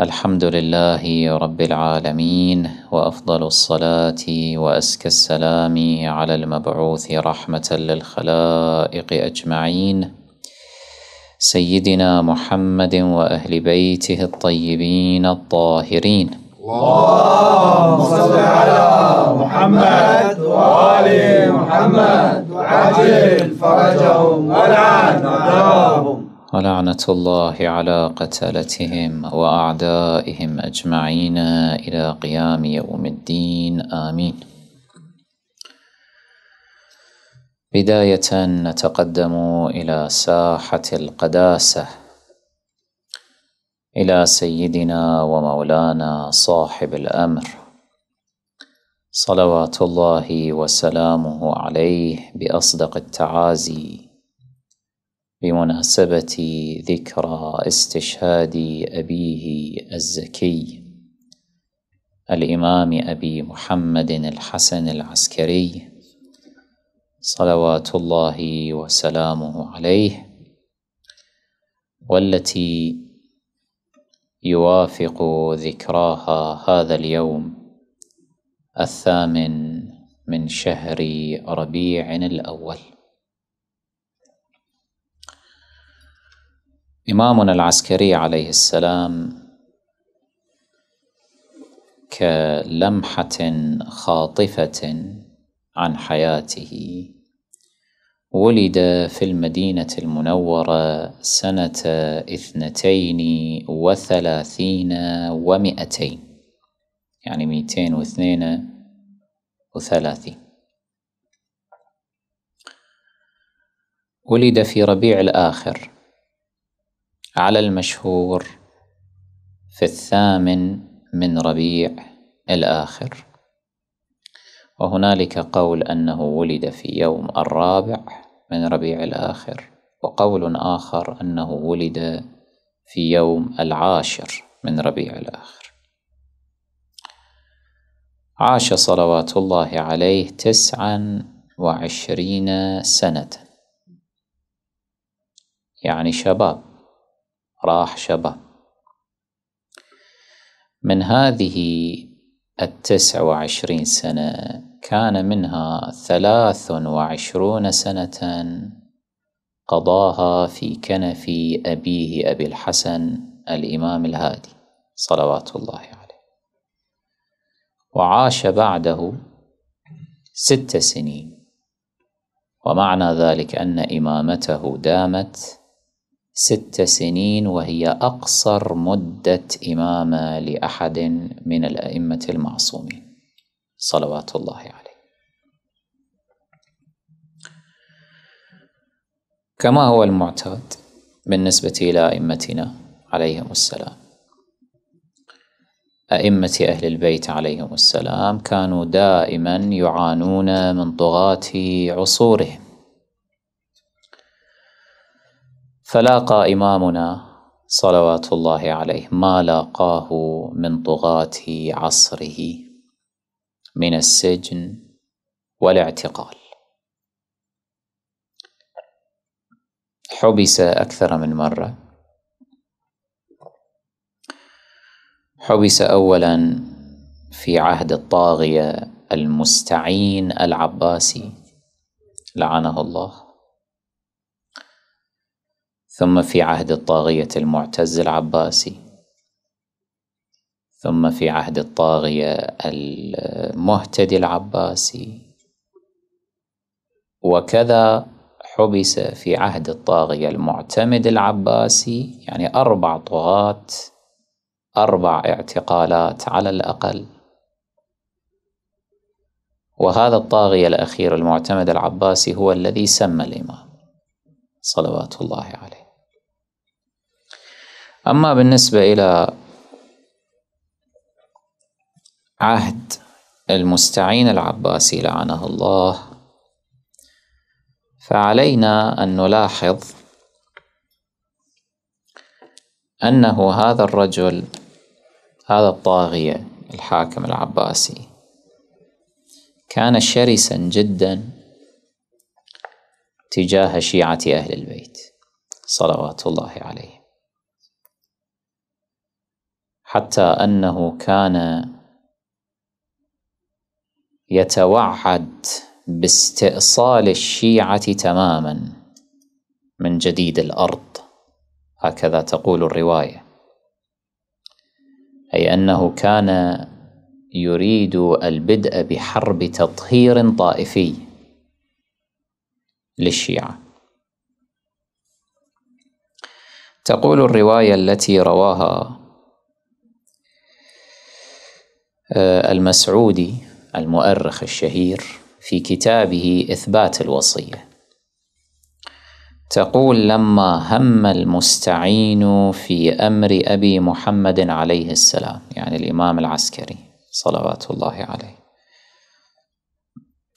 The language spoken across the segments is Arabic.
الحمد لله رب العالمين وافضل الصلاه وازكى السلام على المبعوث رحمه للخلائق اجمعين سيدنا محمد واهل بيته الطيبين الطاهرين اللهم صل على محمد وال محمد وعجل فرجهم والعن عذابهم ولعنة الله على قتلتهم وأعدائهم أجمعين إلى قيام يوم الدين آمين بداية نتقدم إلى ساحة القداسة إلى سيدنا ومولانا صاحب الأمر صلوات الله وسلامه عليه بأصدق التعازي بمناسبة ذكرى استشهاد أبيه الزكي الإمام أبي محمد الحسن العسكري صلوات الله وسلامه عليه والتي يوافق ذكراها هذا اليوم الثامن من شهر ربيع الأول إمامنا العسكري عليه السلام كلمحة خاطفة عن حياته ولد في المدينة المنورة سنة اثنتين وثلاثين ومئتين يعني مئتين واثنين وثلاثين ولد في ربيع الآخر على المشهور في الثامن من ربيع الآخر وهنالك قول أنه ولد في يوم الرابع من ربيع الآخر وقول آخر أنه ولد في يوم العاشر من ربيع الآخر عاش صلوات الله عليه تسعا وعشرين سنة يعني شباب راح شبه من هذه التسع وعشرين سنة كان منها ثلاث وعشرون سنة قضاها في كنف أبيه أبي الحسن الإمام الهادي صلوات الله عليه وعاش بعده ست سنين ومعنى ذلك أن إمامته دامت ست سنين وهي أقصر مدة إمامة لأحد من الأئمة المعصومين صلوات الله عليه كما هو المعتاد بالنسبة إلى أئمتنا عليهم السلام أئمة أهل البيت عليهم السلام كانوا دائما يعانون من طغاة عصورهم فلاقى إمامنا صلوات الله عليه ما لاقاه من طغاة عصره من السجن والاعتقال حبس أكثر من مرة حبس أولا في عهد الطاغية المستعين العباسي لعنه الله ثم في عهد الطاغية المعتز العباسي ثم في عهد الطاغية المهتدي العباسي وكذا حبس في عهد الطاغية المعتمد العباسي يعني أربع طغاة أربع اعتقالات على الأقل وهذا الطاغية الأخير المعتمد العباسي هو الذي سمى الإمام صلوات الله عليه أما بالنسبة إلى عهد المستعين العباسي لعنه الله فعلينا أن نلاحظ أنه هذا الرجل هذا الطاغية الحاكم العباسي كان شرسا جدا تجاه شيعة أهل البيت صلوات الله عليهم حتى انه كان يتوعد باستئصال الشيعه تماما من جديد الارض هكذا تقول الروايه اي انه كان يريد البدء بحرب تطهير طائفي للشيعه تقول الروايه التي رواها آه، المسعودي المؤرخ الشهير في كتابه إثبات الوصية تقول لما هم المستعين في أمر أبي محمد عليه السلام يعني الإمام العسكري صلوات الله عليه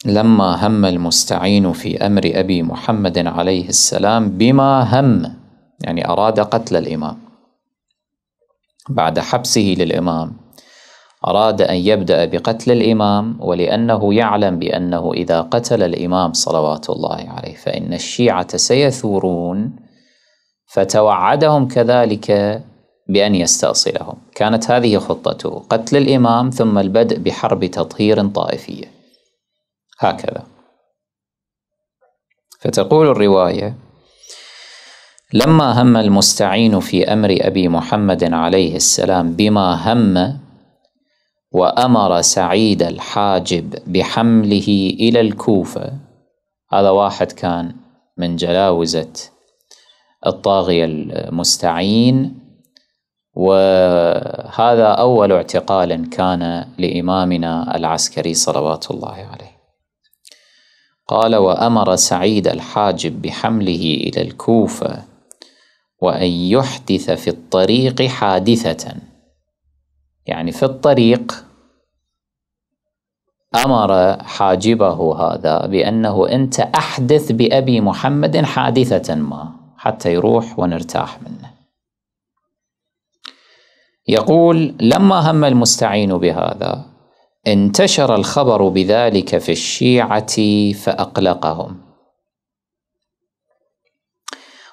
لما هم المستعين في أمر أبي محمد عليه السلام بما هم يعني أراد قتل الإمام بعد حبسه للإمام أراد أن يبدأ بقتل الإمام ولأنه يعلم بأنه إذا قتل الإمام صلوات الله عليه فإن الشيعة سيثورون فتوعدهم كذلك بأن يستأصلهم كانت هذه خطته قتل الإمام ثم البدء بحرب تطهير طائفية هكذا فتقول الرواية لما هم المستعين في أمر أبي محمد عليه السلام بما هم وأمر سعيد الحاجب بحمله إلى الكوفة هذا واحد كان من جلاوزة الطاغية المستعين وهذا أول اعتقال كان لإمامنا العسكري صلوات الله عليه قال وأمر سعيد الحاجب بحمله إلى الكوفة وأن يحدث في الطريق حادثةً يعني في الطريق أمر حاجبه هذا بأنه أنت أحدث بأبي محمد حادثة ما حتى يروح ونرتاح منه يقول لما هم المستعين بهذا انتشر الخبر بذلك في الشيعة فأقلقهم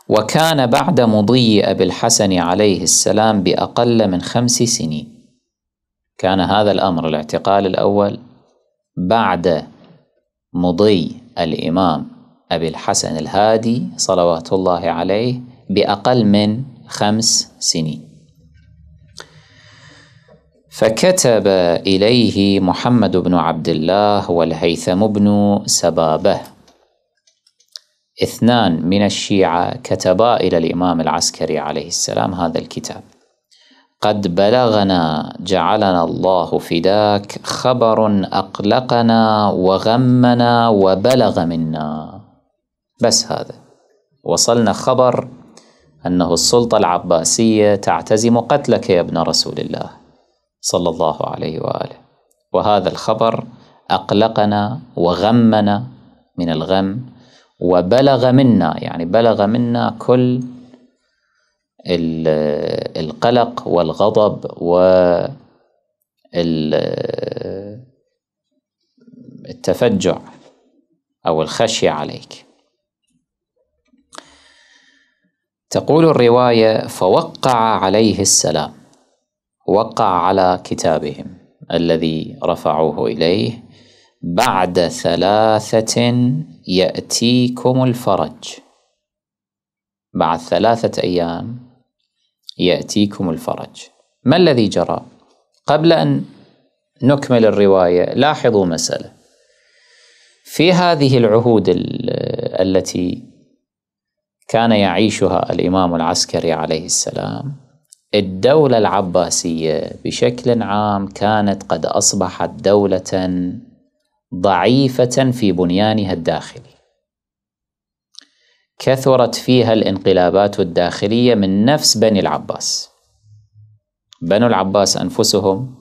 وكان بعد مضي أبي الحسن عليه السلام بأقل من خمس سنين كان هذا الأمر الاعتقال الأول بعد مضي الإمام أبي الحسن الهادي صلوات الله عليه بأقل من خمس سنين فكتب إليه محمد بن عبد الله والهيثم بن سبابة اثنان من الشيعة كتبا إلى الإمام العسكري عليه السلام هذا الكتاب قد بلغنا جعلنا الله فداك خبر أقلقنا وغمنا وبلغ منا بس هذا وصلنا خبر أنه السلطة العباسية تعتزم قتلك يا ابن رسول الله صلى الله عليه وآله وهذا الخبر أقلقنا وغمنا من الغم وبلغ منا يعني بلغ منا كل القلق والغضب و التفجع أو الخشية عليك تقول الرواية فوقع عليه السلام وقع على كتابهم الذي رفعوه إليه بعد ثلاثة يأتيكم الفرج بعد ثلاثة أيام يأتيكم الفرج ما الذي جرى؟ قبل أن نكمل الرواية لاحظوا مسألة في هذه العهود التي كان يعيشها الإمام العسكري عليه السلام الدولة العباسية بشكل عام كانت قد أصبحت دولة ضعيفة في بنيانها الداخلي كثرت فيها الانقلابات الداخلية من نفس بني العباس بنو العباس أنفسهم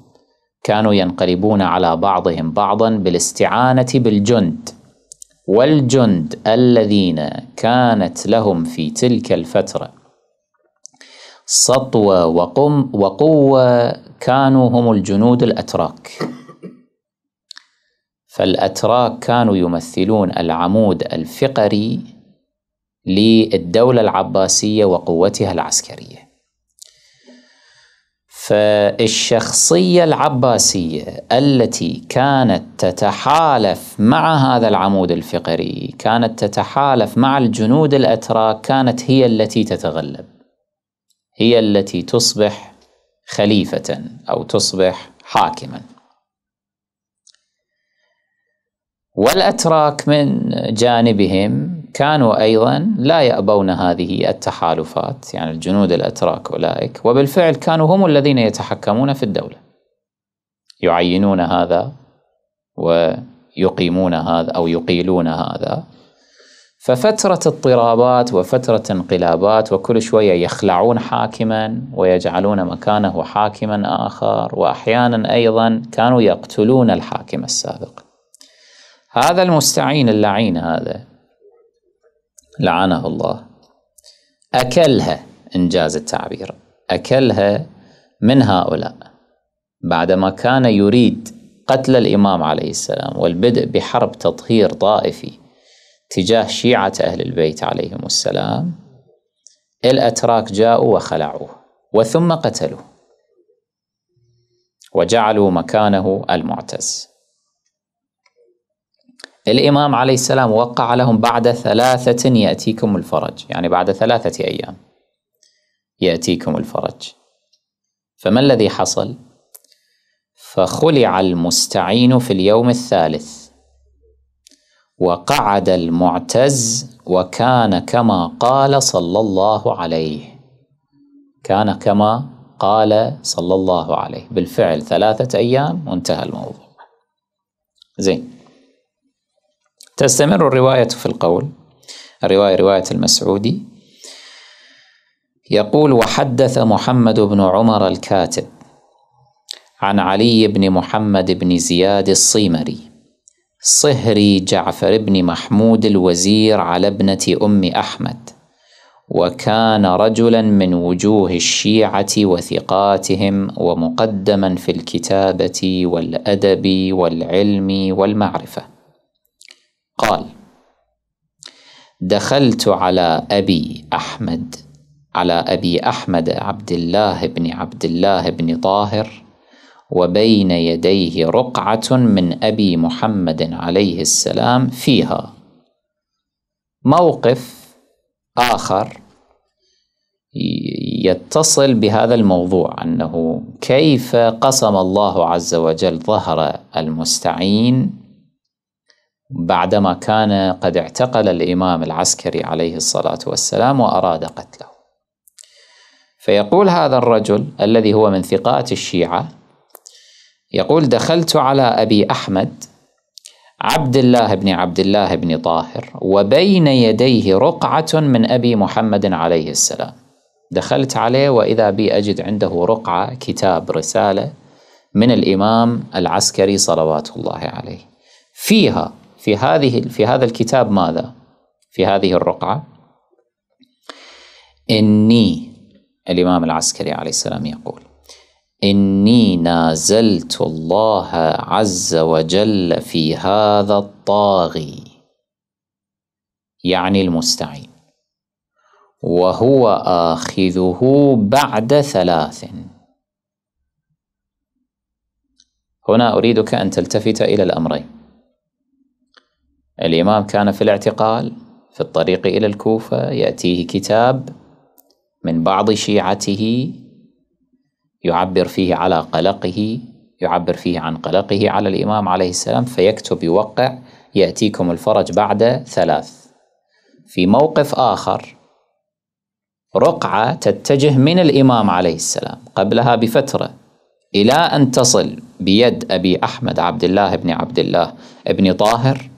كانوا ينقلبون على بعضهم بعضا بالاستعانة بالجند والجند الذين كانت لهم في تلك الفترة سطوة وقم وقوة كانوا هم الجنود الأتراك فالأتراك كانوا يمثلون العمود الفقري للدولة العباسية وقوتها العسكرية فالشخصية العباسية التي كانت تتحالف مع هذا العمود الفقري كانت تتحالف مع الجنود الأتراك كانت هي التي تتغلب هي التي تصبح خليفة أو تصبح حاكما والأتراك من جانبهم كانوا أيضا لا يأبون هذه التحالفات يعني الجنود الأتراك أولئك وبالفعل كانوا هم الذين يتحكمون في الدولة يعينون هذا ويقيمون هذا أو يقيلون هذا ففترة اضطرابات وفترة انقلابات وكل شوية يخلعون حاكما ويجعلون مكانه حاكما آخر وأحيانا أيضا كانوا يقتلون الحاكم السابق هذا المستعين اللعين هذا لعنه الله أكلها إنجاز التعبير أكلها من هؤلاء بعدما كان يريد قتل الإمام عليه السلام والبدء بحرب تطهير طائفي تجاه شيعة أهل البيت عليهم السلام الأتراك جاءوا وخلعوه وثم قتلوه وجعلوا مكانه المعتز الإمام عليه السلام وقع لهم بعد ثلاثة يأتيكم الفرج يعني بعد ثلاثة أيام يأتيكم الفرج فما الذي حصل؟ فخلع المستعين في اليوم الثالث وقعد المعتز وكان كما قال صلى الله عليه كان كما قال صلى الله عليه بالفعل ثلاثة أيام وانتهى الموضوع زين تستمر الرواية في القول الرواية رواية المسعودي يقول وحدث محمد بن عمر الكاتب عن علي بن محمد بن زياد الصيمري صهري جعفر بن محمود الوزير على ابنة أم أحمد وكان رجلا من وجوه الشيعة وثقاتهم ومقدما في الكتابة والأدب والعلم والمعرفة قال دخلت على أبي أحمد على أبي أحمد عبد الله بن عبد الله بن طاهر وبين يديه رقعة من أبي محمد عليه السلام فيها موقف آخر يتصل بهذا الموضوع أنه كيف قسم الله عز وجل ظهر المستعين بعدما كان قد اعتقل الإمام العسكري عليه الصلاة والسلام وأراد قتله فيقول هذا الرجل الذي هو من ثقات الشيعة يقول دخلت على أبي أحمد عبد الله بن عبد الله بن طاهر وبين يديه رقعة من أبي محمد عليه السلام دخلت عليه وإذا بي أجد عنده رقعة كتاب رسالة من الإمام العسكري صلوات الله عليه فيها في هذه في هذا الكتاب ماذا؟ في هذه الرقعة إني الإمام العسكري عليه السلام يقول إني نازلت الله عز وجل في هذا الطاغي يعني المستعين وهو آخذه بعد ثلاث هنا أريدك أن تلتفت إلى الأمرين الإمام كان في الاعتقال في الطريق إلى الكوفة يأتيه كتاب من بعض شيعته يعبر فيه على قلقه يعبر فيه عن قلقه على الإمام عليه السلام فيكتب يوقع يأتيكم الفرج بعد ثلاث في موقف آخر رقعة تتجه من الإمام عليه السلام قبلها بفترة إلى أن تصل بيد أبي أحمد عبد الله بن عبد الله بن طاهر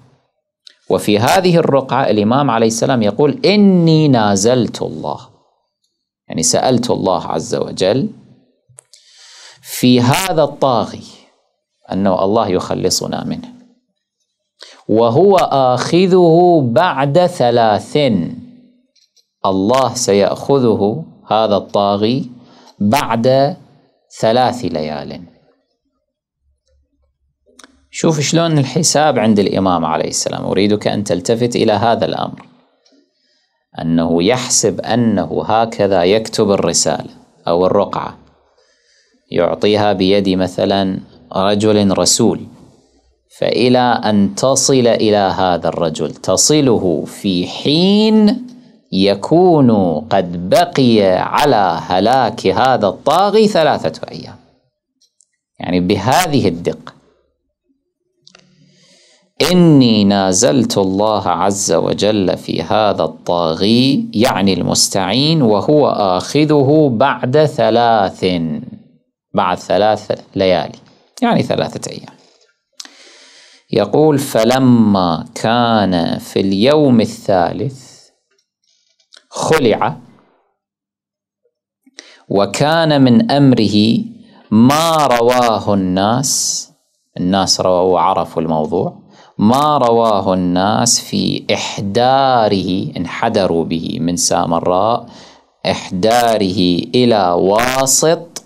وفي هذه الرقعة الإمام عليه السلام يقول إني نازلت الله يعني سألت الله عز وجل في هذا الطاغي أنه الله يخلصنا منه وهو آخذه بعد ثلاث الله سيأخذه هذا الطاغي بعد ثلاث ليال شوف شلون الحساب عند الإمام عليه السلام أريدك أن تلتفت إلى هذا الأمر أنه يحسب أنه هكذا يكتب الرسالة أو الرقعة يعطيها بيد مثلا رجل رسول فإلى أن تصل إلى هذا الرجل تصله في حين يكون قد بقي على هلاك هذا الطاغي ثلاثة أيام يعني بهذه الدقة إني نازلت الله عز وجل في هذا الطاغي يعني المستعين وهو آخذه بعد ثلاث بعد ثلاث ليالي يعني ثلاثة أيام يقول فلما كان في اليوم الثالث خلع وكان من أمره ما رواه الناس الناس رواه وعرفوا الموضوع ما رواه الناس في إحداره انحدروا به من سامراء إحداره إلى واسط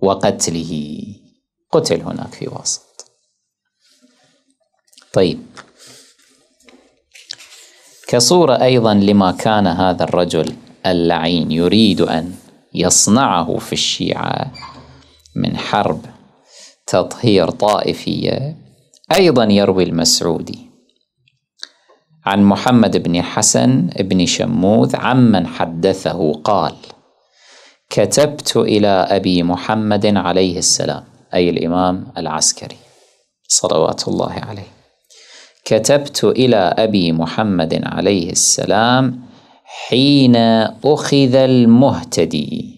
وقتله قتل هناك في واسط طيب كصورة أيضا لما كان هذا الرجل اللعين يريد أن يصنعه في الشيعة من حرب تطهير طائفية أيضا يروي المسعودي عن محمد بن حسن بن شموذ عمن حدثه قال كتبت إلى أبي محمد عليه السلام أي الإمام العسكري صلوات الله عليه كتبت إلى أبي محمد عليه السلام حين أخذ المهتدي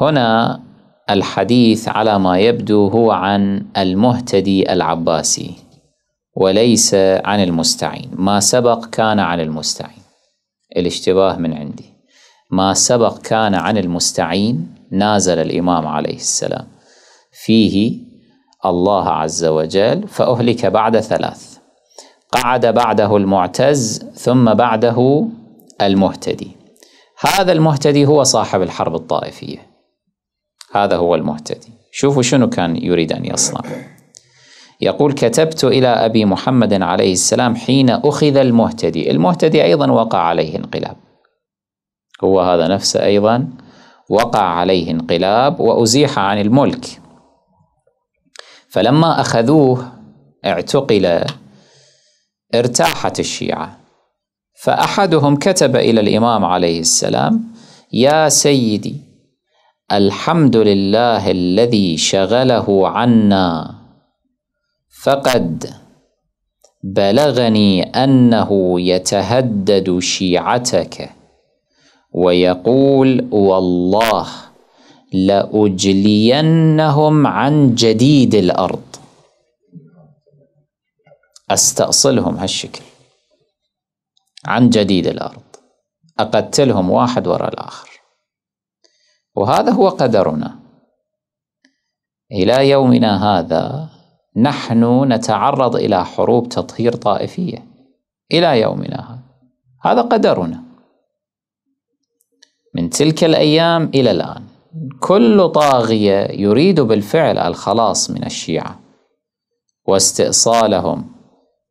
هنا الحديث على ما يبدو هو عن المهتدي العباسي وليس عن المستعين ما سبق كان عن المستعين الاشتباه من عندي ما سبق كان عن المستعين نازل الإمام عليه السلام فيه الله عز وجل فأهلك بعد ثلاث قعد بعده المعتز ثم بعده المهتدي هذا المهتدي هو صاحب الحرب الطائفية هذا هو المهتدي شوفوا شنو كان يريد أن يصنع يقول كتبت إلى أبي محمد عليه السلام حين أخذ المهتدي المهتدي أيضا وقع عليه انقلاب هو هذا نفسه أيضا وقع عليه انقلاب وأزيح عن الملك فلما أخذوه اعتقل ارتاحت الشيعة فأحدهم كتب إلى الإمام عليه السلام يا سيدي الحمد لله الذي شغله عنا فقد بلغني انه يتهدد شيعتك ويقول والله لاجلينهم عن جديد الارض استأصلهم هالشكل عن جديد الارض اقتلهم واحد وراء الاخر وهذا هو قدرنا إلى يومنا هذا نحن نتعرض إلى حروب تطهير طائفية إلى يومنا هذا هذا قدرنا من تلك الأيام إلى الآن كل طاغية يريد بالفعل الخلاص من الشيعة واستئصالهم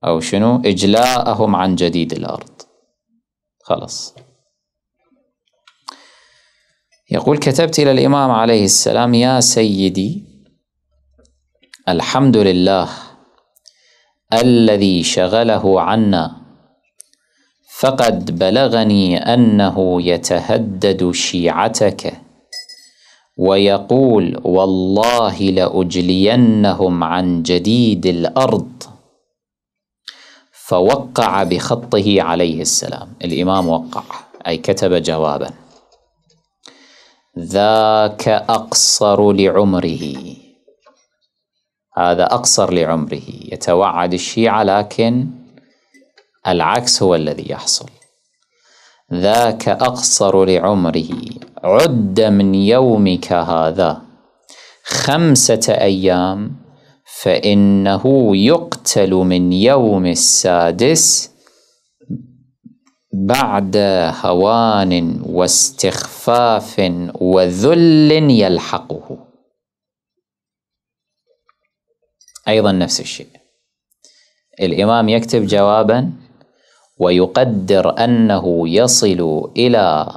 أو شنو إجلاءهم عن جديد الأرض خلاص يقول كتبت إلى الإمام عليه السلام يا سيدي الحمد لله الذي شغله عنا فقد بلغني أنه يتهدد شيعتك ويقول والله لأجلينهم عن جديد الأرض فوقع بخطه عليه السلام الإمام وقع أي كتب جواباً ذاك أقصر لعمره هذا أقصر لعمره يتوعد الشيعة لكن العكس هو الذي يحصل ذاك أقصر لعمره عد من يومك هذا خمسة أيام فإنه يقتل من يوم السادس بعد هوان واستخفاف وذل يلحقه أيضا نفس الشيء الإمام يكتب جوابا ويقدر أنه يصل إلى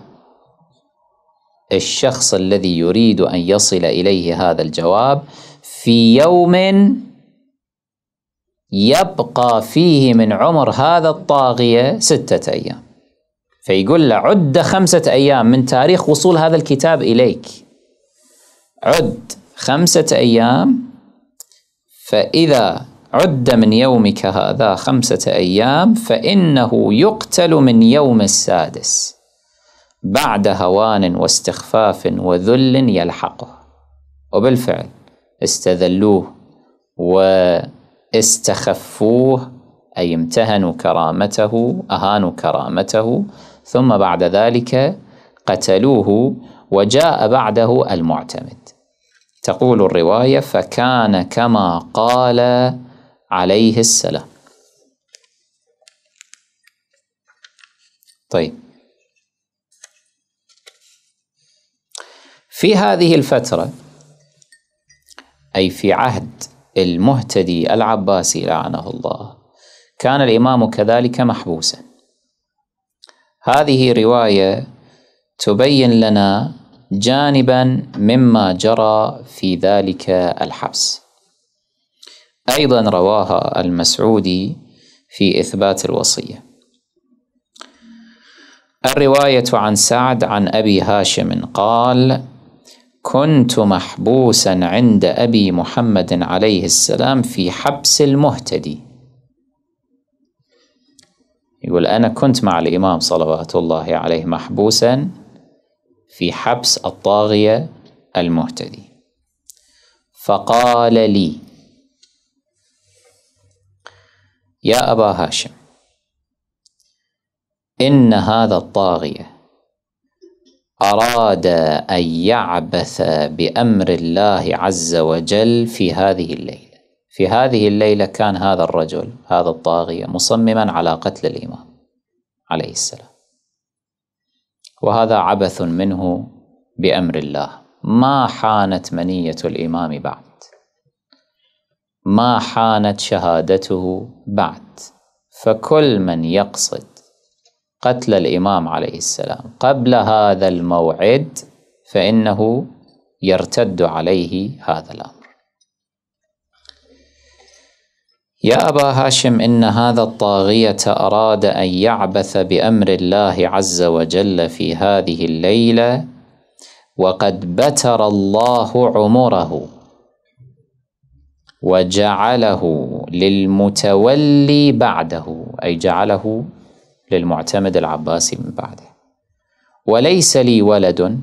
الشخص الذي يريد أن يصل إليه هذا الجواب في يوم يبقى فيه من عمر هذا الطاغية ستة أيام فيقول له عد خمسة أيام من تاريخ وصول هذا الكتاب إليك عد خمسة أيام فإذا عد من يومك هذا خمسة أيام فإنه يقتل من يوم السادس بعد هوان واستخفاف وذل يلحقه وبالفعل استذلوه واستخفوه أي امتهنوا كرامته أهانوا كرامته ثم بعد ذلك قتلوه وجاء بعده المعتمد تقول الرواية فكان كما قال عليه السلام طيب في هذه الفترة أي في عهد المهتدي العباسي لعنه الله كان الإمام كذلك محبوساً هذه رواية تبين لنا جانبا مما جرى في ذلك الحبس أيضا رواها المسعودي في إثبات الوصية الرواية عن سعد عن أبي هاشم قال كنت محبوسا عند أبي محمد عليه السلام في حبس المهتدي يقول أنا كنت مع الإمام صلوات الله عليه محبوسا في حبس الطاغية المهتدي فقال لي يا أبا هاشم إن هذا الطاغية أراد أن يعبث بأمر الله عز وجل في هذه الليلة في هذه الليلة كان هذا الرجل هذا الطاغية مصمما على قتل الإمام عليه السلام وهذا عبث منه بأمر الله ما حانت منية الإمام بعد ما حانت شهادته بعد فكل من يقصد قتل الإمام عليه السلام قبل هذا الموعد فإنه يرتد عليه هذا الأمر يا أبا هاشم إن هذا الطاغية أراد أن يعبث بأمر الله عز وجل في هذه الليلة وقد بتر الله عمره وجعله للمتولي بعده أي جعله للمعتمد العباسي من بعده وليس لي ولد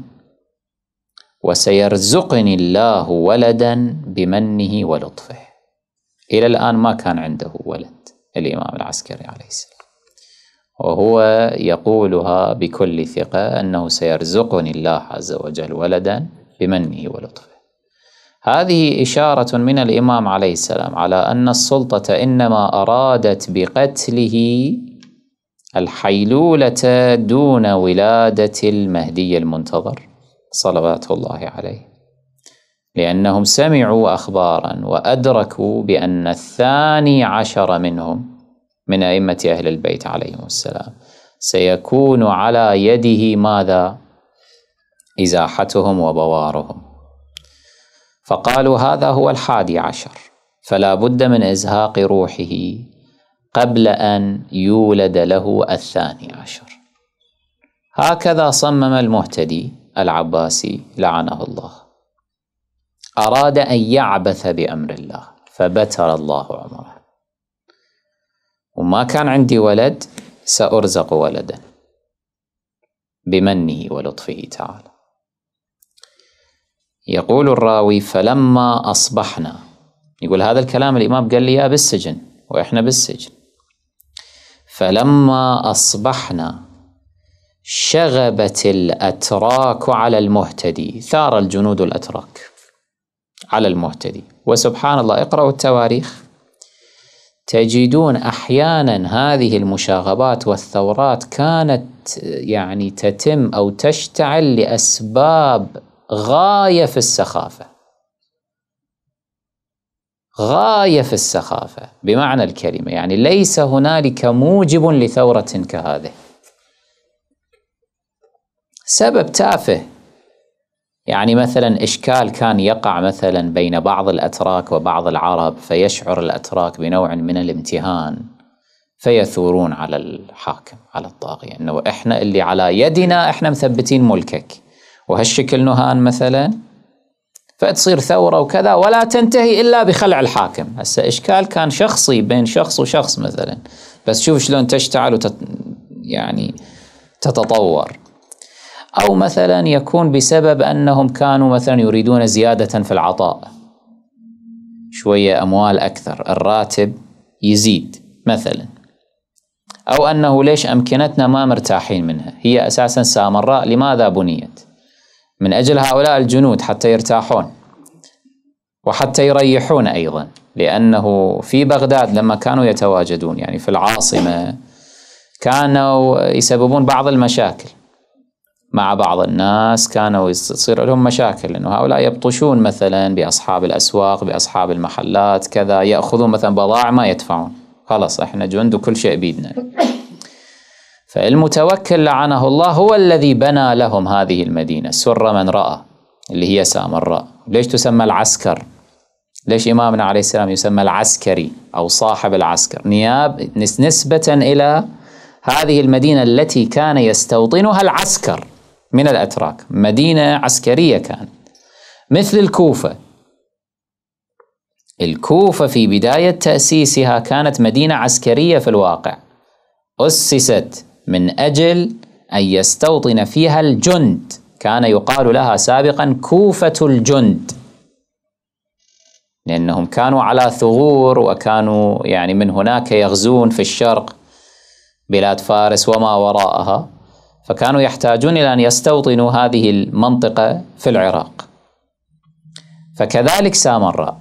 وسيرزقني الله ولدا بمنه ولطفه إلى الآن ما كان عنده ولد الإمام العسكري عليه السلام وهو يقولها بكل ثقة أنه سيرزقني الله عز وجل ولدا بمنه ولطفه هذه إشارة من الإمام عليه السلام على أن السلطة إنما أرادت بقتله الحيلولة دون ولادة المهدي المنتظر صلوات الله عليه لأنهم سمعوا أخبارا وأدركوا بأن الثاني عشر منهم من أئمة أهل البيت عليهم السلام سيكون على يده ماذا؟ إزاحتهم وبوارهم فقالوا هذا هو الحادي عشر فلا بد من إزهاق روحه قبل أن يولد له الثاني عشر هكذا صمم المهتدي العباسي لعنه الله أراد أن يعبث بأمر الله فبتر الله عمره وما كان عندي ولد سأرزق ولدا بمنه ولطفه تعالى يقول الراوي فلما أصبحنا يقول هذا الكلام الإمام قال لي يا بالسجن وإحنا بالسجن فلما أصبحنا شغبت الأتراك على المهتدي ثار الجنود الأتراك على المهتدي وسبحان الله اقرأوا التواريخ تجدون أحيانا هذه المشاغبات والثورات كانت يعني تتم أو تشتعل لأسباب غاية في السخافة غاية في السخافة بمعنى الكلمة يعني ليس هنالك موجب لثورة كهذه سبب تافه يعني مثلا إشكال كان يقع مثلا بين بعض الأتراك وبعض العرب فيشعر الأتراك بنوع من الامتهان فيثورون على الحاكم على الطاغية أنه إحنا اللي على يدنا إحنا مثبتين ملكك وهالشكل نهان مثلا فتصير ثورة وكذا ولا تنتهي إلا بخلع الحاكم هسه إشكال كان شخصي بين شخص وشخص مثلا بس شوف شلون تشتعل وتت... يعني تتطور أو مثلا يكون بسبب أنهم كانوا مثلا يريدون زيادة في العطاء شوية أموال أكثر الراتب يزيد مثلا أو أنه ليش أمكنتنا ما مرتاحين منها هي أساسا سامراء لماذا بنيت من أجل هؤلاء الجنود حتى يرتاحون وحتى يريحون أيضا لأنه في بغداد لما كانوا يتواجدون يعني في العاصمة كانوا يسببون بعض المشاكل مع بعض الناس كانوا يصير لهم مشاكل انه هؤلاء يبطشون مثلا بأصحاب الأسواق بأصحاب المحلات كذا يأخذون مثلا بضاعة ما يدفعون خلاص احنا جند وكل شيء بيدنا فالمتوكل لعنه الله هو الذي بنى لهم هذه المدينة سر من رأى اللي هي سامراء ليش تسمى العسكر ليش إمامنا عليه السلام يسمى العسكري أو صاحب العسكر نياب نسبة إلى هذه المدينة التي كان يستوطنها العسكر من الأتراك مدينة عسكرية كانت مثل الكوفة الكوفة في بداية تأسيسها كانت مدينة عسكرية في الواقع أسست من أجل أن يستوطن فيها الجند كان يقال لها سابقا كوفة الجند لأنهم كانوا على ثغور وكانوا يعني من هناك يغزون في الشرق بلاد فارس وما وراءها فكانوا يحتاجون إلى أن يستوطنوا هذه المنطقة في العراق فكذلك سامراء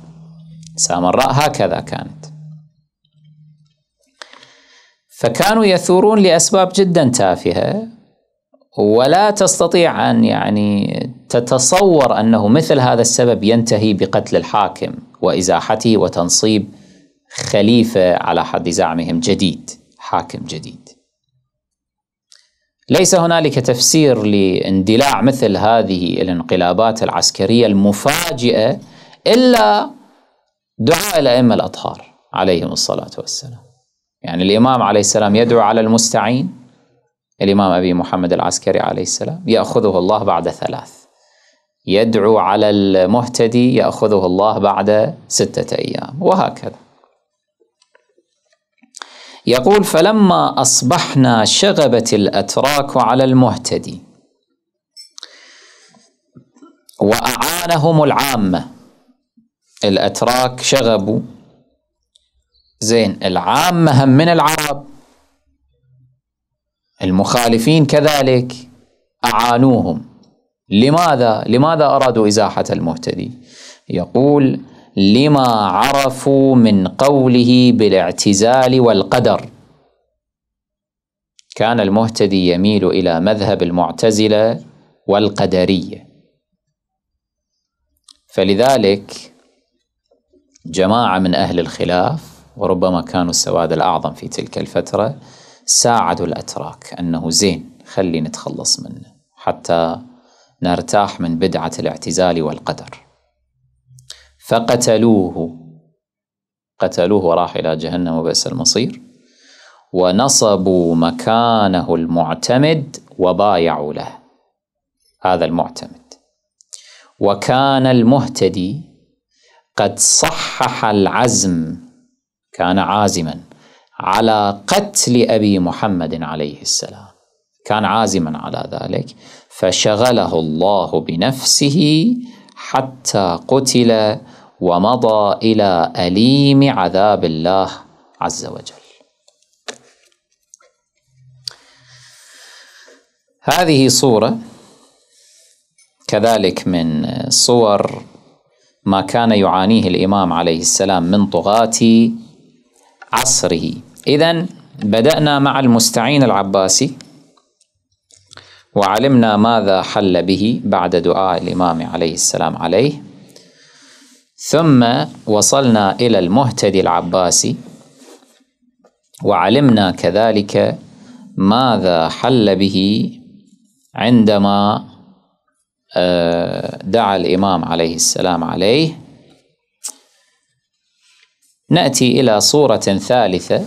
سامراء هكذا كانت فكانوا يثورون لأسباب جدا تافهة ولا تستطيع أن يعني تتصور أنه مثل هذا السبب ينتهي بقتل الحاكم وإزاحته وتنصيب خليفة على حد زعمهم جديد حاكم جديد ليس هنالك تفسير لاندلاع مثل هذه الانقلابات العسكريه المفاجئه الا دعاء الائمه الاطهار عليهم الصلاه والسلام. يعني الامام عليه السلام يدعو على المستعين الامام ابي محمد العسكري عليه السلام ياخذه الله بعد ثلاث. يدعو على المهتدي ياخذه الله بعد سته ايام وهكذا. يقول فلما أصبحنا شغبت الأتراك على المهتدي وأعانهم العامة الأتراك شغبوا زين العامة هم من العرب المخالفين كذلك أعانوهم لماذا؟ لماذا أرادوا إزاحة المهتدي؟ يقول لما عرفوا من قوله بالاعتزال والقدر كان المهتدي يميل إلى مذهب المعتزلة والقدرية فلذلك جماعة من أهل الخلاف وربما كانوا السواد الأعظم في تلك الفترة ساعدوا الأتراك أنه زين خلي نتخلص منه حتى نرتاح من بدعة الاعتزال والقدر فقتلوه قتلوه راح إلى جهنم وبئس المصير ونصبوا مكانه المعتمد وبايعوا له هذا المعتمد وكان المهتدي قد صحح العزم كان عازما على قتل ابي محمد عليه السلام كان عازما على ذلك فشغله الله بنفسه حتى قتل ومضى إلى أليم عذاب الله عز وجل هذه صورة كذلك من صور ما كان يعانيه الإمام عليه السلام من طغاة عصره إذا بدأنا مع المستعين العباسي وعلمنا ماذا حل به بعد دعاء الإمام عليه السلام عليه ثم وصلنا إلى المهتدي العباسي وعلمنا كذلك ماذا حل به عندما آه، دعا الإمام عليه السلام عليه نأتي إلى صورة ثالثة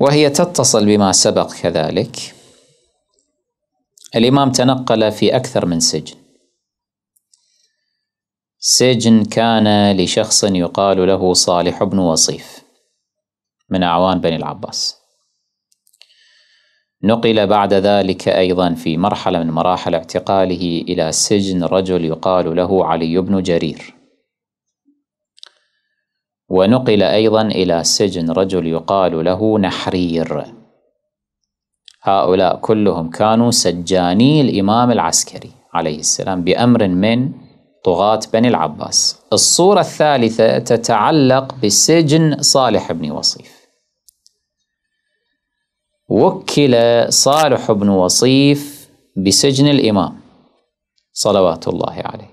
وهي تتصل بما سبق كذلك الإمام تنقل في أكثر من سجن سجن كان لشخص يقال له صالح بن وصيف من أعوان بني العباس نقل بعد ذلك أيضا في مرحلة من مراحل اعتقاله إلى سجن رجل يقال له علي بن جرير ونقل أيضا إلى سجن رجل يقال له نحرير هؤلاء كلهم كانوا سجاني الإمام العسكري عليه السلام بأمر من طغاة بني العباس الصورة الثالثة تتعلق بسجن صالح بن وصيف وكل صالح بن وصيف بسجن الإمام صلوات الله عليه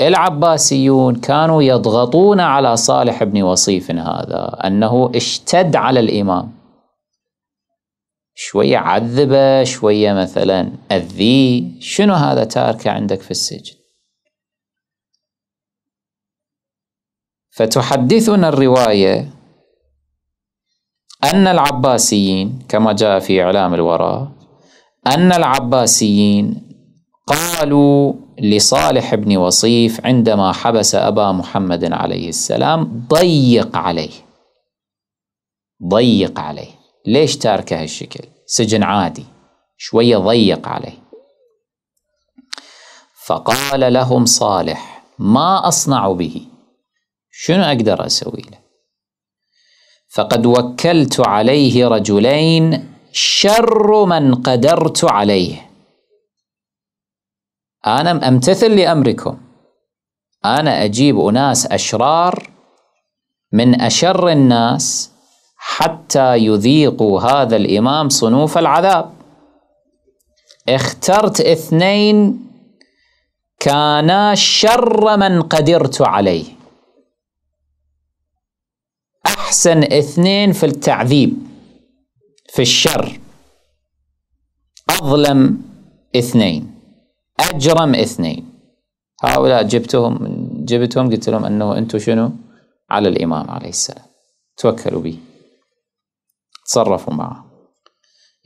العباسيون كانوا يضغطون على صالح بن وصيف هذا أنه اشتد على الإمام شوية عذبه شوية مثلا أذيه شنو هذا تاركه عندك في السجن فتحدثنا الرواية أن العباسيين كما جاء في إعلام الوراء أن العباسيين قالوا لصالح بن وصيف عندما حبس أبا محمد عليه السلام ضيق عليه ضيق عليه ليش تاركه هالشكل سجن عادي شوية ضيق عليه فقال لهم صالح ما أصنع به شنو أقدر أسوي له فقد وكلت عليه رجلين شر من قدرت عليه أنا أمتثل لأمركم أنا أجيب أناس أشرار من أشر الناس حتى يذيقوا هذا الإمام صنوف العذاب اخترت اثنين كانا شر من قدرت عليه أحسن اثنين في التعذيب في الشر أظلم اثنين أجرم اثنين هؤلاء جبتهم جبتهم قلت لهم أنه أنتم شنو على الإمام عليه السلام توكلوا به تصرفوا معه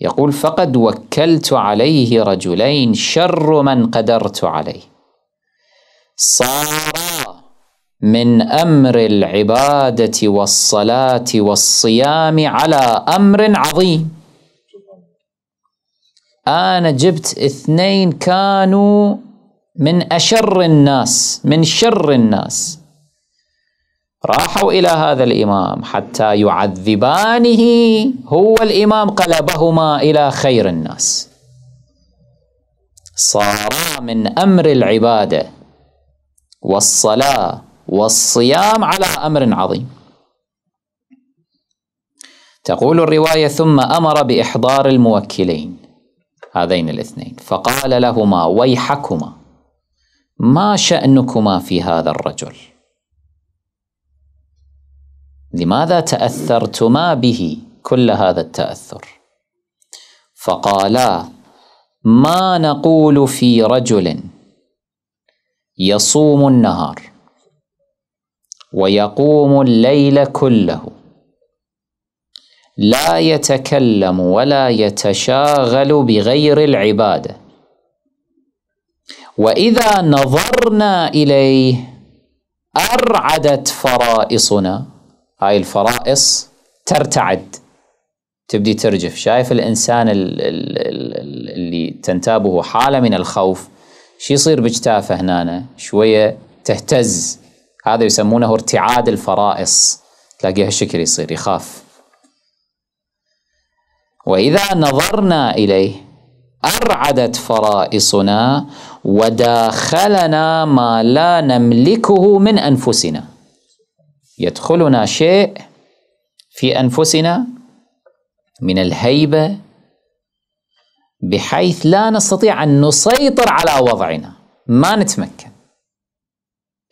يقول فقد وكلت عليه رجلين شر من قدرت عليه صارا من امر العباده والصلاه والصيام على امر عظيم انا جبت اثنين كانوا من اشر الناس من شر الناس راحوا إلى هذا الإمام حتى يعذبانه هو الإمام قلبهما إلى خير الناس صارا من أمر العبادة والصلاة والصيام على أمر عظيم تقول الرواية ثم أمر بإحضار الموكلين هذين الاثنين فقال لهما ويحكما ما شأنكما في هذا الرجل؟ لماذا تاثرتما به كل هذا التاثر فقالا ما نقول في رجل يصوم النهار ويقوم الليل كله لا يتكلم ولا يتشاغل بغير العباده واذا نظرنا اليه ارعدت فرائصنا هاي الفرائص ترتعد تبدي ترجف شايف الإنسان اللي تنتابه حالة من الخوف شو يصير بجتافه هنا شوية تهتز هذا يسمونه ارتعاد الفرائص تلاقيه الشكل يصير يخاف وإذا نظرنا إليه أرعدت فرائصنا وداخلنا ما لا نملكه من أنفسنا يدخلنا شيء في انفسنا من الهيبه بحيث لا نستطيع ان نسيطر على وضعنا ما نتمكن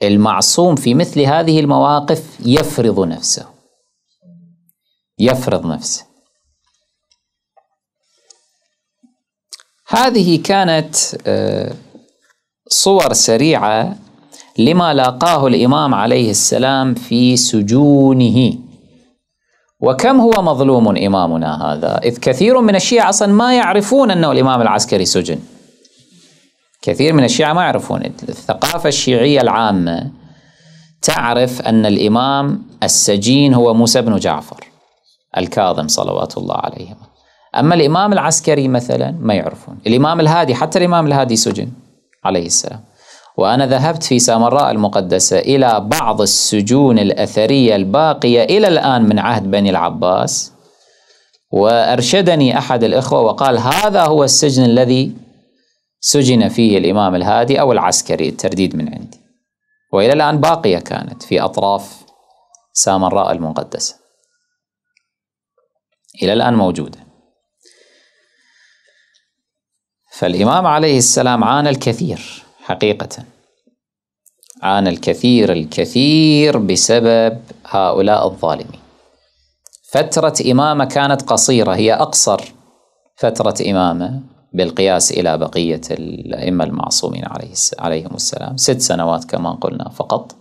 المعصوم في مثل هذه المواقف يفرض نفسه يفرض نفسه هذه كانت آه، صور سريعه لما لاقاه الإمام عليه السلام في سجونه وكم هو مظلوم إمامنا هذا إذ كثير من الشيعة أصلا ما يعرفون أنه الإمام العسكري سجن كثير من الشيعة ما يعرفون الثقافة الشيعية العامة تعرف أن الإمام السجين هو موسى بن جعفر الكاظم صلوات الله عليهما أما الإمام العسكري مثلا ما يعرفون الإمام الهادي حتى الإمام الهادي سجن عليه السلام وأنا ذهبت في سامراء المقدسة إلى بعض السجون الأثرية الباقية إلى الآن من عهد بني العباس وأرشدني أحد الإخوة وقال هذا هو السجن الذي سجن فيه الإمام الهادي أو العسكري الترديد من عندي وإلى الآن باقية كانت في أطراف سامراء المقدسة إلى الآن موجودة فالإمام عليه السلام عانى الكثير حقيقة عانى الكثير الكثير بسبب هؤلاء الظالمين فترة إمامة كانت قصيرة هي أقصر فترة إمامة بالقياس إلى بقية الأئمة المعصومين عليه عليهم السلام ست سنوات كما قلنا فقط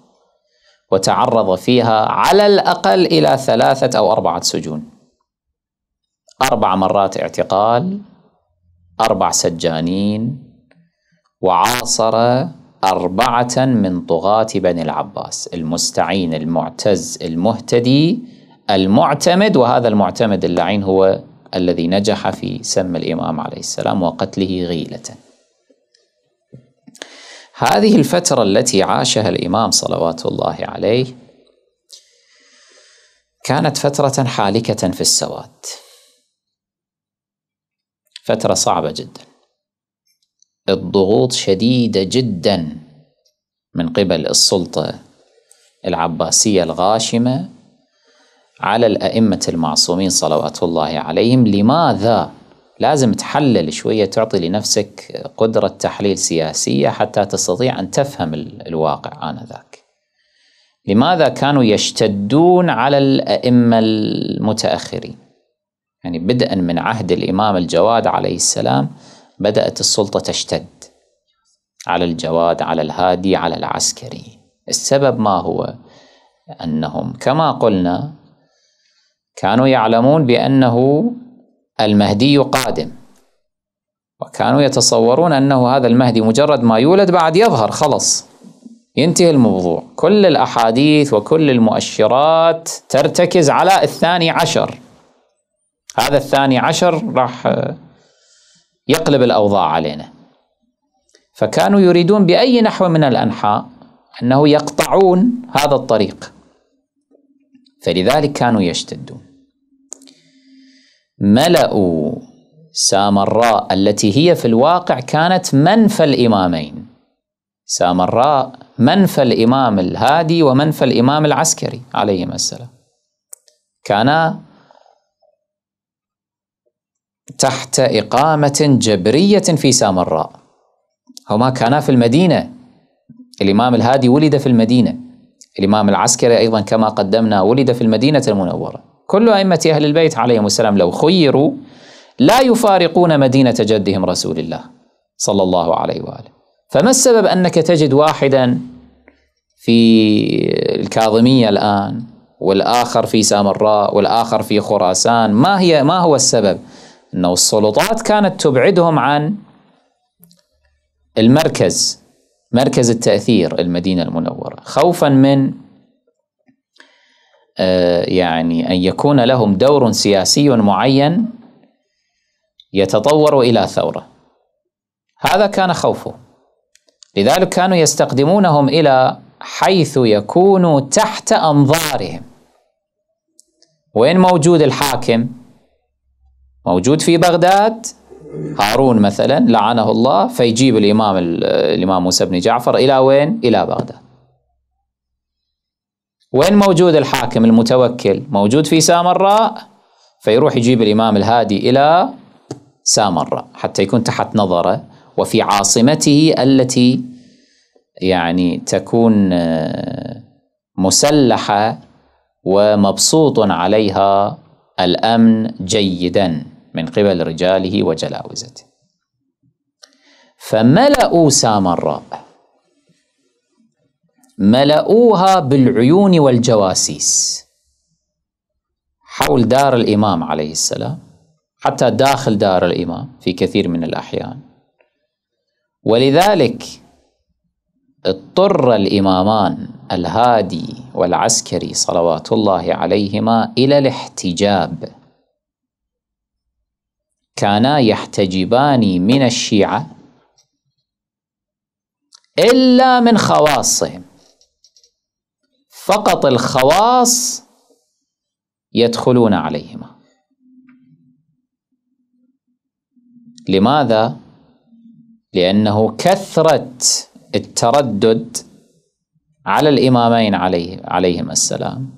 وتعرض فيها على الأقل إلى ثلاثة أو أربعة سجون أربع مرات اعتقال أربع سجانين وعاصر أربعة من طغاة بني العباس المستعين المعتز المهتدي المعتمد وهذا المعتمد اللعين هو الذي نجح في سم الإمام عليه السلام وقتله غيلة هذه الفترة التي عاشها الإمام صلوات الله عليه كانت فترة حالكة في السواد فترة صعبة جداً الضغوط شديدة جدا من قبل السلطة العباسية الغاشمة على الأئمة المعصومين صلوات الله عليهم لماذا؟ لازم تحلل شوية تعطي لنفسك قدرة تحليل سياسية حتى تستطيع أن تفهم الواقع آنذاك لماذا كانوا يشتدون على الأئمة المتأخرين يعني بدءا من عهد الإمام الجواد عليه السلام بدأت السلطة تشتد على الجواد على الهادي على العسكري السبب ما هو أنهم كما قلنا كانوا يعلمون بأنه المهدي قادم وكانوا يتصورون أنه هذا المهدي مجرد ما يولد بعد يظهر خلص ينتهي الموضوع كل الأحاديث وكل المؤشرات ترتكز على الثاني عشر هذا الثاني عشر راح يقلب الأوضاع علينا فكانوا يريدون بأي نحو من الأنحاء أنه يقطعون هذا الطريق فلذلك كانوا يشتدون ملأوا سامراء التي هي في الواقع كانت منفى الإمامين سامراء منفى الإمام الهادي ومنفى الإمام العسكري عليهما السلام كانا تحت إقامة جبرية في سامراء هما كانا في المدينة الإمام الهادي ولد في المدينة الإمام العسكري أيضا كما قدمنا ولد في المدينة المنورة كل أئمة أهل البيت عليهم السلام لو خيروا لا يفارقون مدينة جدهم رسول الله صلى الله عليه وآله فما السبب أنك تجد واحدا في الكاظمية الآن والآخر في سامراء والآخر في خراسان ما هي ما هو السبب أنه السلطات كانت تبعدهم عن المركز مركز التأثير المدينة المنورة خوفا من آه، يعني أن يكون لهم دور سياسي معين يتطور إلى ثورة هذا كان خوفه لذلك كانوا يستقدمونهم إلى حيث يكونوا تحت أنظارهم وين موجود الحاكم موجود في بغداد هارون مثلا لعنه الله فيجيب الإمام الإمام موسى بن جعفر إلى وين؟ إلى بغداد وين موجود الحاكم المتوكل؟ موجود في سامراء فيروح يجيب الإمام الهادي إلى سامراء حتى يكون تحت نظره وفي عاصمته التي يعني تكون آه، مسلحة ومبسوط عليها الأمن جيداً من قبل رجاله وجلاوزته فملأوا سامراء ملأوها بالعيون والجواسيس حول دار الإمام عليه السلام حتى داخل دار الإمام في كثير من الأحيان ولذلك اضطر الإمامان الهادي والعسكري صلوات الله عليهما إلى الاحتجاب كانا يحتجبان من الشيعة إلا من خواصهم فقط الخواص يدخلون عليهما لماذا؟ لأنه كثرة التردد على الإمامين عليه عليهم السلام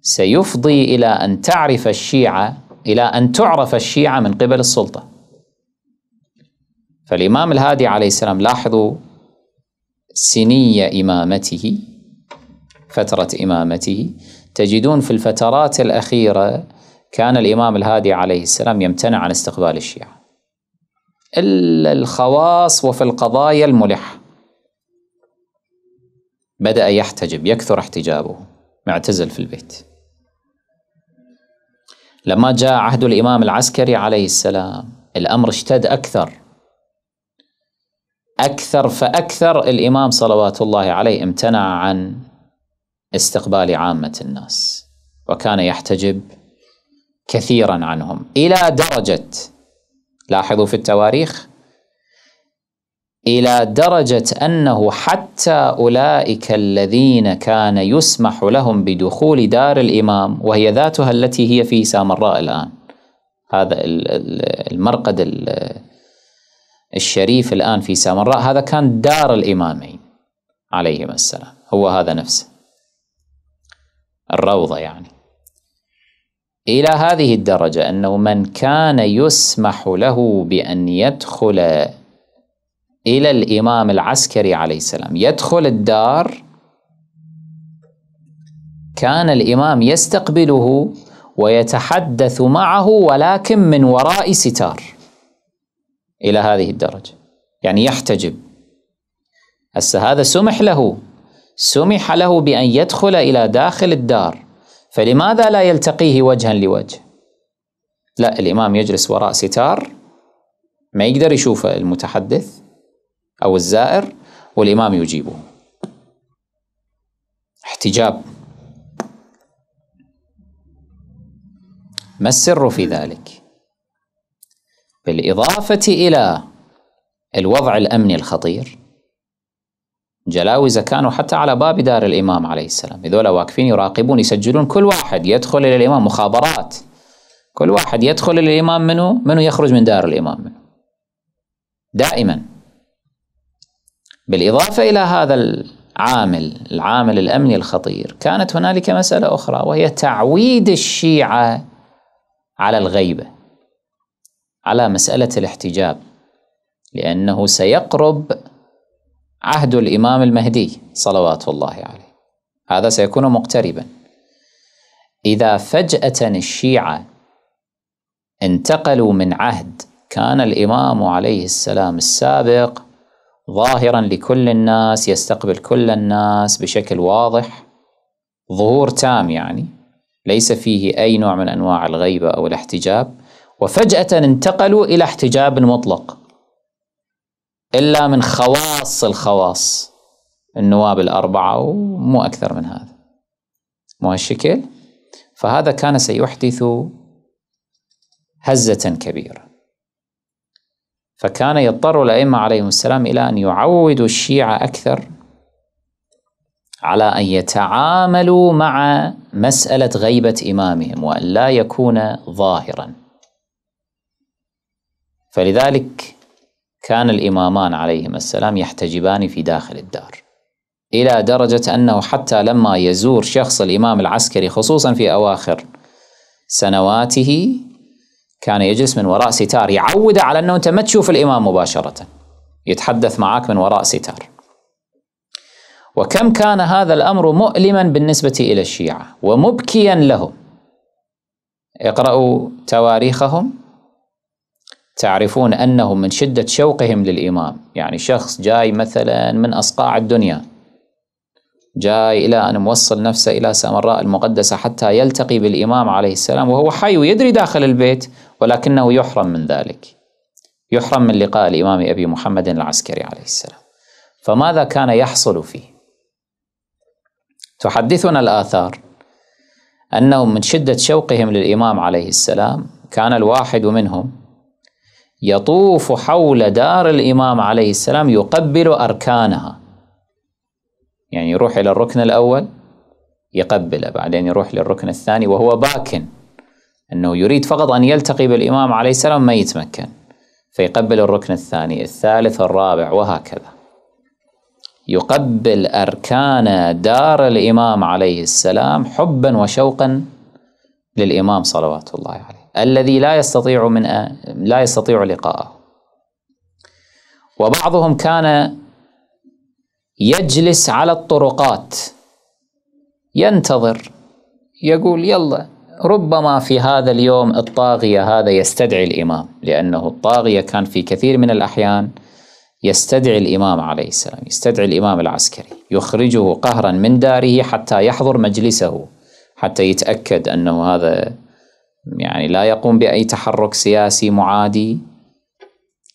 سيفضي إلى أن تعرف الشيعة إلى أن تعرف الشيعة من قبل السلطة فالإمام الهادي عليه السلام لاحظوا سنية إمامته فترة إمامته تجدون في الفترات الأخيرة كان الإمام الهادي عليه السلام يمتنع عن استقبال الشيعة إلا الخواص وفي القضايا الملحة بدأ يحتجب يكثر احتجابه معتزل في البيت لما جاء عهد الإمام العسكري عليه السلام الأمر اشتد أكثر أكثر فأكثر الإمام صلوات الله عليه امتنع عن استقبال عامة الناس وكان يحتجب كثيرا عنهم إلى درجة لاحظوا في التواريخ إلى درجة أنه حتى أولئك الذين كان يسمح لهم بدخول دار الإمام وهي ذاتها التي هي في سامراء الآن هذا المرقد الشريف الآن في سامراء هذا كان دار الإمامين عليهما السلام هو هذا نفسه الروضة يعني إلى هذه الدرجة أنه من كان يسمح له بأن يدخل إلى الإمام العسكري عليه السلام يدخل الدار كان الإمام يستقبله ويتحدث معه ولكن من وراء ستار إلى هذه الدرجة يعني يحتجب هسه هذا سمح له سمح له بأن يدخل إلى داخل الدار فلماذا لا يلتقيه وجها لوجه لا الإمام يجلس وراء ستار ما يقدر يشوفه المتحدث أو الزائر والإمام يجيبه احتجاب ما السر في ذلك؟ بالإضافة إلى الوضع الأمني الخطير جلاوزة كانوا حتى على باب دار الإمام عليه السلام هذول واقفين يراقبون يسجلون كل واحد يدخل إلى الإمام مخابرات كل واحد يدخل إلى الإمام منه منه يخرج من دار الإمام منه دائما بالإضافة إلى هذا العامل العامل الأمني الخطير كانت هنالك مسألة أخرى وهي تعويد الشيعة على الغيبة على مسألة الاحتجاب لأنه سيقرب عهد الإمام المهدي صلوات الله عليه هذا سيكون مقتربا إذا فجأة الشيعة انتقلوا من عهد كان الإمام عليه السلام السابق ظاهرا لكل الناس يستقبل كل الناس بشكل واضح ظهور تام يعني ليس فيه أي نوع من أنواع الغيبة أو الاحتجاب وفجأة انتقلوا إلى احتجاب مطلق إلا من خواص الخواص النواب الأربعة ومو أكثر من هذا مو هالشكل فهذا كان سيحدث هزة كبيرة فكان يضطر الأئمة عليهم السلام إلى أن يعودوا الشيعة أكثر على أن يتعاملوا مع مسألة غيبة إمامهم وأن لا يكون ظاهرا فلذلك كان الإمامان عليهم السلام يحتجبان في داخل الدار إلى درجة أنه حتى لما يزور شخص الإمام العسكري خصوصا في أواخر سنواته كان يجلس من وراء ستار يعوده على أنه أنت ما تشوف الإمام مباشرة يتحدث معك من وراء ستار وكم كان هذا الأمر مؤلما بالنسبة إلى الشيعة ومبكيا لهم اقرأوا تواريخهم تعرفون أنهم من شدة شوقهم للإمام يعني شخص جاي مثلا من أصقاع الدنيا جاي إلى أن موصل نفسه إلى سامراء المقدسة حتى يلتقي بالإمام عليه السلام وهو حي ويدري داخل البيت ولكنه يحرم من ذلك يحرم من لقاء الإمام أبي محمد العسكري عليه السلام فماذا كان يحصل فيه تحدثنا الآثار أنهم من شدة شوقهم للإمام عليه السلام كان الواحد منهم يطوف حول دار الإمام عليه السلام يقبل أركانها يعني يروح إلى الركن الأول يقبله بعدين يروح للركن الثاني وهو باكن أنه يريد فقط أن يلتقي بالإمام عليه السلام ما يتمكن فيقبل الركن الثاني الثالث الرابع وهكذا يقبل أركان دار الإمام عليه السلام حبا وشوقا للإمام صلوات الله عليه الذي لا يستطيع من أ... لا يستطيع لقاءه وبعضهم كان يجلس على الطرقات ينتظر يقول يلا ربما في هذا اليوم الطاغية هذا يستدعي الإمام لأنه الطاغية كان في كثير من الأحيان يستدعي الإمام عليه السلام يستدعي الإمام العسكري يخرجه قهرا من داره حتى يحضر مجلسه حتى يتأكد أنه هذا يعني لا يقوم بأي تحرك سياسي معادي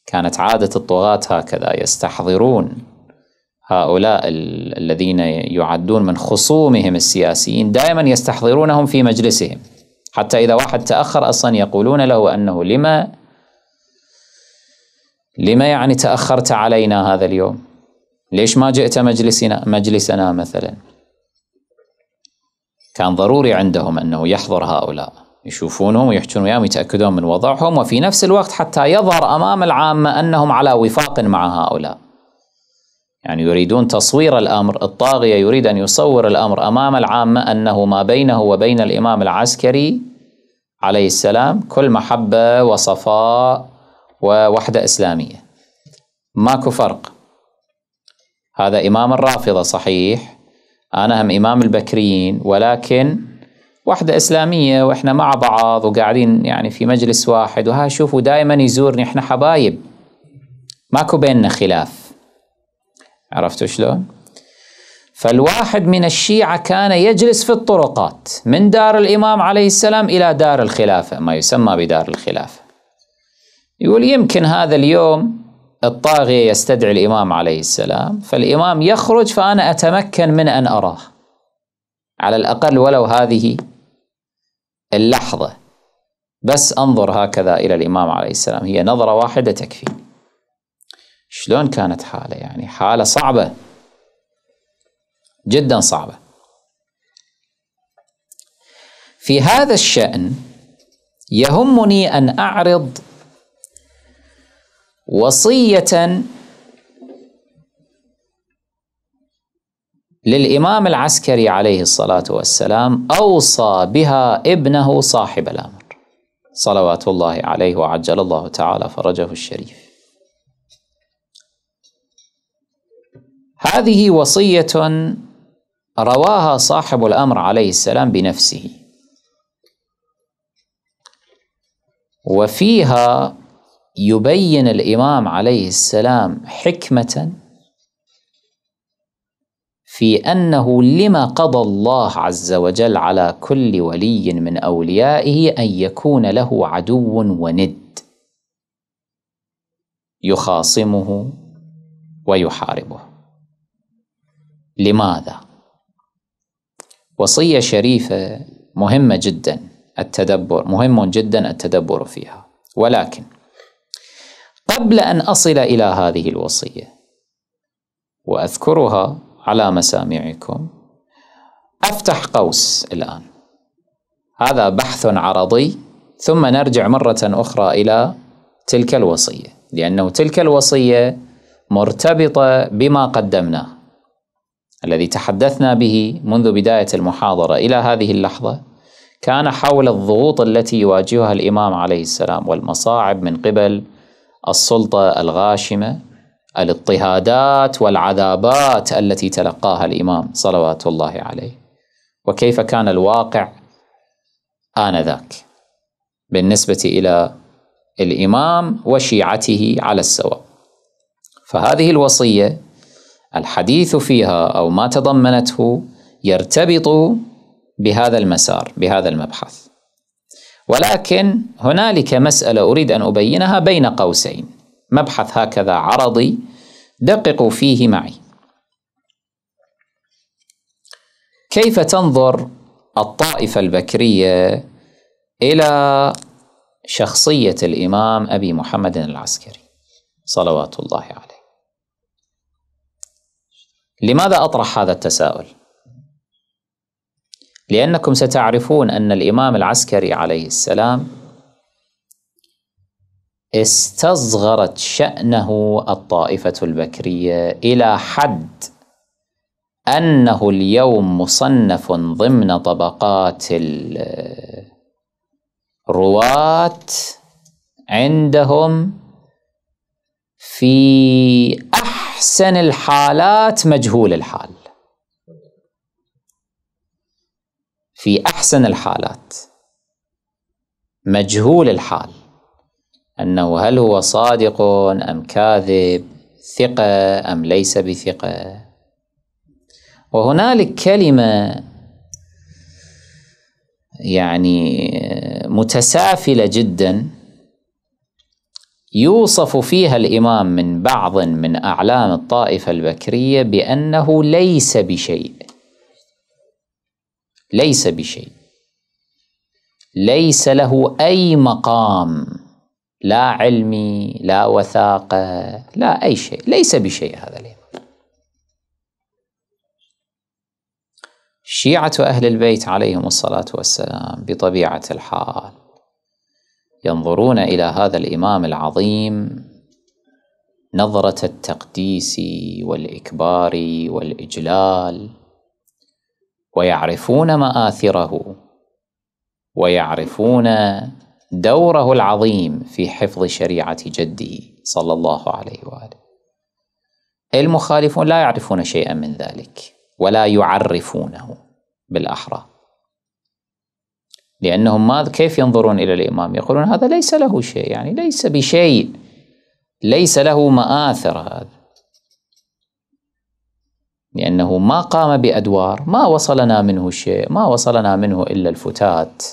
كانت عادة الطغاة هكذا يستحضرون هؤلاء الذين يعدون من خصومهم السياسيين دائما يستحضرونهم في مجلسهم حتى إذا واحد تأخر أصلا يقولون له أنه لما لما يعني تأخرت علينا هذا اليوم ليش ما جئت مجلسنا مجلسنا مثلا كان ضروري عندهم أنه يحضر هؤلاء يشوفونهم ويحجون وياهم يتأكدون من وضعهم وفي نفس الوقت حتى يظهر أمام العامة أنهم على وفاق مع هؤلاء يعني يريدون تصوير الامر الطاغيه يريد ان يصور الامر امام العامه انه ما بينه وبين الامام العسكري عليه السلام كل محبه وصفاء ووحده اسلاميه ماكو فرق هذا امام الرافضه صحيح انا هم امام البكريين ولكن وحده اسلاميه واحنا مع بعض وقاعدين يعني في مجلس واحد وها شوفوا دائما يزورني احنا حبايب ماكو بيننا خلاف عرفتوا شلون؟ فالواحد من الشيعة كان يجلس في الطرقات من دار الإمام عليه السلام إلى دار الخلافة ما يسمى بدار الخلافة يقول يمكن هذا اليوم الطاغية يستدعي الإمام عليه السلام فالإمام يخرج فأنا أتمكن من أن أراه على الأقل ولو هذه اللحظة بس أنظر هكذا إلى الإمام عليه السلام هي نظرة واحدة تكفي شلون كانت حاله يعني حاله صعبه جدا صعبه في هذا الشان يهمني ان اعرض وصيه للامام العسكري عليه الصلاه والسلام اوصى بها ابنه صاحب الامر صلوات الله عليه وعجل الله تعالى فرجه الشريف هذه وصية رواها صاحب الأمر عليه السلام بنفسه وفيها يبين الإمام عليه السلام حكمة في أنه لما قضى الله عز وجل على كل ولي من أوليائه أن يكون له عدو وند يخاصمه ويحاربه لماذا وصية شريفة مهمة جدا التدبر مهم جدا التدبر فيها ولكن قبل أن أصل إلى هذه الوصية وأذكرها على مسامعكم أفتح قوس الآن هذا بحث عرضي ثم نرجع مرة أخرى إلى تلك الوصية لأنه تلك الوصية مرتبطة بما قدمناه الذي تحدثنا به منذ بداية المحاضرة إلى هذه اللحظة كان حول الضغوط التي يواجهها الإمام عليه السلام والمصاعب من قبل السلطة الغاشمة الاضطهادات والعذابات التي تلقاها الإمام صلوات الله عليه وكيف كان الواقع آنذاك بالنسبة إلى الإمام وشيعته على السواء فهذه الوصية الحديث فيها أو ما تضمنته يرتبط بهذا المسار بهذا المبحث ولكن هنالك مسألة أريد أن أبينها بين قوسين مبحث هكذا عرضي دققوا فيه معي كيف تنظر الطائفة البكرية إلى شخصية الإمام أبي محمد العسكري صلوات الله عليه لماذا أطرح هذا التساؤل؟ لأنكم ستعرفون أن الإمام العسكري عليه السلام استصغرت شأنه الطائفة البكرية إلى حد أنه اليوم مصنف ضمن طبقات الرواة عندهم في أحسن الحالات مجهول الحال في أحسن الحالات مجهول الحال أنه هل هو صادق أم كاذب ثقة أم ليس بثقة وهنالك كلمة يعني متسافلة جداً يوصف فيها الامام من بعض من اعلام الطائفه البكريه بانه ليس بشيء ليس بشيء ليس له اي مقام لا علمي لا وثاقه لا اي شيء ليس بشيء هذا الامام شيعه اهل البيت عليهم الصلاه والسلام بطبيعه الحال ينظرون إلى هذا الإمام العظيم نظرة التقديس والإكبار والإجلال ويعرفون مآثره ويعرفون دوره العظيم في حفظ شريعة جده صلى الله عليه وآله المخالفون لا يعرفون شيئا من ذلك ولا يعرفونه بالأحرى لأنهم ماذا كيف ينظرون إلى الإمام يقولون هذا ليس له شيء يعني ليس بشيء ليس له مآثر هذا لأنه ما قام بأدوار ما وصلنا منه شيء ما وصلنا منه إلا الفتات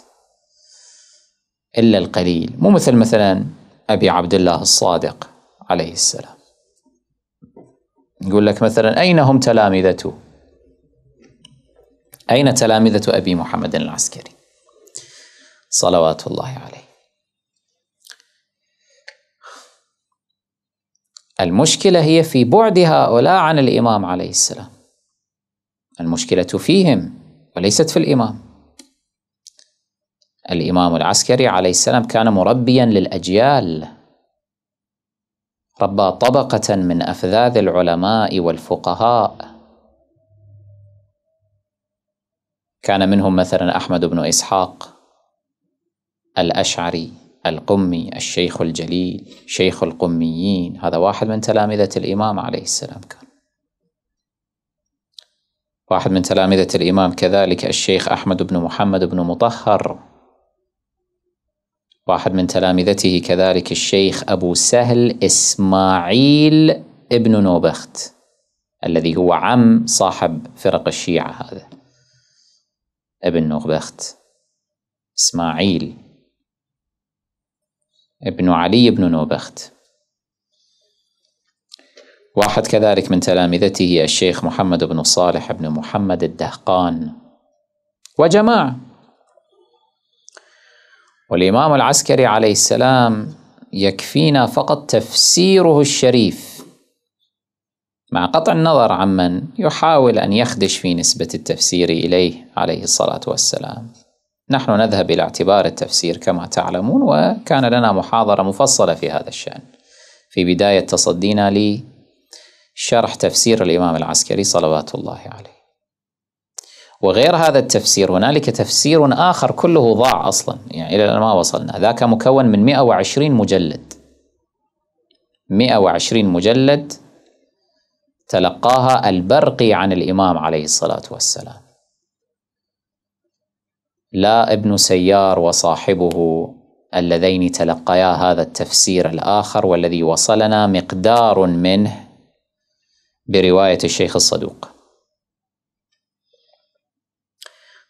إلا القليل مو مثل مثلا أبي عبد الله الصادق عليه السلام يقول لك مثلا أين هم تلامذته أين تلامذة أبي محمد العسكري صلوات الله عليه المشكله هي في بعد هؤلاء عن الامام عليه السلام المشكله فيهم وليست في الامام الامام العسكري عليه السلام كان مربيا للاجيال ربى طبقه من افذاذ العلماء والفقهاء كان منهم مثلا احمد بن اسحاق الأشعري القمي الشيخ الجليل شيخ القميين هذا واحد من تلامذة الإمام عليه السلام كان واحد من تلامذة الإمام كذلك الشيخ أحمد بن محمد بن مطهر واحد من تلامذته كذلك الشيخ أبو سهل إسماعيل ابن نوبخت الذي هو عم صاحب فرق الشيعة هذا ابن نوبخت إسماعيل ابن علي بن نوبخت واحد كذلك من تلامذته الشيخ محمد بن صالح بن محمد الدهقان وجماعة والإمام العسكري عليه السلام يكفينا فقط تفسيره الشريف مع قطع النظر عمن يحاول أن يخدش في نسبة التفسير إليه عليه الصلاة والسلام نحن نذهب إلى اعتبار التفسير كما تعلمون وكان لنا محاضرة مفصلة في هذا الشأن في بداية تصدينا لشرح تفسير الإمام العسكري صلوات الله عليه وغير هذا التفسير هنالك تفسير آخر كله ضاع أصلا يعني إلى الآن ما وصلنا ذاك مكون من 120 مجلد 120 مجلد تلقاها البرقي عن الإمام عليه الصلاة والسلام لا ابن سيار وصاحبه اللذين تلقيا هذا التفسير الآخر والذي وصلنا مقدار منه برواية الشيخ الصدوق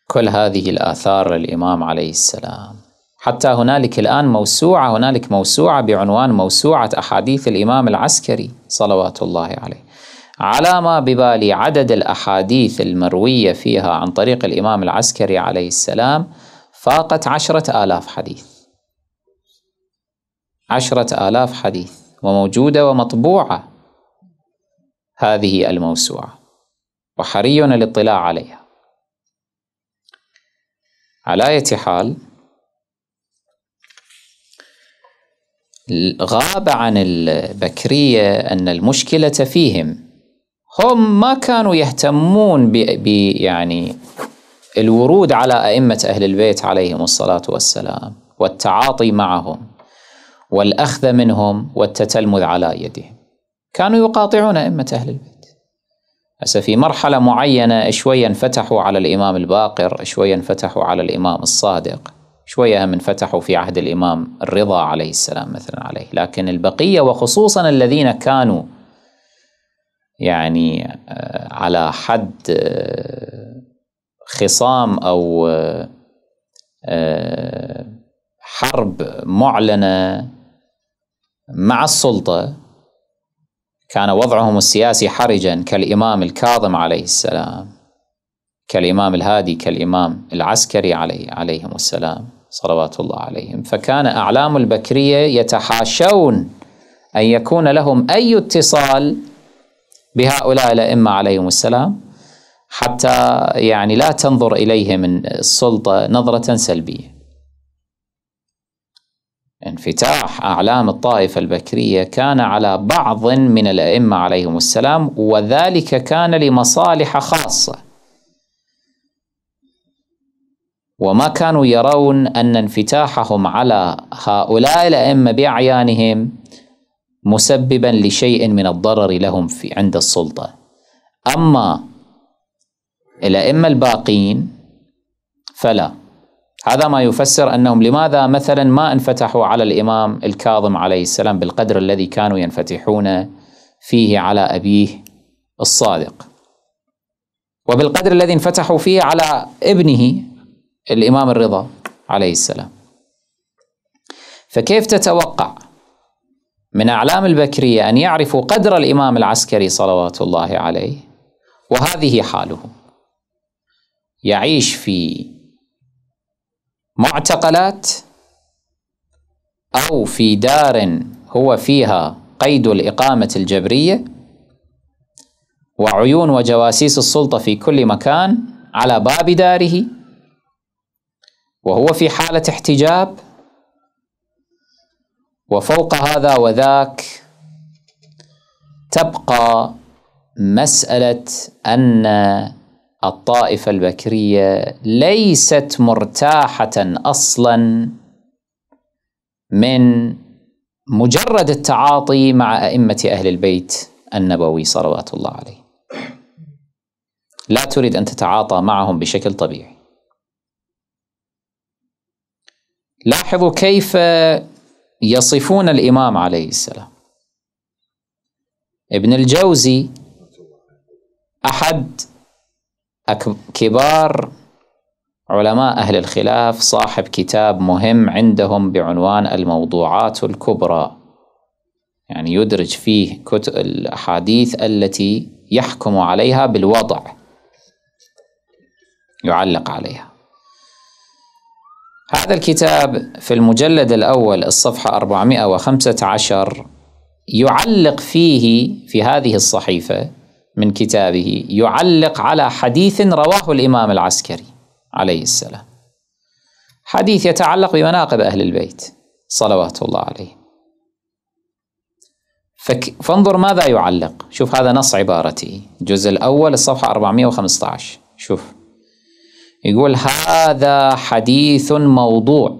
كل هذه الآثار للإمام عليه السلام حتى هنالك الآن موسوعة هنالك موسوعة بعنوان موسوعة أحاديث الإمام العسكري صلوات الله عليه على ما ببالي عدد الأحاديث المروية فيها عن طريق الإمام العسكري عليه السلام فاقت عشرة آلاف حديث عشرة آلاف حديث وموجودة ومطبوعة هذه الموسوعة وحري الاطلاع عليها على أي حال غاب عن البكرية أن المشكلة فيهم هم ما كانوا يهتمون ب يعني الورود على أئمة أهل البيت عليهم الصلاة والسلام والتعاطي معهم والأخذ منهم والتتلمذ على يدهم كانوا يقاطعون أئمة أهل البيت هسه في مرحلة معينة شوية انفتحوا على الإمام الباقر شوية انفتحوا على الإمام الصادق شوية هم انفتحوا في عهد الإمام الرضا عليه السلام مثلا عليه لكن البقية وخصوصا الذين كانوا يعني آه، على حد آه، خصام او آه، حرب معلنه مع السلطه كان وضعهم السياسي حرجا كالامام الكاظم عليه السلام كالامام الهادي كالامام العسكري عليه عليهم السلام صلوات الله عليهم فكان اعلام البكريه يتحاشون ان يكون لهم اي اتصال بهؤلاء الأئمة عليهم السلام حتى يعني لا تنظر إليهم السلطة نظرة سلبية انفتاح أعلام الطائفة البكرية كان على بعض من الأئمة عليهم السلام وذلك كان لمصالح خاصة وما كانوا يرون أن انفتاحهم على هؤلاء الأئمة بأعيانهم مسببا لشيء من الضرر لهم في عند السلطة أما الأئمة الباقين فلا هذا ما يفسر أنهم لماذا مثلا ما انفتحوا على الإمام الكاظم عليه السلام بالقدر الذي كانوا ينفتحون فيه على أبيه الصادق وبالقدر الذي انفتحوا فيه على ابنه الإمام الرضا عليه السلام فكيف تتوقع من أعلام البكرية أن يعرفوا قدر الإمام العسكري صلوات الله عليه وهذه حاله يعيش في معتقلات أو في دار هو فيها قيد الإقامة الجبرية وعيون وجواسيس السلطة في كل مكان على باب داره وهو في حالة احتجاب وفوق هذا وذاك تبقى مسألة أن الطائفة البكرية ليست مرتاحة أصلا من مجرد التعاطي مع أئمة أهل البيت النبوي صلوات الله عليه لا تريد أن تتعاطى معهم بشكل طبيعي لاحظوا كيف يصفون الإمام عليه السلام ابن الجوزي أحد كبار علماء أهل الخلاف صاحب كتاب مهم عندهم بعنوان الموضوعات الكبرى يعني يدرج فيه الأحاديث التي يحكم عليها بالوضع يعلق عليها هذا الكتاب في المجلد الأول الصفحة 415 يعلق فيه في هذه الصحيفة من كتابه يعلق على حديث رواه الإمام العسكري عليه السلام حديث يتعلق بمناقب أهل البيت صلوات الله عليه فانظر ماذا يعلق شوف هذا نص عبارته الجزء الأول الصفحة 415 شوف يقول هذا حديث موضوع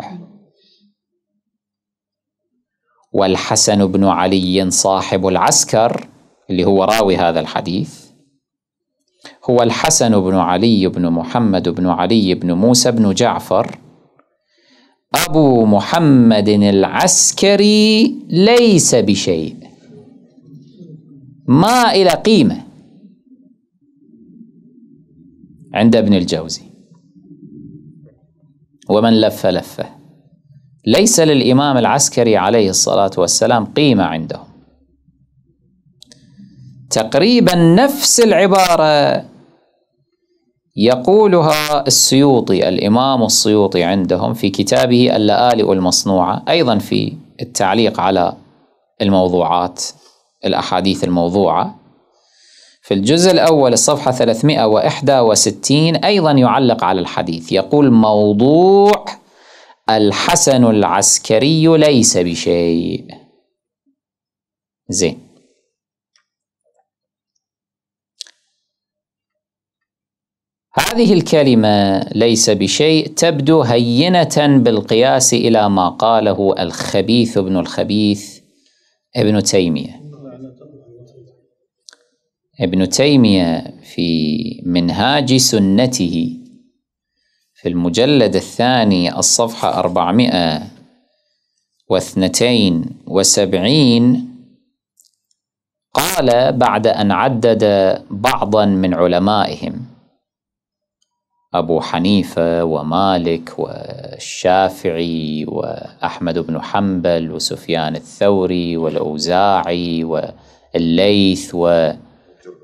والحسن بن علي صاحب العسكر اللي هو راوي هذا الحديث هو الحسن بن علي بن محمد بن علي بن موسى بن جعفر أبو محمد العسكري ليس بشيء ما إلى قيمة عند ابن الجوزي ومن لف لفه ليس للإمام العسكري عليه الصلاة والسلام قيمة عندهم تقريبا نفس العبارة يقولها السيوطي الإمام السيوطي عندهم في كتابه اللآلئ المصنوعة أيضا في التعليق على الموضوعات الأحاديث الموضوعة في الجزء الأول الصفحة 361 أيضا يعلق على الحديث يقول موضوع الحسن العسكري ليس بشيء زين هذه الكلمة ليس بشيء تبدو هينة بالقياس إلى ما قاله الخبيث ابن الخبيث ابن تيمية ابن تيمية في منهاج سنته في المجلد الثاني الصفحة أربعمائة واثنتين وسبعين قال بعد أن عدد بعضا من علمائهم أبو حنيفة ومالك والشافعي وأحمد بن حنبل وسفيان الثوري والأوزاعي والليث و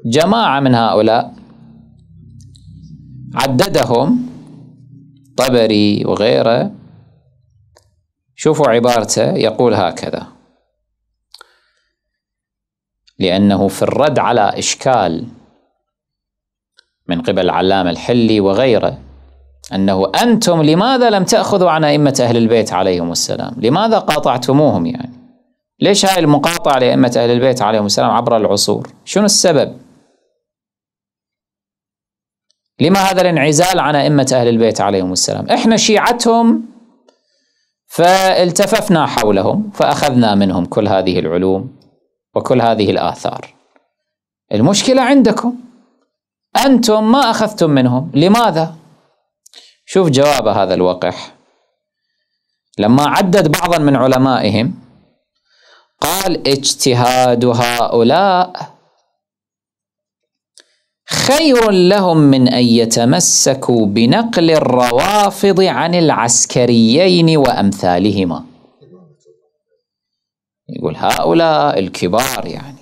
جماعة من هؤلاء عددهم طبري وغيره شوفوا عبارته يقول هكذا لأنه في الرد على إشكال من قبل علام الحلي وغيره أنه أنتم لماذا لم تأخذوا عن أئمة أهل البيت عليهم السلام لماذا قاطعتموهم يعني ليش هاي المقاطعة لأئمة أهل البيت عليهم السلام عبر العصور شنو السبب لما هذا الانعزال عن أئمة أهل البيت عليهم السلام إحنا شيعتهم فالتففنا حولهم فأخذنا منهم كل هذه العلوم وكل هذه الآثار المشكلة عندكم أنتم ما أخذتم منهم لماذا؟ شوف جواب هذا الوقح لما عدد بعضا من علمائهم قال اجتهاد هؤلاء خير لهم من ان يتمسكوا بنقل الروافض عن العسكريين وامثالهما يقول هؤلاء الكبار يعني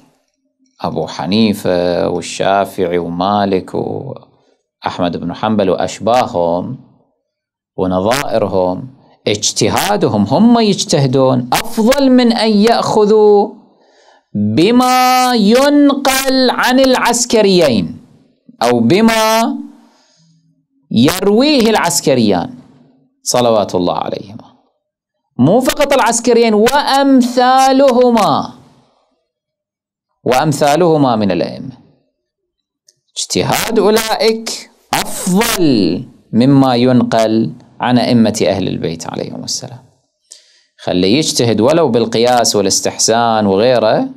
ابو حنيفه والشافعي ومالك واحمد بن حنبل واشباههم ونظائرهم اجتهادهم هم يجتهدون افضل من ان ياخذوا بما ينقل عن العسكريين أو بما يرويه العسكريان صلوات الله عليهما مو فقط العسكريين وأمثالهما وأمثالهما من الأئمة اجتهاد أولئك أفضل مما ينقل عن أئمة أهل البيت عليهم السلام خليه يجتهد ولو بالقياس والاستحسان وغيره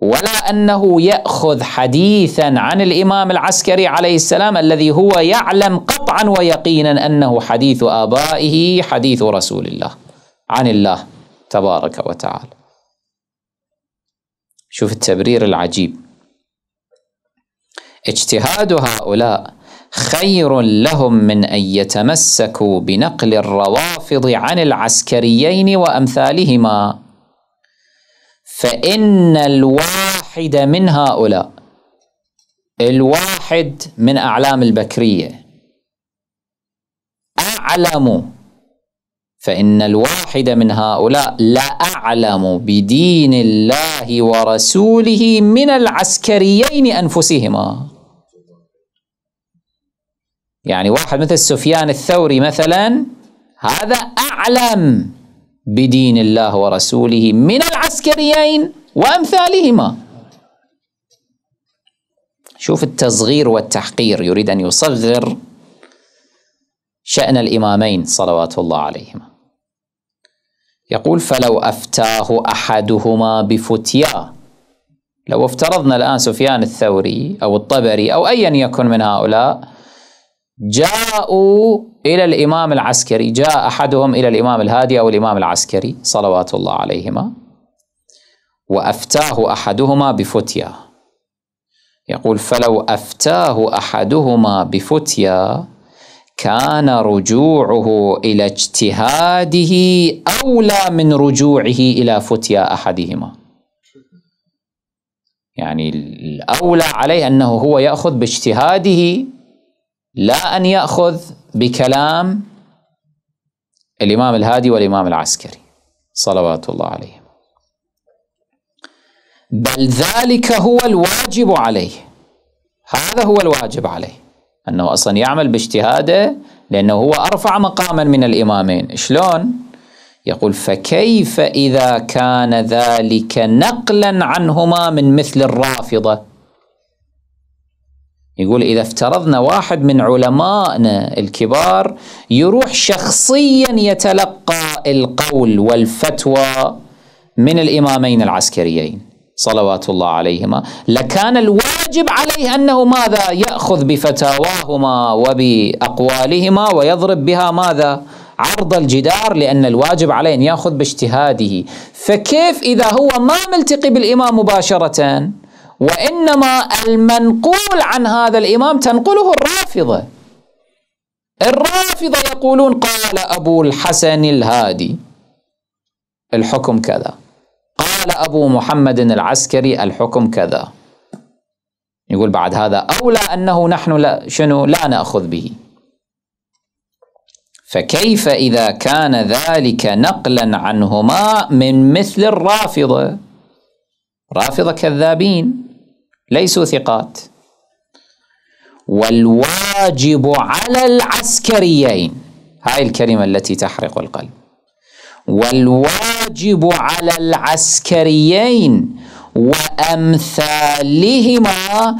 ولا انه ياخذ حديثا عن الامام العسكري عليه السلام الذي هو يعلم قطعا ويقينا انه حديث ابائه حديث رسول الله عن الله تبارك وتعالى. شوف التبرير العجيب. اجتهاد هؤلاء خير لهم من ان يتمسكوا بنقل الروافض عن العسكريين وامثالهما فإن الواحد من هؤلاء الواحد من أعلام البكرية أعلم فإن الواحد من هؤلاء لا أعلم بدين الله ورسوله من العسكريين أنفسهما يعني واحد مثل سفيان الثوري مثلا هذا أعلم بدين الله ورسوله من العسكريين وأمثالهما شوف التصغير والتحقير يريد أن يصغر شأن الإمامين صلوات الله عليهما يقول فلو أفتاه أحدهما بفتيا لو افترضنا الآن سفيان الثوري أو الطبري أو أيا يكن من هؤلاء جاءوا إلى الإمام العسكري جاء أحدهم إلى الإمام الهادي أو الإمام العسكري صلوات الله عليهما وأفتاه أحدهما بفتيا يقول فلو أفتاه أحدهما بفتيا كان رجوعه إلى اجتهاده أولى من رجوعه إلى فتيا أحدهما يعني الأولى عليه أنه هو يأخذ باجتهاده لا أن يأخذ بكلام الإمام الهادي والإمام العسكري صلوات الله عليهم بل ذلك هو الواجب عليه هذا هو الواجب عليه أنه أصلا يعمل باجتهاده لأنه هو أرفع مقاما من الإمامين شلون؟ يقول فكيف إذا كان ذلك نقلا عنهما من مثل الرافضة يقول إذا افترضنا واحد من علمائنا الكبار يروح شخصيا يتلقى القول والفتوى من الإمامين العسكريين صلوات الله عليهما لكان الواجب عليه أنه ماذا يأخذ بفتاواهما وبأقوالهما ويضرب بها ماذا عرض الجدار لأن الواجب عليه أن يأخذ باجتهاده فكيف إذا هو ما ملتقي بالإمام مباشرةً وإنما المنقول عن هذا الإمام تنقله الرافضة الرافضة يقولون قال أبو الحسن الهادي الحكم كذا قال أبو محمد العسكري الحكم كذا يقول بعد هذا أولى أنه نحن لا شنو لا نأخذ به فكيف إذا كان ذلك نقلا عنهما من مثل الرافضة رافضة كذابين ليسوا ثقات والواجب على العسكريين هاي الكلمة التي تحرق القلب والواجب على العسكريين وأمثالهما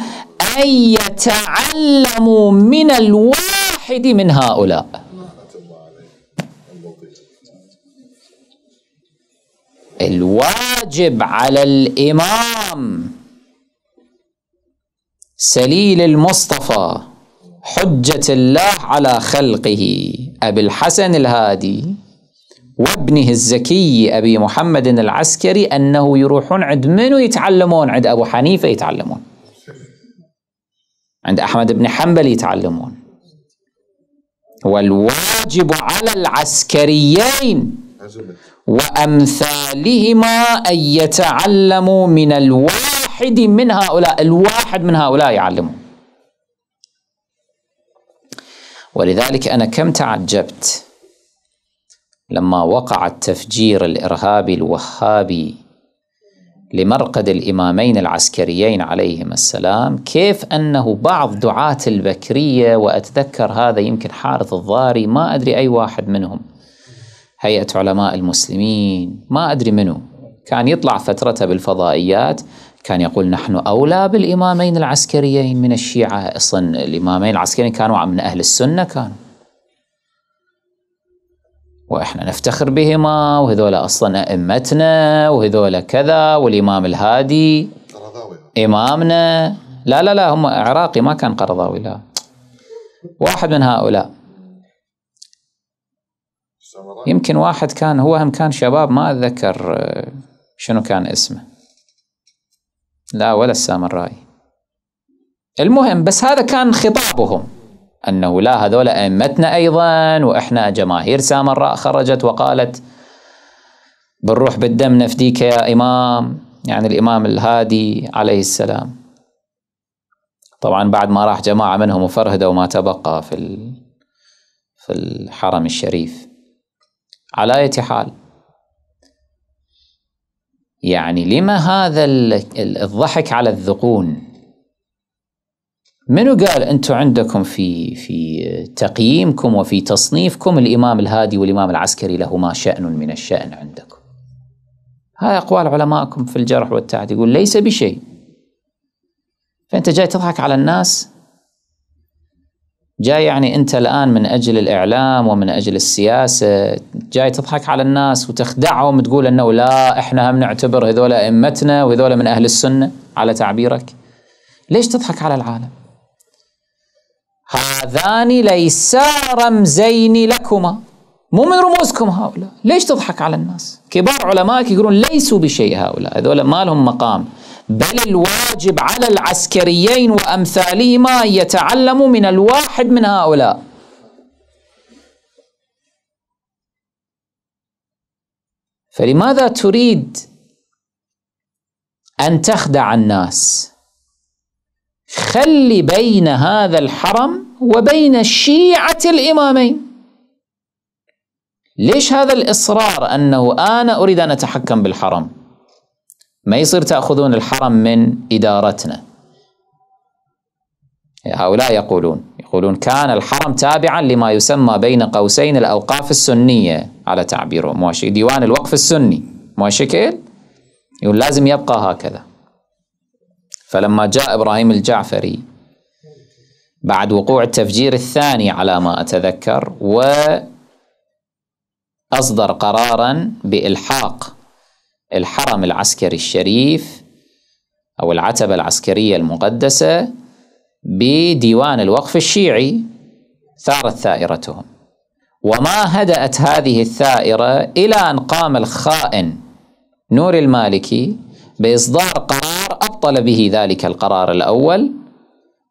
أن يتعلموا من الواحد من هؤلاء الواجب على الإمام سليل المصطفى حجة الله على خلقه أبي الحسن الهادي وابنه الزكي أبي محمد العسكري أنه يروحون عند منو يتعلمون عند أبو حنيفة يتعلمون عند أحمد بن حنبل يتعلمون والواجب على العسكريين وأمثالهما أن يتعلموا من الواجب واحد من هؤلاء الواحد من هؤلاء يعلمه ولذلك أنا كم تعجبت لما وقع التفجير الإرهابي الوهابي لمرقد الإمامين العسكريين عليهم السلام كيف أنه بعض دعاة البكرية وأتذكر هذا يمكن حارث الضاري ما أدري أي واحد منهم هيئة علماء المسلمين ما أدري منه كان يطلع فترته بالفضائيات كان يقول نحن أولى بالإمامين العسكريين من الشيعة أصلا الإمامين العسكريين كانوا من أهل السنة كانوا وإحنا نفتخر بهما وهذولا أصلا أئمتنا وهذولا كذا والإمام الهادي قرضاوي إمامنا لا لا لا هم عراقي ما كان قرضاوي لا واحد من هؤلاء يمكن واحد كان هو هم كان شباب ما أتذكر آه، شنو كان اسمه لا ولا السامرائي المهم بس هذا كان خطابهم أنه لا هذول أئمتنا أيضا وإحنا جماهير سامراء خرجت وقالت بالروح بالدم نفديك يا إمام يعني الإمام الهادي عليه السلام طبعا بعد ما راح جماعة منهم وفرهدوا ما تبقى في في الحرم الشريف على أي حال يعني لما هذا الضحك على الذقون منو قال انتم عندكم في في تقييمكم وفي تصنيفكم الامام الهادي والامام العسكري لهما شان من الشان عندكم هاي اقوال علمائكم في الجرح والتعديل يقول ليس بشيء فانت جاي تضحك على الناس جاي يعني أنت الآن من أجل الإعلام ومن أجل السياسة جاي تضحك على الناس وتخدعهم تقول أنه لا إحنا هم نعتبر هذول أئمتنا وهذول من أهل السنة على تعبيرك ليش تضحك على العالم هذان ليسا رمزين لكما مو من رموزكم هؤلاء ليش تضحك على الناس كبار علمائك يقولون ليسوا بشيء هؤلاء هذول ما لهم مقام بل الواجب على العسكريين وأمثالهما أن يتعلموا من الواحد من هؤلاء فلماذا تريد أن تخدع الناس خلي بين هذا الحرم وبين شيعة الإمامين ليش هذا الإصرار أنه أنا أريد أن أتحكم بالحرم ما يصير تأخذون الحرم من إدارتنا هؤلاء يقولون يقولون كان الحرم تابعا لما يسمى بين قوسين الأوقاف السنية على تعبيره مواشي ديوان الوقف السني مواشي كيل يقول لازم يبقى هكذا فلما جاء إبراهيم الجعفري بعد وقوع التفجير الثاني على ما أتذكر وأصدر قرارا بإلحاق الحرم العسكري الشريف أو العتبة العسكرية المقدسة بديوان الوقف الشيعي ثارت ثائرتهم وما هدأت هذه الثائرة إلى أن قام الخائن نور المالكي بإصدار قرار أبطل به ذلك القرار الأول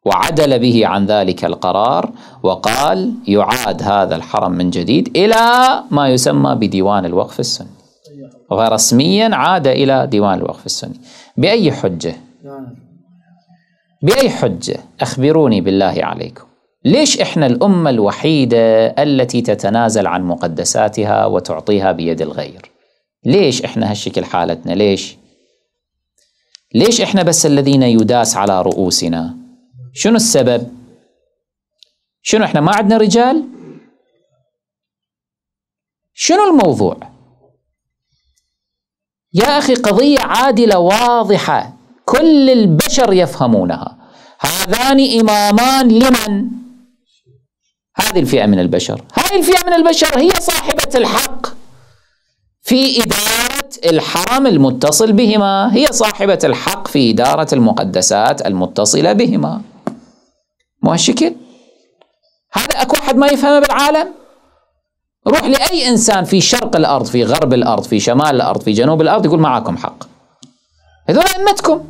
وعدل به عن ذلك القرار وقال يعاد هذا الحرم من جديد إلى ما يسمى بديوان الوقف السني ورسميا عاد إلى ديوان الوقف السني بأي حجة بأي حجة أخبروني بالله عليكم ليش إحنا الأمة الوحيدة التي تتنازل عن مقدساتها وتعطيها بيد الغير ليش إحنا هالشكل حالتنا ليش ليش إحنا بس الذين يداس على رؤوسنا شنو السبب شنو إحنا ما عندنا رجال شنو الموضوع يا أخي قضية عادلة واضحة كل البشر يفهمونها هذان إمامان لمن؟ هذه الفئة من البشر هذه الفئة من البشر هي صاحبة الحق في إدارة الحرم المتصل بهما هي صاحبة الحق في إدارة المقدسات المتصلة بهما مو هالشكل؟ هذا اكو احد ما يفهمه بالعالم؟ روح لأي إنسان في شرق الأرض في غرب الأرض في شمال الأرض في جنوب الأرض يقول معاكم حق هذول أئمتكم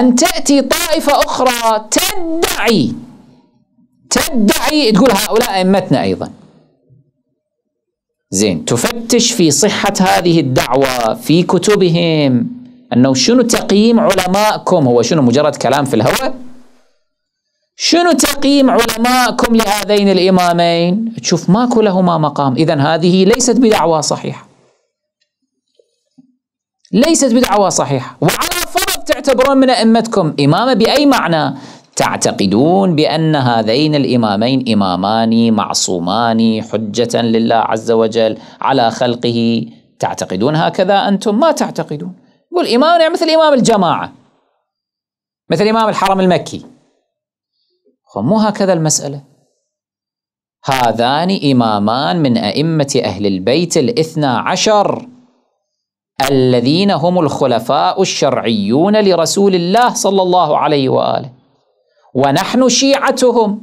أن تأتي طائفة أخرى تدعي تدعي تقول هؤلاء أئمتنا أيضا زين تفتش في صحة هذه الدعوة في كتبهم أنه شنو تقييم علمائكم هو شنو مجرد كلام في الهواء شنو تقييم علمائكم لهذين الإمامين تشوف ماكو لهما مقام إذا هذه ليست بدعوى صحيحة ليست بدعوى صحيحة وعلى فرض تعتبرون من أئمتكم إمامة بأي معنى تعتقدون بأن هذين الإمامين إمامان معصومان حجة لله عز وجل على خلقه تعتقدون هكذا أنتم ما تعتقدون قول إمامنا يعني مثل إمام الجماعة مثل إمام الحرم المكي مو هكذا المسألة هذان إمامان من أئمة أهل البيت الاثنى عشر الذين هم الخلفاء الشرعيون لرسول الله صلى الله عليه وآله ونحن شيعتهم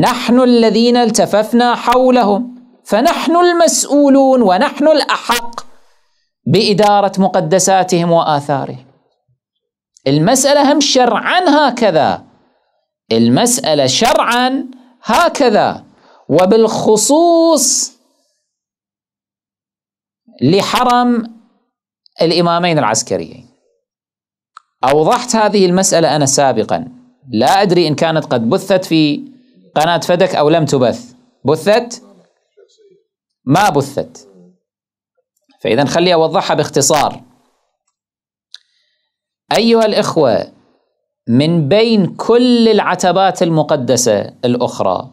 نحن الذين التففنا حولهم فنحن المسؤولون ونحن الأحق بإدارة مقدساتهم وآثارهم المسألة هم شرعا هكذا المسألة شرعا هكذا وبالخصوص لحرم الإمامين العسكريين أوضحت هذه المسألة أنا سابقا لا أدري إن كانت قد بثت في قناة فدك أو لم تبث بثت؟ ما بثت فإذا خلي أوضحها باختصار أيها الإخوة من بين كل العتبات المقدسه الاخرى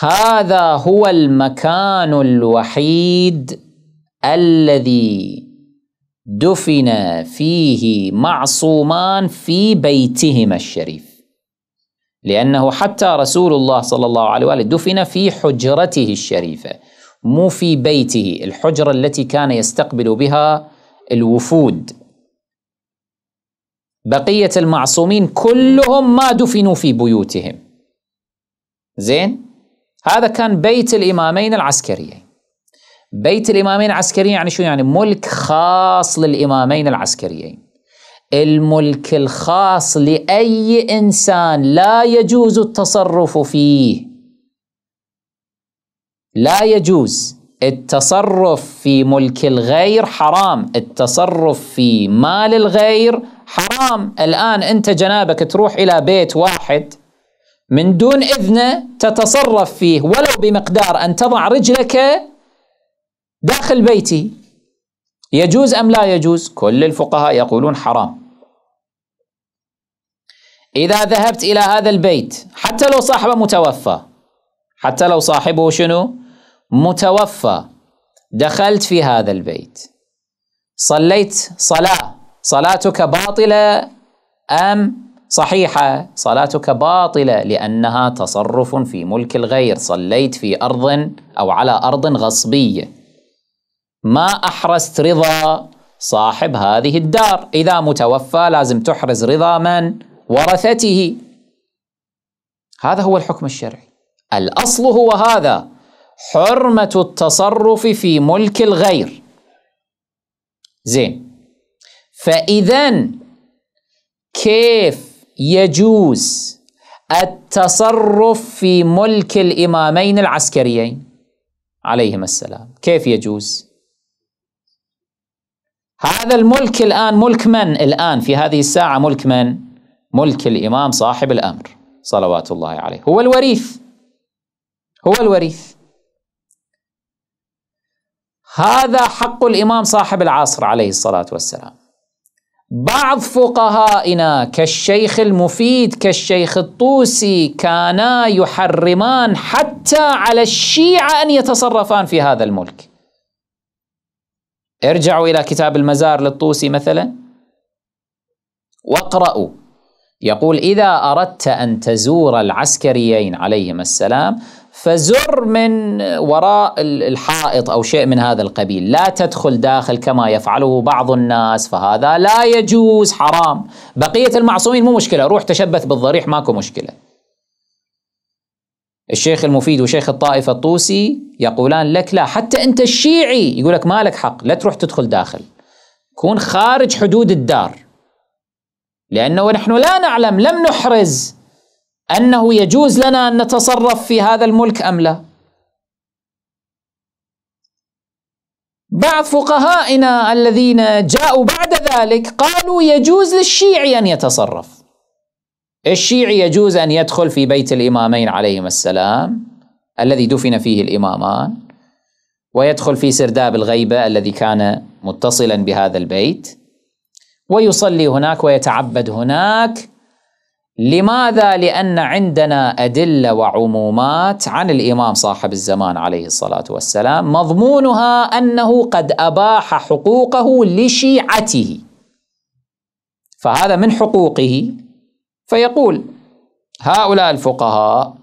هذا هو المكان الوحيد الذي دفن فيه معصومان في بيتهما الشريف لانه حتى رسول الله صلى الله عليه واله دفن في حجرته الشريفه مو في بيته الحجره التي كان يستقبل بها الوفود بقية المعصومين كلهم ما دفنوا في بيوتهم زين هذا كان بيت الإمامين العسكريين بيت الإمامين العسكريين يعني شو يعني ملك خاص للإمامين العسكريين الملك الخاص لأي إنسان لا يجوز التصرف فيه لا يجوز التصرف في ملك الغير حرام التصرف في مال الغير حرام الآن أنت جنابك تروح إلى بيت واحد من دون إذنه تتصرف فيه ولو بمقدار أن تضع رجلك داخل بيتي يجوز أم لا يجوز كل الفقهاء يقولون حرام إذا ذهبت إلى هذا البيت حتى لو صاحبه متوفى حتى لو صاحبه شنو متوفى دخلت في هذا البيت صليت صلاة صلاتك باطلة أم صحيحة صلاتك باطلة لأنها تصرف في ملك الغير صليت في أرض أو على أرض غصبية ما أحرزت رضا صاحب هذه الدار إذا متوفى لازم تحرز رضا من ورثته هذا هو الحكم الشرعي الأصل هو هذا حرمة التصرف في ملك الغير زين فإذا كيف يجوز التصرف في ملك الإمامين العسكريين عليهما السلام كيف يجوز هذا الملك الآن ملك من الآن في هذه الساعة ملك من ملك الإمام صاحب الأمر صلوات الله عليه هو الوريث هو الوريث هذا حق الإمام صاحب العصر عليه الصلاة والسلام بعض فقهائنا كالشيخ المفيد كالشيخ الطوسي كانا يحرمان حتى على الشيعة أن يتصرفان في هذا الملك ارجعوا إلى كتاب المزار للطوسي مثلا واقرأوا يقول إذا أردت أن تزور العسكريين عليهم السلام فزر من وراء الحائط او شيء من هذا القبيل، لا تدخل داخل كما يفعله بعض الناس فهذا لا يجوز حرام، بقيه المعصومين مو مشكله، روح تشبث بالضريح ماكو مشكله. الشيخ المفيد وشيخ الطائفه الطوسي يقولان لك لا حتى انت الشيعي يقول لك حق، لا تروح تدخل داخل. كون خارج حدود الدار. لانه نحن لا نعلم لم نحرز انه يجوز لنا ان نتصرف في هذا الملك ام لا بعض فقهائنا الذين جاءوا بعد ذلك قالوا يجوز للشيعي ان يتصرف الشيعي يجوز ان يدخل في بيت الامامين عليهم السلام الذي دفن فيه الامامان ويدخل في سرداب الغيبه الذي كان متصلا بهذا البيت ويصلي هناك ويتعبد هناك لماذا؟ لأن عندنا أدلة وعمومات عن الإمام صاحب الزمان عليه الصلاة والسلام مضمونها أنه قد أباح حقوقه لشيعته فهذا من حقوقه فيقول هؤلاء الفقهاء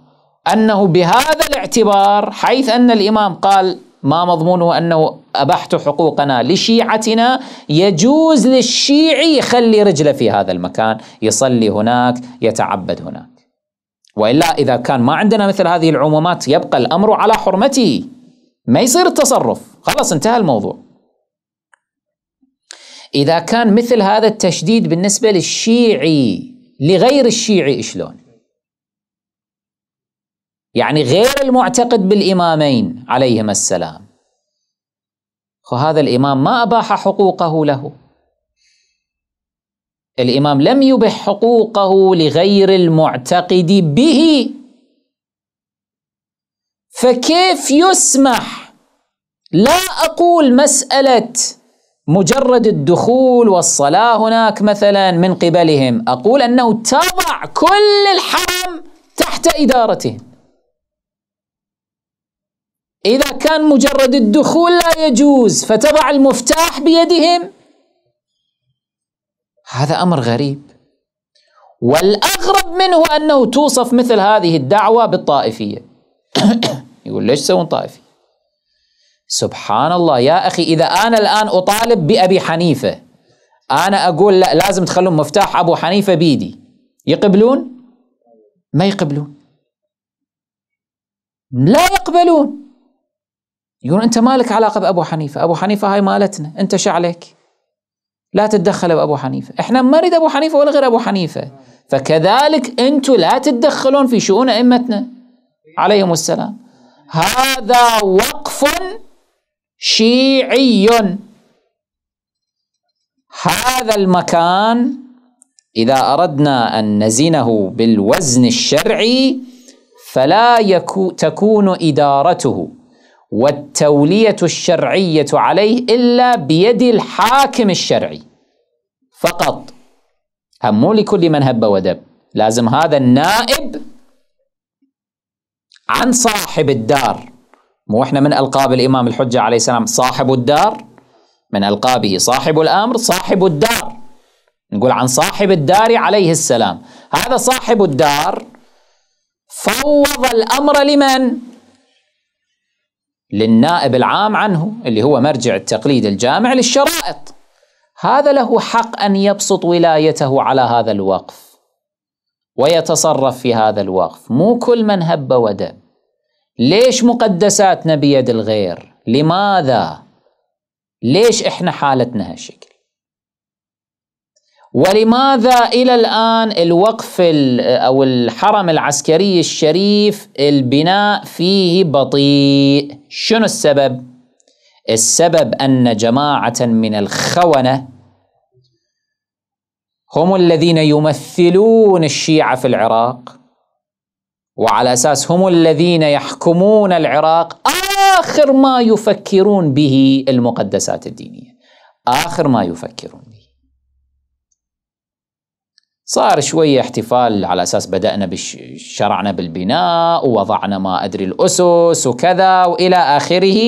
أنه بهذا الاعتبار حيث أن الإمام قال ما مضمونه أنه أبحت حقوقنا لشيعتنا يجوز للشيعي يخلي رجله في هذا المكان يصلي هناك يتعبد هناك وإلا إذا كان ما عندنا مثل هذه العمومات يبقى الأمر على حرمته ما يصير التصرف خلاص انتهى الموضوع إذا كان مثل هذا التشديد بالنسبة للشيعي لغير الشيعي شلون يعني غير المعتقد بالإمامين عليهم السلام فهذا الإمام ما أباح حقوقه له الإمام لم يبح حقوقه لغير المعتقد به فكيف يسمح لا أقول مسألة مجرد الدخول والصلاة هناك مثلا من قبلهم أقول أنه تضع كل الحرم تحت إدارتهم إذا كان مجرد الدخول لا يجوز فتضع المفتاح بيدهم هذا أمر غريب والأغرب منه أنه توصف مثل هذه الدعوة بالطائفية يقول ليش تسوون طائفي سبحان الله يا أخي إذا أنا الآن أطالب بأبي حنيفة أنا أقول لا لازم تخلون مفتاح أبو حنيفة بيدي يقبلون ما يقبلون لا يقبلون يقولون انت مالك علاقه بابو حنيفه، ابو حنيفه هاي مالتنا، انت شعلك عليك؟ لا تتدخل بابو حنيفه، احنا ما نريد ابو حنيفه ولا غير ابو حنيفه، فكذلك انتم لا تتدخلون في شؤون ائمتنا عليهم السلام. هذا وقف شيعي. هذا المكان إذا أردنا أن نزنه بالوزن الشرعي فلا يكو تكون إدارته والتوليه الشرعيه عليه الا بيد الحاكم الشرعي فقط هم مو لكل من هب ودب لازم هذا النائب عن صاحب الدار مو احنا من القاب الامام الحجه عليه السلام صاحب الدار من القابه صاحب الامر صاحب الدار نقول عن صاحب الدار عليه السلام هذا صاحب الدار فوض الامر لمن للنائب العام عنه اللي هو مرجع التقليد الجامع للشرائط هذا له حق أن يبسط ولايته على هذا الوقف ويتصرف في هذا الوقف مو كل من هب ودب ليش مقدساتنا بيد الغير لماذا ليش إحنا حالتنا هالشكل ولماذا إلى الآن الوقف أو الحرم العسكري الشريف البناء فيه بطيء شنو السبب؟ السبب أن جماعة من الخونة هم الذين يمثلون الشيعة في العراق وعلى أساس هم الذين يحكمون العراق آخر ما يفكرون به المقدسات الدينية آخر ما يفكرون صار شوية احتفال على أساس بدأنا شرعنا بالبناء ووضعنا ما أدري الأسس وكذا وإلى آخره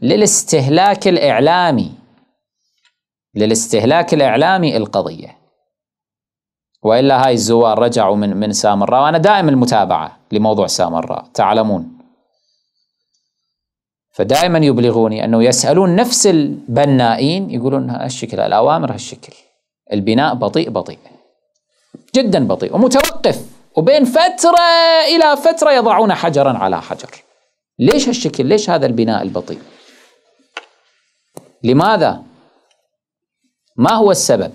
للاستهلاك الإعلامي للاستهلاك الإعلامي القضية وإلا هاي الزوار رجعوا من من سامراء وأنا دائم المتابعة لموضوع سامراء تعلمون فدائما يبلغوني أنه يسألون نفس البنائين يقولون هالشكل الأوامر هالشكل البناء بطيء بطيء جدا بطيء ومتوقف وبين فترة إلى فترة يضعون حجرا على حجر ليش هالشكل ليش هذا البناء البطيء لماذا ما هو السبب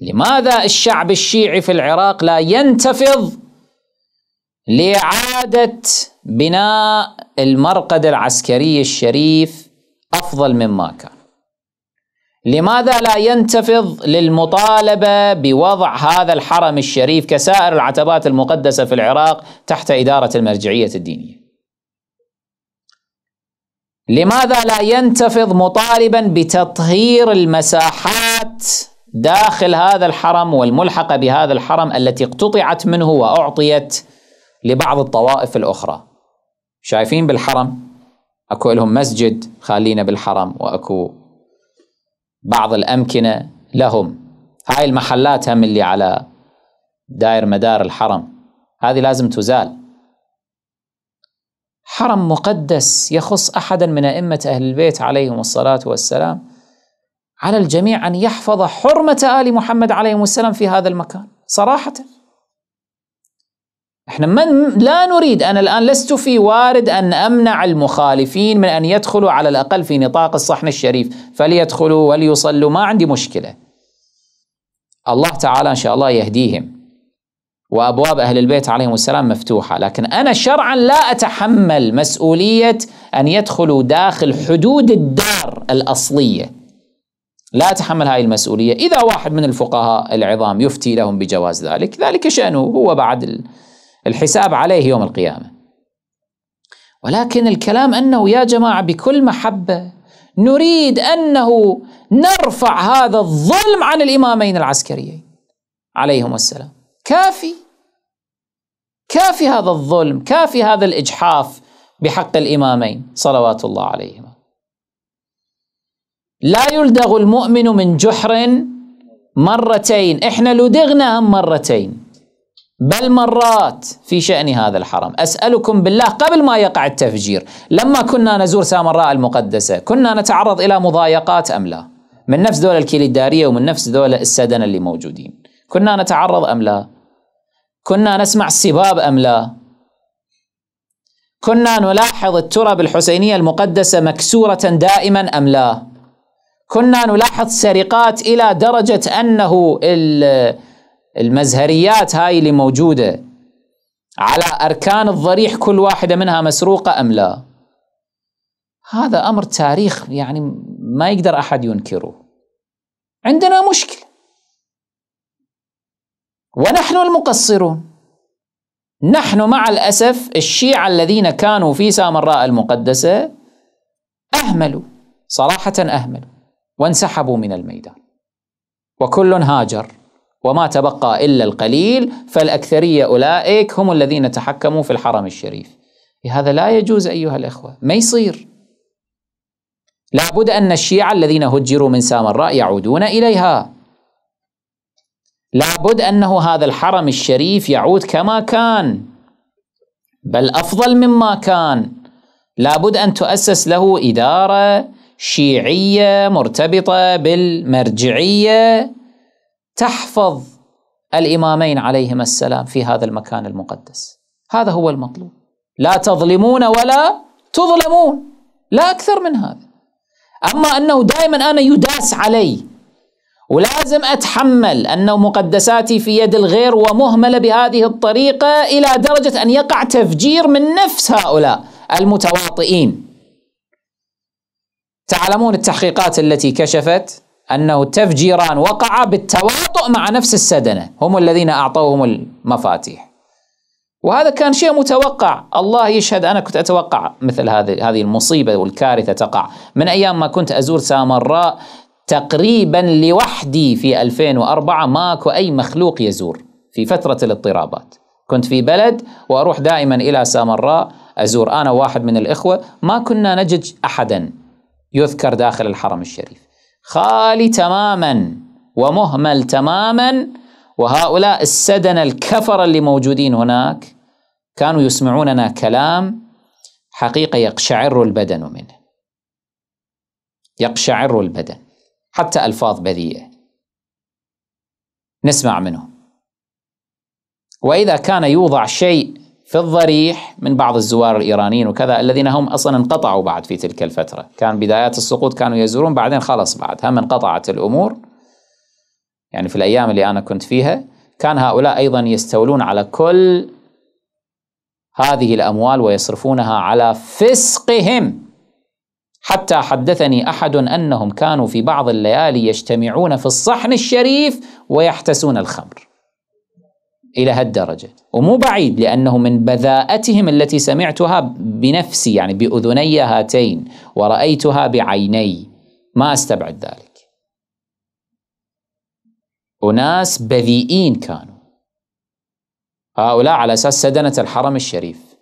لماذا الشعب الشيعي في العراق لا ينتفض لإعادة بناء المرقد العسكري الشريف أفضل مما كان لماذا لا ينتفض للمطالبة بوضع هذا الحرم الشريف كسائر العتبات المقدسة في العراق تحت إدارة المرجعية الدينية لماذا لا ينتفض مطالبا بتطهير المساحات داخل هذا الحرم والملحقة بهذا الحرم التي اقتطعت منه وأعطيت لبعض الطوائف الأخرى شايفين بالحرم أكو لهم مسجد خالينا بالحرم وأكو بعض الأمكنة لهم هاي المحلات هم اللي على داير مدار الحرم هذه لازم تزال حرم مقدس يخص أحدا من أئمة أهل البيت عليهم الصلاة والسلام على الجميع أن يحفظ حرمة آل محمد عليهم السلام في هذا المكان صراحةً احنا من لا نريد انا الان لست في وارد ان امنع المخالفين من ان يدخلوا على الاقل في نطاق الصحن الشريف، فليدخلوا وليصلوا ما عندي مشكله. الله تعالى ان شاء الله يهديهم. وابواب اهل البيت عليهم السلام مفتوحه، لكن انا شرعا لا اتحمل مسؤوليه ان يدخلوا داخل حدود الدار الاصليه. لا أتحمل هذه المسؤولية إذا واحد من الفقهاء العظام يفتي لهم بجواز ذلك ذلك شأنه هو بعد الحساب عليه يوم القيامه ولكن الكلام انه يا جماعه بكل محبه نريد انه نرفع هذا الظلم عن الامامين العسكريين عليهم السلام كافي كافي هذا الظلم كافي هذا الاجحاف بحق الامامين صلوات الله عليهما لا يلدغ المؤمن من جحر مرتين احنا لدغنا هم مرتين بل مرات في شأن هذا الحرم أسألكم بالله قبل ما يقع التفجير لما كنا نزور سامراء المقدسة كنا نتعرض إلى مضايقات أم لا من نفس دولة الكيلدارية ومن نفس دولة السدنة اللي موجودين كنا نتعرض أم لا كنا نسمع السباب أم لا كنا نلاحظ الترب الحسينية المقدسة مكسورة دائما أم لا كنا نلاحظ سرقات إلى درجة أنه ال المزهريات هاي اللي موجودة على أركان الضريح كل واحدة منها مسروقة أم لا هذا أمر تاريخ يعني ما يقدر أحد ينكره عندنا مشكلة ونحن المقصرون نحن مع الأسف الشيعة الذين كانوا في سامراء المقدسة أهملوا صراحة أهملوا وانسحبوا من الميدان وكل هاجر وما تبقى إلا القليل فالأكثرية أولئك هم الذين تحكموا في الحرم الشريف هذا لا يجوز أيها الإخوة ما يصير لابد أن الشيعة الذين هجروا من سامراء يعودون إليها لابد أنه هذا الحرم الشريف يعود كما كان بل أفضل مما كان لابد أن تؤسس له إدارة شيعية مرتبطة بالمرجعية تحفظ الامامين عليهما السلام في هذا المكان المقدس هذا هو المطلوب لا تظلمون ولا تظلمون لا اكثر من هذا اما انه دائما انا يداس علي ولازم اتحمل ان مقدساتي في يد الغير ومهمله بهذه الطريقه الى درجه ان يقع تفجير من نفس هؤلاء المتواطئين تعلمون التحقيقات التي كشفت أنه تفجيران وقعا بالتواطؤ مع نفس السدنة هم الذين أعطوهم المفاتيح وهذا كان شيء متوقع الله يشهد أنا كنت أتوقع مثل هذه هذه المصيبة والكارثة تقع من أيام ما كنت أزور سامراء تقريبا لوحدي في 2004 ماكو أي مخلوق يزور في فترة الاضطرابات كنت في بلد وأروح دائما إلى سامراء أزور أنا واحد من الإخوة ما كنا نجد أحدا يذكر داخل الحرم الشريف خالي تماما ومهمل تماما وهؤلاء السدن الكفر اللي موجودين هناك كانوا يسمعوننا كلام حقيقة يقشعر البدن منه يقشعر البدن حتى ألفاظ بذيئة نسمع منه وإذا كان يوضع شيء في الضريح من بعض الزوار الإيرانيين وكذا الذين هم أصلا انقطعوا بعد في تلك الفترة كان بدايات السقوط كانوا يزورون بعدين خلص بعد هم انقطعت الأمور يعني في الأيام اللي أنا كنت فيها كان هؤلاء أيضا يستولون على كل هذه الأموال ويصرفونها على فسقهم حتى حدثني أحد أنهم كانوا في بعض الليالي يجتمعون في الصحن الشريف ويحتسون الخمر إلى هالدرجة ومو بعيد لأنه من بذاءتهم التي سمعتها بنفسي يعني بأذني هاتين ورأيتها بعيني ما أستبعد ذلك أناس بذيئين كانوا هؤلاء على أساس سدنة الحرم الشريف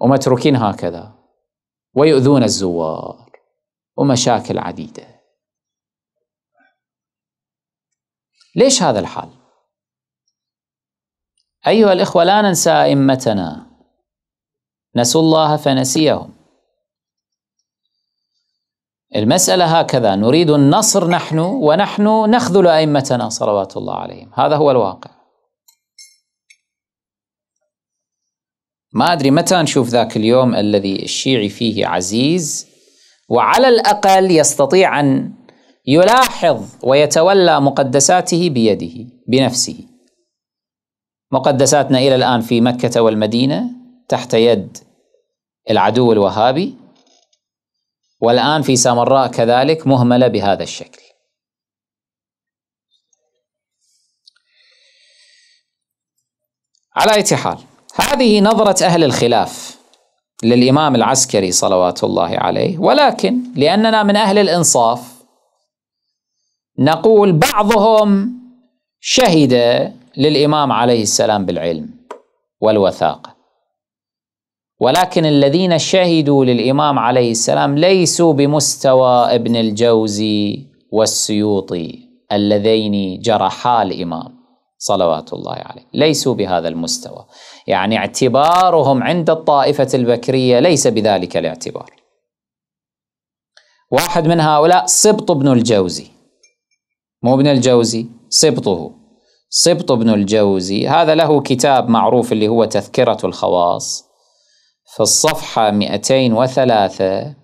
ومتروكين هكذا ويؤذون الزوار ومشاكل عديدة ليش هذا الحال ايها الاخوه لا ننسى ائمتنا نسوا الله فنسيهم المساله هكذا نريد النصر نحن ونحن نخذل ائمتنا صلوات الله عليهم هذا هو الواقع ما ادري متى نشوف ذاك اليوم الذي الشيعي فيه عزيز وعلى الاقل يستطيع ان يلاحظ ويتولى مقدساته بيده بنفسه مقدساتنا إلى الآن في مكة والمدينة تحت يد العدو الوهابي والآن في سامراء كذلك مهملة بهذا الشكل على أي حال هذه نظرة أهل الخلاف للإمام العسكري صلوات الله عليه ولكن لأننا من أهل الإنصاف نقول بعضهم شهد للامام عليه السلام بالعلم والوثاقه ولكن الذين شهدوا للامام عليه السلام ليسوا بمستوى ابن الجوزي والسيوطي اللذين جرحا الامام صلوات الله عليه ليسوا بهذا المستوى يعني اعتبارهم عند الطائفه البكريه ليس بذلك الاعتبار واحد من هؤلاء سبط بن الجوزي مو ابن الجوزي سبطه سبط ابن الجوزي هذا له كتاب معروف اللي هو تذكرة الخواص في الصفحة 203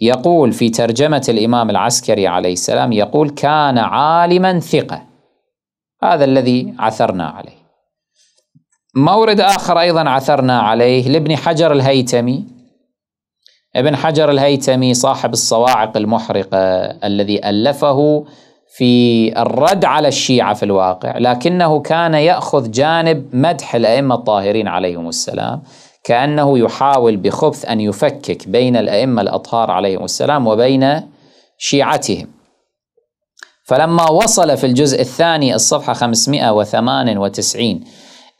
يقول في ترجمة الإمام العسكري عليه السلام يقول كان عالما ثقة هذا الذي عثرنا عليه مورد آخر أيضا عثرنا عليه لابن حجر الهيتمي ابن حجر الهيتمي صاحب الصواعق المحرقة الذي ألفه في الرد على الشيعة في الواقع لكنه كان يأخذ جانب مدح الأئمة الطاهرين عليهم السلام كأنه يحاول بخبث أن يفكك بين الأئمة الأطهار عليهم السلام وبين شيعتهم فلما وصل في الجزء الثاني الصفحة 598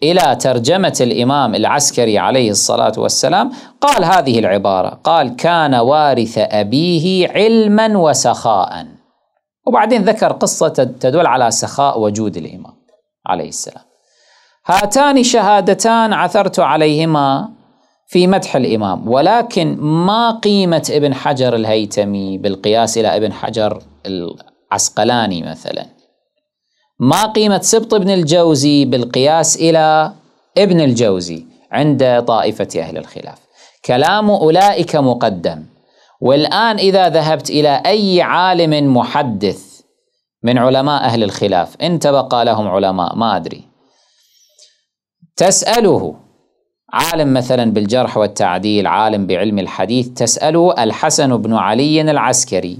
إلى ترجمة الإمام العسكري عليه الصلاة والسلام قال هذه العبارة قال كان وارث أبيه علما وسخاءً وبعدين ذكر قصة تدل على سخاء وجود الإمام عليه السلام هاتان شهادتان عثرت عليهما في مدح الإمام ولكن ما قيمة ابن حجر الهيتمي بالقياس إلى ابن حجر العسقلاني مثلا ما قيمة سبط ابن الجوزي بالقياس إلى ابن الجوزي عند طائفة أهل الخلاف كلام أولئك مقدم والآن إذا ذهبت إلى أي عالم محدث من علماء أهل الخلاف إن تبقى لهم علماء ما أدري تسأله عالم مثلا بالجرح والتعديل عالم بعلم الحديث تسأله الحسن بن علي العسكري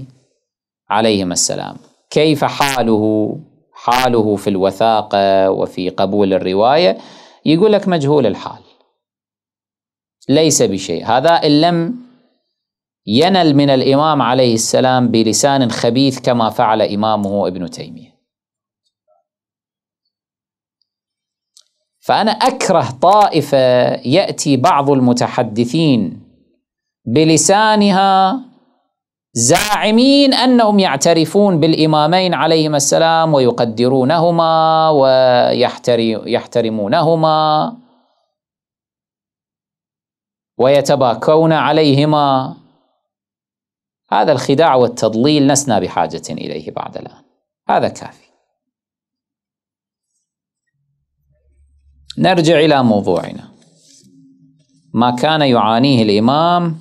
عليهما السلام كيف حاله حاله في الوثاقة وفي قبول الرواية يقول لك مجهول الحال ليس بشيء هذا إن لم ينل من الإمام عليه السلام بلسان خبيث كما فعل إمامه ابن تيمية فأنا أكره طائفة يأتي بعض المتحدثين بلسانها زاعمين انهم يعترفون بالامامين عليهما السلام ويقدرونهما ويحترمونهما ويتباكون عليهما هذا الخداع والتضليل لسنا بحاجة إليه بعد الآن هذا كافي نرجع إلى موضوعنا ما كان يعانيه الإمام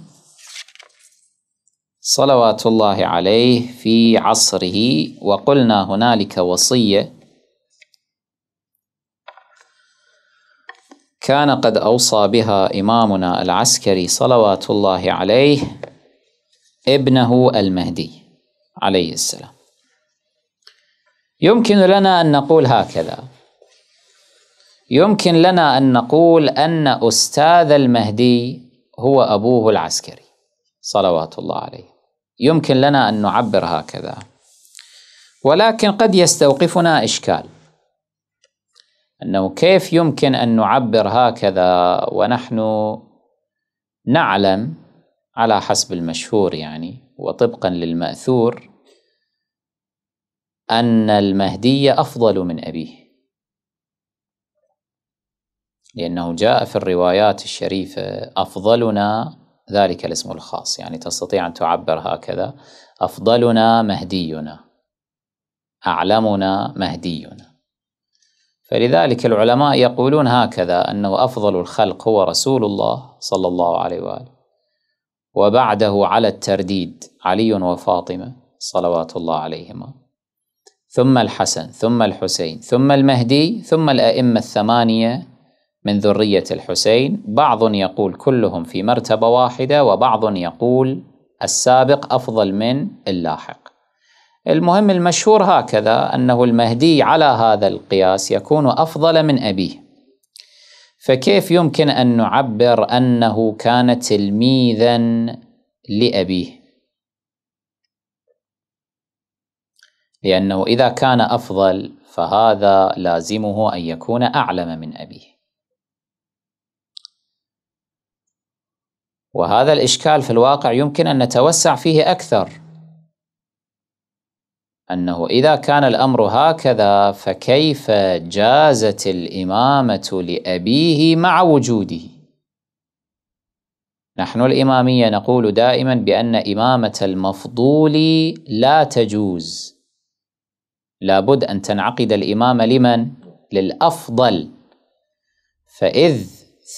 صلوات الله عليه في عصره وقلنا هنالك وصية كان قد أوصى بها إمامنا العسكري صلوات الله عليه ابنه المهدي عليه السلام يمكن لنا أن نقول هكذا يمكن لنا أن نقول أن أستاذ المهدي هو أبوه العسكري صلوات الله عليه يمكن لنا أن نعبر هكذا ولكن قد يستوقفنا إشكال أنه كيف يمكن أن نعبر هكذا ونحن نعلم على حسب المشهور يعني وطبقا للمأثور أن المهدي أفضل من أبيه لأنه جاء في الروايات الشريفة أفضلنا ذلك الاسم الخاص يعني تستطيع أن تعبر هكذا أفضلنا مهدينا أعلمنا مهدينا فلذلك العلماء يقولون هكذا أنه أفضل الخلق هو رسول الله صلى الله عليه وآله وبعده على الترديد علي وفاطمة صلوات الله عليهما ثم الحسن ثم الحسين ثم المهدي ثم الأئمة الثمانية من ذرية الحسين بعض يقول كلهم في مرتبة واحدة وبعض يقول السابق أفضل من اللاحق المهم المشهور هكذا أنه المهدي على هذا القياس يكون أفضل من أبيه فكيف يمكن أن نعبر أنه كان تلميذا لأبيه لأنه إذا كان أفضل فهذا لازمه أن يكون أعلم من أبيه وهذا الإشكال في الواقع يمكن أن نتوسع فيه أكثر أنه إذا كان الأمر هكذا فكيف جازت الإمامة لأبيه مع وجوده نحن الإمامية نقول دائما بأن إمامة المفضول لا تجوز لابد أن تنعقد الإمامة لمن؟ للأفضل فإذ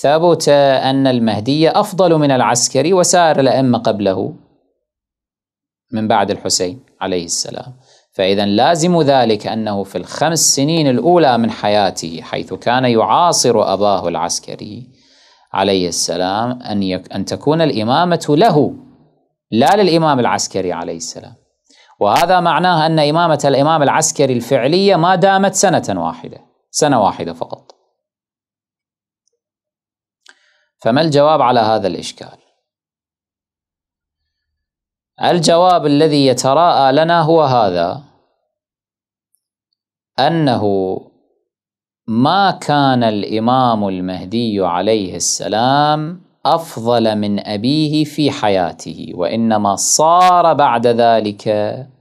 ثبت أن المهدي أفضل من العسكري وسائر الأئمة قبله من بعد الحسين عليه السلام فإذا لازم ذلك أنه في الخمس سنين الأولى من حياته حيث كان يعاصر أباه العسكري عليه السلام أن, يك أن تكون الإمامة له لا للإمام العسكري عليه السلام وهذا معناه أن إمامة الإمام العسكري الفعلية ما دامت سنة واحدة سنة واحدة فقط فما الجواب على هذا الإشكال؟ الجواب الذي يتراءى لنا هو هذا أنه ما كان الإمام المهدي عليه السلام أفضل من أبيه في حياته وإنما صار بعد ذلك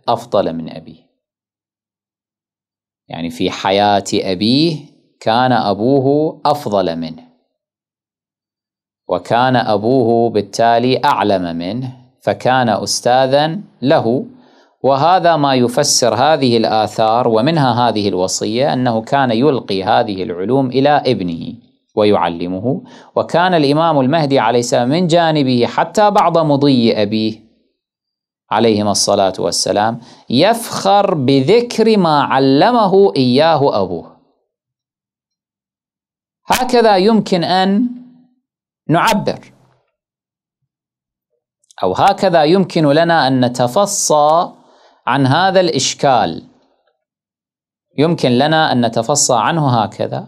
أفضل من أبيه يعني في حياة أبيه كان أبوه أفضل منه وكان أبوه بالتالي أعلم منه فكان أستاذا له وهذا ما يفسر هذه الآثار ومنها هذه الوصية أنه كان يلقي هذه العلوم إلى ابنه ويعلمه وكان الإمام المهدي عليه السلام من جانبه حتى بعض مضي أبيه عليهما الصلاة والسلام يفخر بذكر ما علمه إياه أبوه هكذا يمكن أن نعبر أو هكذا يمكن لنا أن نتفصى عن هذا الإشكال يمكن لنا أن نتفصى عنه هكذا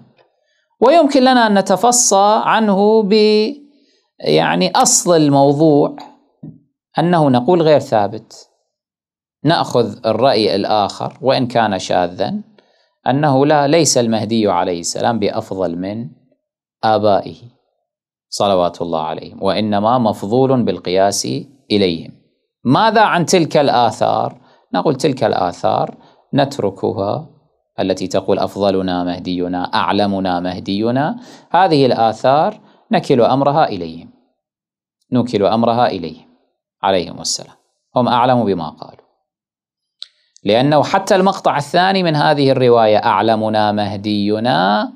ويمكن لنا أن نتفصى عنه ب يعني أصل الموضوع أنه نقول غير ثابت نأخذ الرأي الآخر وإن كان شاذا أنه لا ليس المهدي عليه السلام بأفضل من آبائه صلوات الله عليهم وإنما مفضول بالقياس إليهم ماذا عن تلك الآثار؟ نقول تلك الآثار نتركها التي تقول أفضلنا مهدينا أعلمنا مهدينا هذه الآثار نكل أمرها إليهم نكل أمرها إليهم عليهم السلام هم أعلم بما قالوا لأنه حتى المقطع الثاني من هذه الرواية أعلمنا مهدينا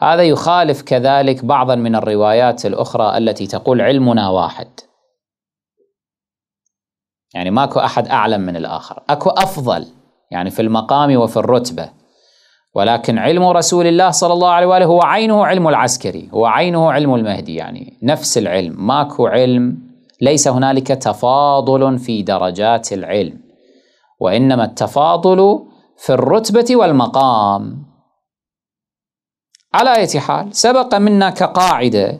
هذا يخالف كذلك بعضا من الروايات الأخرى التي تقول علمنا واحد يعني ماكو أحد أعلم من الآخر أكو أفضل يعني في المقام وفي الرتبة ولكن علم رسول الله صلى الله عليه وآله هو عينه علم العسكري هو عينه علم المهدي يعني نفس العلم ماكو علم ليس هنالك تفاضل في درجات العلم وإنما التفاضل في الرتبة والمقام على أي حال سبق منا كقاعدة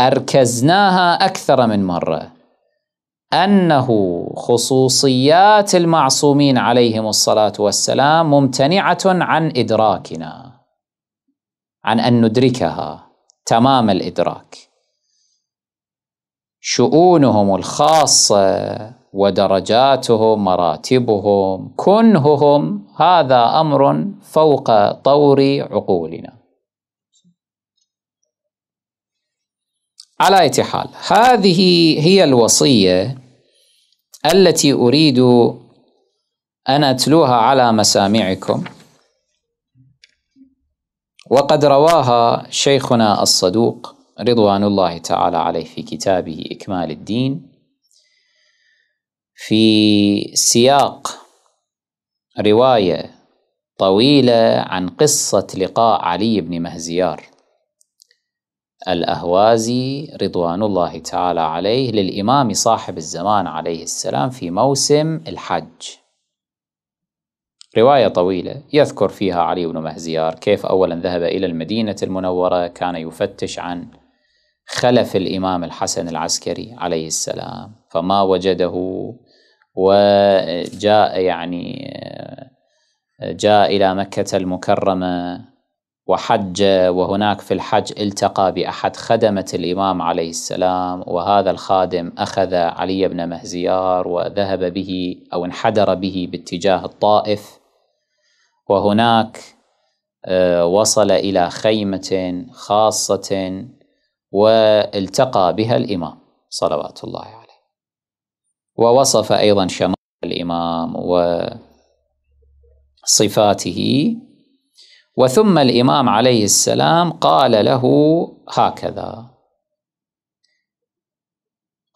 أركزناها أكثر من مرة أنه خصوصيات المعصومين عليهم الصلاة والسلام ممتنعة عن إدراكنا عن أن ندركها تمام الإدراك شؤونهم الخاصة ودرجاتهم مراتبهم كنههم هذا امر فوق طور عقولنا على اي حال هذه هي الوصيه التي اريد ان اتلوها على مسامعكم وقد رواها شيخنا الصدوق رضوان الله تعالى عليه في كتابه اكمال الدين في سياق روايه طويله عن قصه لقاء علي بن مهزيار الاهوازي رضوان الله تعالى عليه للامام صاحب الزمان عليه السلام في موسم الحج رواية طويلة يذكر فيها علي بن مهزيار كيف أولا ذهب إلى المدينة المنورة كان يفتش عن خلف الإمام الحسن العسكري عليه السلام فما وجده وجاء يعني جاء إلى مكة المكرمة وحج وهناك في الحج التقى بأحد خدمة الإمام عليه السلام وهذا الخادم أخذ علي بن مهزيار وذهب به أو انحدر به باتجاه الطائف وهناك آه، وصل إلى خيمة خاصة والتقى بها الإمام صلوات الله عليه ووصف أيضا شمال الإمام وصفاته وثم الإمام عليه السلام قال له هكذا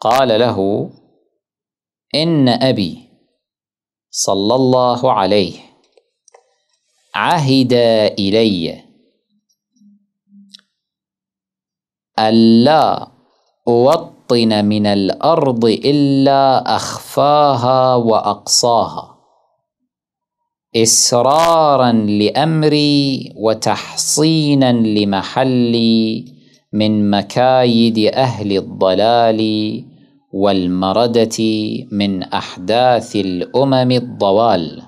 قال له إن أبي صلى الله عليه عهد إلي ألا أوطئ مطن من الارض الا اخفاها واقصاها اسرارا لامري وتحصينا لمحلي من مكايد اهل الضلال والمرده من احداث الامم الضوال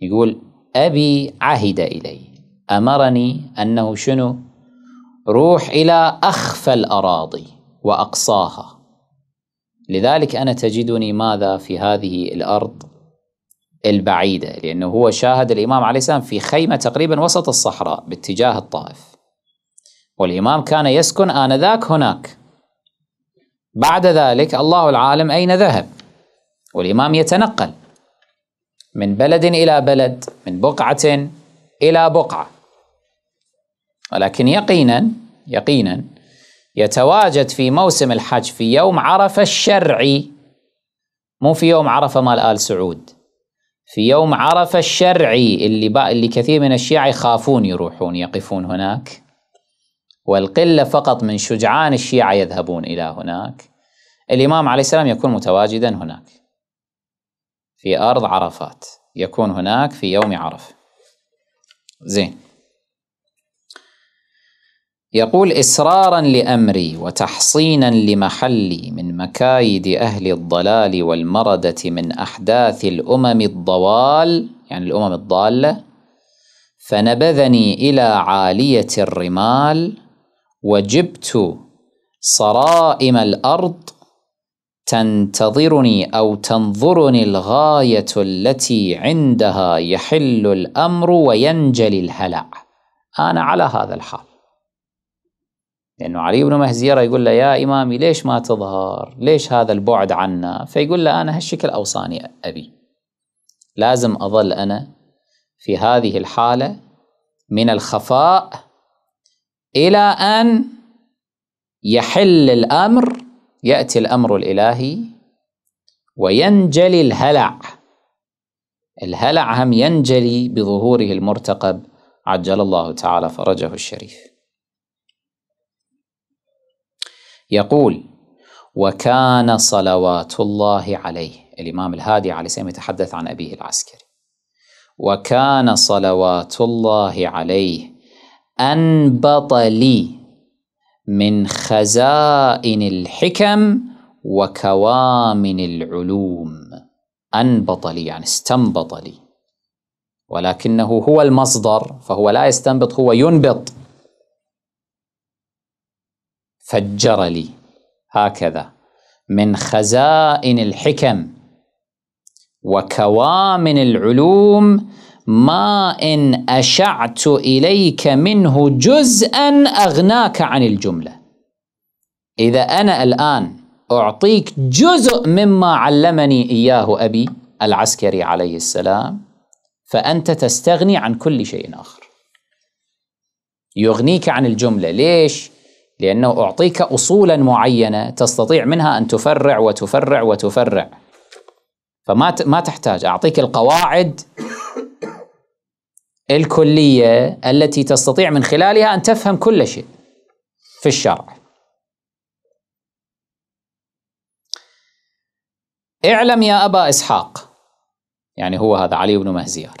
يقول ابي عهد الي امرني انه شنو روح الى اخفى الاراضي وأقصاها لذلك أنا تجدني ماذا في هذه الأرض البعيدة لأنه هو شاهد الإمام عليه السلام في خيمة تقريبا وسط الصحراء باتجاه الطائف والإمام كان يسكن آنذاك هناك بعد ذلك الله العالم أين ذهب والإمام يتنقل من بلد إلى بلد من بقعة إلى بقعة ولكن يقينا يقينا يتواجد في موسم الحج في يوم عرفة الشرعي مو في يوم عرفة مال آل سعود في يوم عرفة الشرعي اللي بقى اللي كثير من الشيعة يخافون يروحون يقفون هناك والقلة فقط من شجعان الشيعة يذهبون إلى هناك الإمام عليه السلام يكون متواجدا هناك في أرض عرفات يكون هناك في يوم عرفة زين يقول إسرارا لأمري وتحصينا لمحلي من مكايد أهل الضلال والمردة من أحداث الأمم الضوال يعني الأمم الضالة فنبذني إلى عالية الرمال وجبت صرائم الأرض تنتظرني أو تنظرني الغاية التي عندها يحل الأمر وينجلي الهلع أنا على هذا الحال لأنه علي بن مهزيرة يقول له يا إمامي ليش ما تظهر ليش هذا البعد عنا فيقول له أنا هالشكل أوصاني أبي لازم أظل أنا في هذه الحالة من الخفاء إلى أن يحل الأمر يأتي الأمر الإلهي وينجلي الهلع الهلع هم ينجلي بظهوره المرتقب عجل الله تعالى فرجه الشريف يقول وكان صلوات الله عليه الإمام الهادي عليه السلام يتحدث عن أبيه العسكري وكان صلوات الله عليه أنبط لي من خزائن الحكم وكوامن العلوم أنبط لي يعني استنبط لي ولكنه هو المصدر فهو لا يستنبط هو ينبط فجر لي هكذا من خزائن الحكم وكوامن العلوم ما إن أشعت إليك منه جزءا أغناك عن الجملة إذا أنا الآن أعطيك جزء مما علمني إياه أبي العسكري عليه السلام فأنت تستغني عن كل شيء آخر يغنيك عن الجملة ليش؟ لأنه أعطيك أصولا معينة تستطيع منها أن تفرع وتفرع وتفرع فما ما تحتاج أعطيك القواعد الكلية التي تستطيع من خلالها أن تفهم كل شيء في الشرع اعلم يا أبا إسحاق يعني هو هذا علي بن مهزيار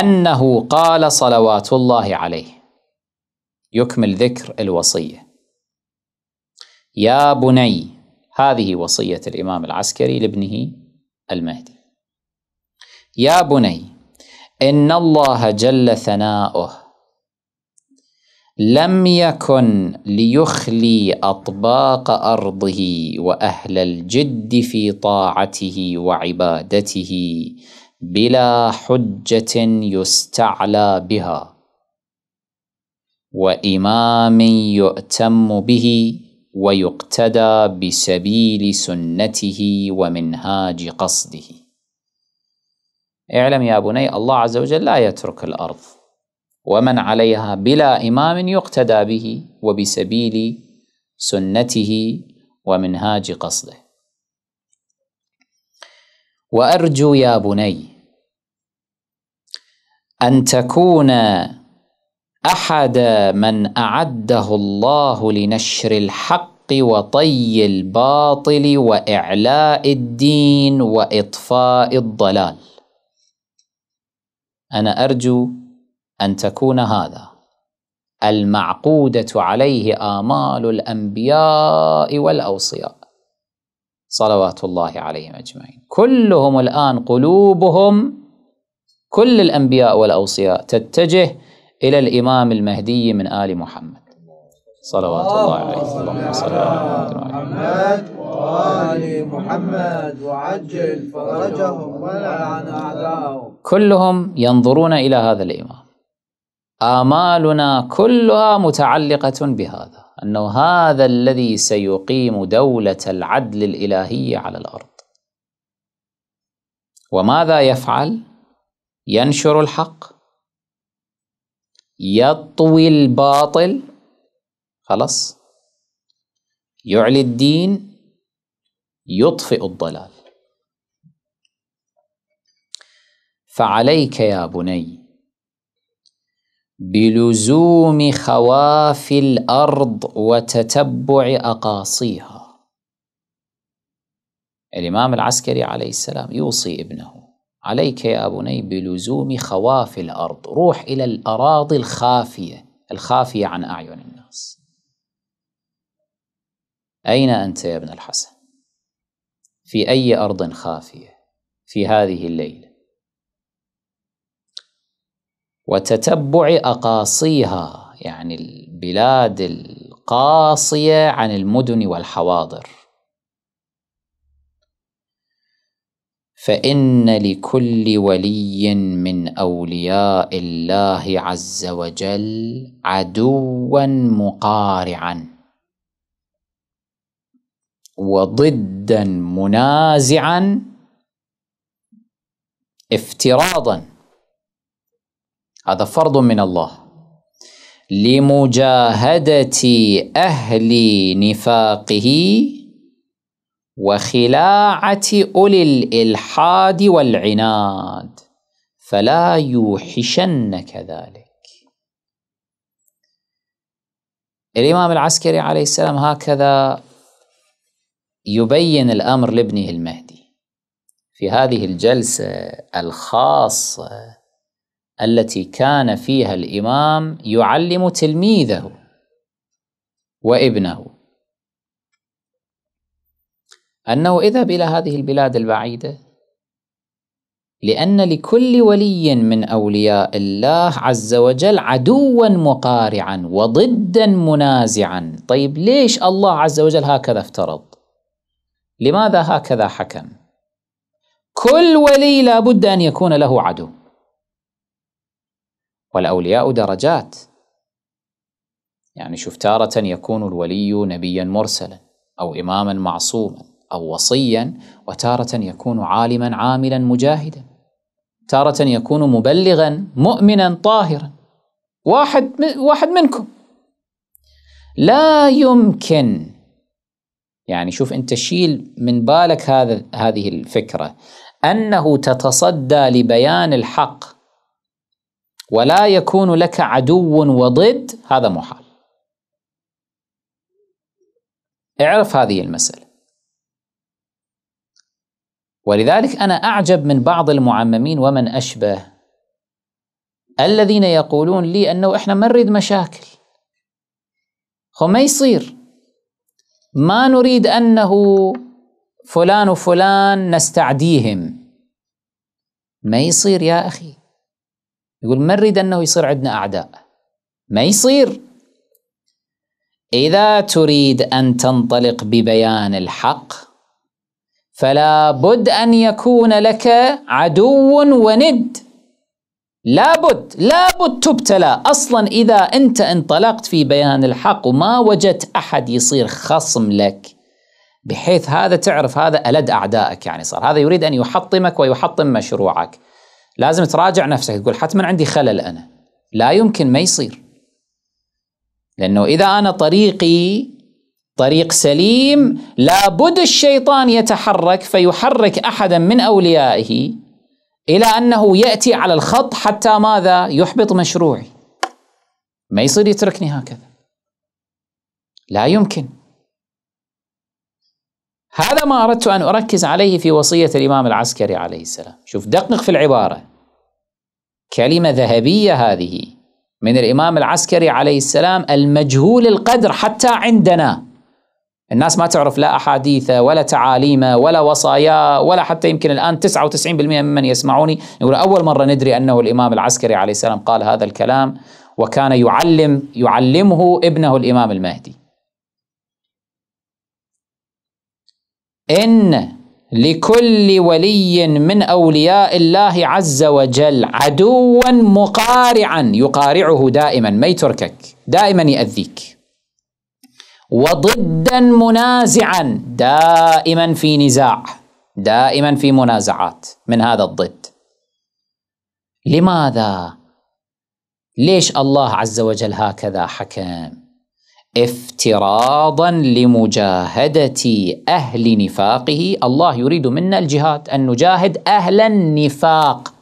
أنه قال صلوات الله عليه يكمل ذكر الوصية يا بني هذه وصية الإمام العسكري لابنه المهدي يا بني إن الله جل ثناؤه لم يكن ليخلي اطباق ارضه واهل الجد في طاعته وعبادته بلا حجه يستعلى بها وامام يؤتم به ويقتدى بسبيل سنته ومنهاج قصده اعلم يا بني الله عز وجل لا يترك الارض ومن عليها بلا امام يقتدى به وبسبيل سنته ومنهاج قصده وارجو يا بني ان تكون احد من اعده الله لنشر الحق وطي الباطل واعلاء الدين واطفاء الضلال انا ارجو ان تكون هذا المعقوده عليه امال الانبياء والاوصياء صلوات الله عليهم اجمعين كلهم الان قلوبهم كل الانبياء والاوصياء تتجه إلى الإمام المهدي من آل محمد صلوات الله عليه اللهم صل على محمد وآل محمد وعجل فرجهم ولعن أعداءهم كلهم ينظرون إلى هذا الإمام آمالنا كلها متعلقة بهذا أنه هذا الذي سيقيم دولة العدل الإلهية على الأرض وماذا يفعل؟ ينشر الحق يطوي الباطل خلاص يعلي الدين يطفئ الضلال فعليك يا بني بلزوم خوافي الارض وتتبع اقاصيها الامام العسكري عليه السلام يوصي ابنه عليك يا بني بلزوم خوافي الأرض روح إلى الأراضي الخافية الخافية عن أعين الناس أين أنت يا ابن الحسن؟ في أي أرض خافية في هذه الليلة وتتبع أقاصيها يعني البلاد القاصية عن المدن والحواضر فان لكل ولي من اولياء الله عز وجل عدوا مقارعا وضدا منازعا افتراضا هذا فرض من الله لمجاهده اهل نفاقه وخلاعة أولي الإلحاد والعناد فلا يوحشنك ذلك الإمام العسكري عليه السلام هكذا يبين الأمر لابنه المهدي في هذه الجلسة الخاصة التي كان فيها الإمام يعلم تلميذه وابنه أنه اذهب إلى هذه البلاد البعيدة لأن لكل ولي من أولياء الله عز وجل عدوا مقارعا وضدا منازعا طيب ليش الله عز وجل هكذا افترض لماذا هكذا حكم كل ولي لابد أن يكون له عدو والأولياء درجات يعني شوف تارة يكون الولي نبيا مرسلا أو إماما معصوما أو وصيا وتارة يكون عالما عاملا مجاهدا تارة يكون مبلغا مؤمنا طاهرا واحد واحد منكم لا يمكن يعني شوف انت شيل من بالك هذا هذه الفكره انه تتصدى لبيان الحق ولا يكون لك عدو وضد هذا محال اعرف هذه المساله ولذلك انا اعجب من بعض المعممين ومن اشبه الذين يقولون لي انه احنا ما نريد مشاكل هو ما يصير ما نريد انه فلان وفلان نستعديهم ما يصير يا اخي يقول ما نريد انه يصير عندنا اعداء ما يصير اذا تريد ان تنطلق ببيان الحق فلا بد أن يكون لك عدو وند لا بد لا بد تبتلى أصلا إذا أنت انطلقت في بيان الحق وما وجدت أحد يصير خصم لك بحيث هذا تعرف هذا ألد أعدائك يعني صار هذا يريد أن يحطمك ويحطم مشروعك لازم تراجع نفسك تقول حتما عندي خلل أنا لا يمكن ما يصير لأنه إذا أنا طريقي طريق سليم لابد الشيطان يتحرك فيحرك احدا من اوليائه الى انه ياتي على الخط حتى ماذا يحبط مشروعي ما يصير يتركني هكذا لا يمكن هذا ما اردت ان اركز عليه في وصيه الامام العسكري عليه السلام شوف دقق في العباره كلمه ذهبيه هذه من الامام العسكري عليه السلام المجهول القدر حتى عندنا الناس ما تعرف لا أحاديث ولا تعاليم ولا وصايا ولا حتى يمكن الآن 99% ممن يسمعوني يقول أول مرة ندري أنه الإمام العسكري عليه السلام قال هذا الكلام وكان يعلم يعلمه ابنه الإمام المهدي إن لكل ولي من أولياء الله عز وجل عدوا مقارعا يقارعه دائما ما يتركك دائما يأذيك وضدا منازعا دائما في نزاع دائما في منازعات من هذا الضد لماذا ليش الله عز وجل هكذا حكم افتراضا لمجاهده اهل نفاقه الله يريد منا الجهاد ان نجاهد اهل النفاق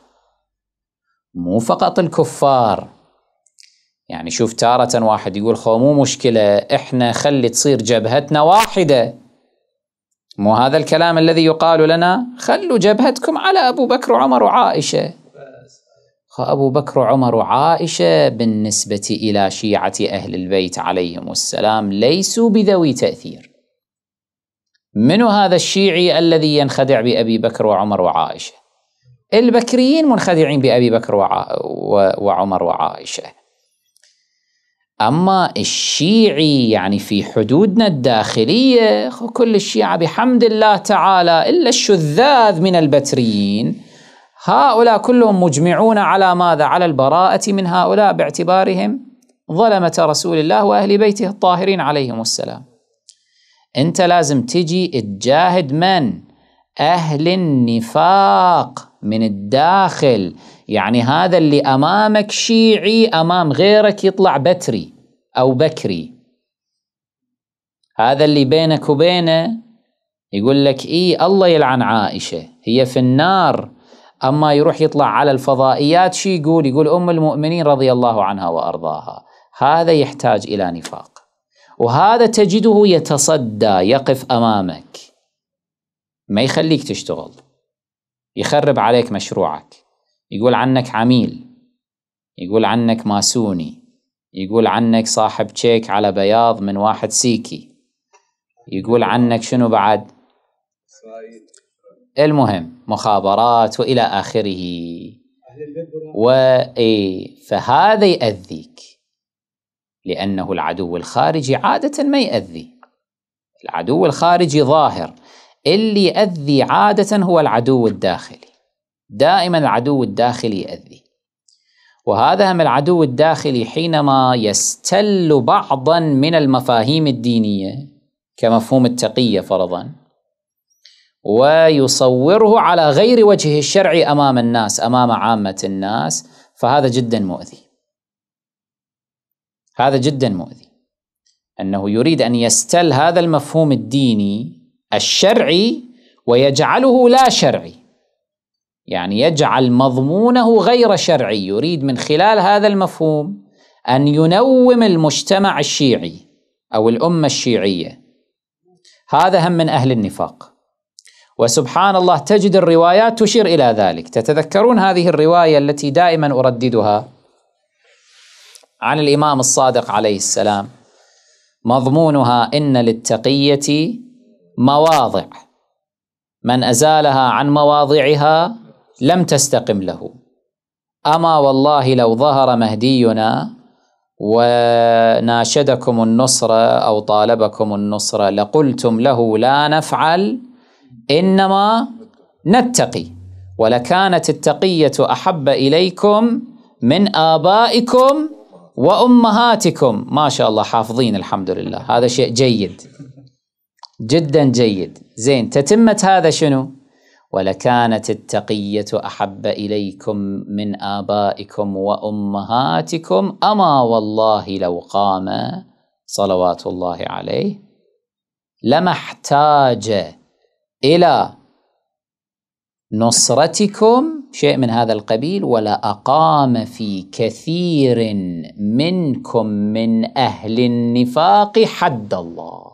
مو فقط الكفار يعني شوف تارة واحد يقول خو مو مشكلة احنا خلي تصير جبهتنا واحدة مو هذا الكلام الذي يقال لنا خلوا جبهتكم على أبو بكر وعمر وعائشة أبو بكر وعمر وعائشة بالنسبة إلى شيعة أهل البيت عليهم السلام ليسوا بذوي تأثير من هذا الشيعي الذي ينخدع بأبي بكر وعمر وعائشة البكريين منخدعين بأبي بكر وع... و... وعمر وعائشة أما الشيعي يعني في حدودنا الداخلية كل الشيعة بحمد الله تعالى إلا الشذاذ من البتريين هؤلاء كلهم مجمعون على ماذا؟ على البراءة من هؤلاء باعتبارهم ظلمة رسول الله وأهل بيته الطاهرين عليهم السلام أنت لازم تجي تجاهد من؟ أهل النفاق من الداخل يعني هذا اللي امامك شيعي امام غيرك يطلع بتري او بكري هذا اللي بينك وبينه يقول لك اي الله يلعن عائشه هي في النار اما يروح يطلع على الفضائيات شي يقول يقول ام المؤمنين رضي الله عنها وارضاها هذا يحتاج الى نفاق وهذا تجده يتصدى يقف امامك ما يخليك تشتغل يخرب عليك مشروعك يقول عنك عميل يقول عنك ماسوني يقول عنك صاحب تشيك على بياض من واحد سيكي يقول عنك شنو بعد المهم مخابرات وإلى آخره و... فهذا يأذيك لأنه العدو الخارجي عادة ما يأذي العدو الخارجي ظاهر اللي يأذي عادة هو العدو الداخلي دائما العدو الداخلي يأذي وهذا هم العدو الداخلي حينما يستل بعضا من المفاهيم الدينية كمفهوم التقية فرضا ويصوره على غير وجهه الشرعي أمام الناس أمام عامة الناس فهذا جدا مؤذي هذا جدا مؤذي أنه يريد أن يستل هذا المفهوم الديني الشرعي ويجعله لا شرعي يعني يجعل مضمونه غير شرعي يريد من خلال هذا المفهوم ان ينوم المجتمع الشيعي او الامه الشيعيه هذا هم من اهل النفاق وسبحان الله تجد الروايات تشير الى ذلك تتذكرون هذه الروايه التي دائما ارددها عن الامام الصادق عليه السلام مضمونها ان للتقيه مواضع من ازالها عن مواضعها لم تستقم له أما والله لو ظهر مهدينا وناشدكم النصرة أو طالبكم النصرة لقلتم له لا نفعل إنما نتقي ولكانت التقية أحب إليكم من آبائكم وأمهاتكم ما شاء الله حافظين الحمد لله هذا شيء جيد جدا جيد زين تتمة هذا شنو؟ ولكانت التقيه احب اليكم من ابائكم وامهاتكم اما والله لو قام صلوات الله عليه لما احتاج الى نصرتكم شيء من هذا القبيل ولا اقام في كثير منكم من اهل النفاق حد الله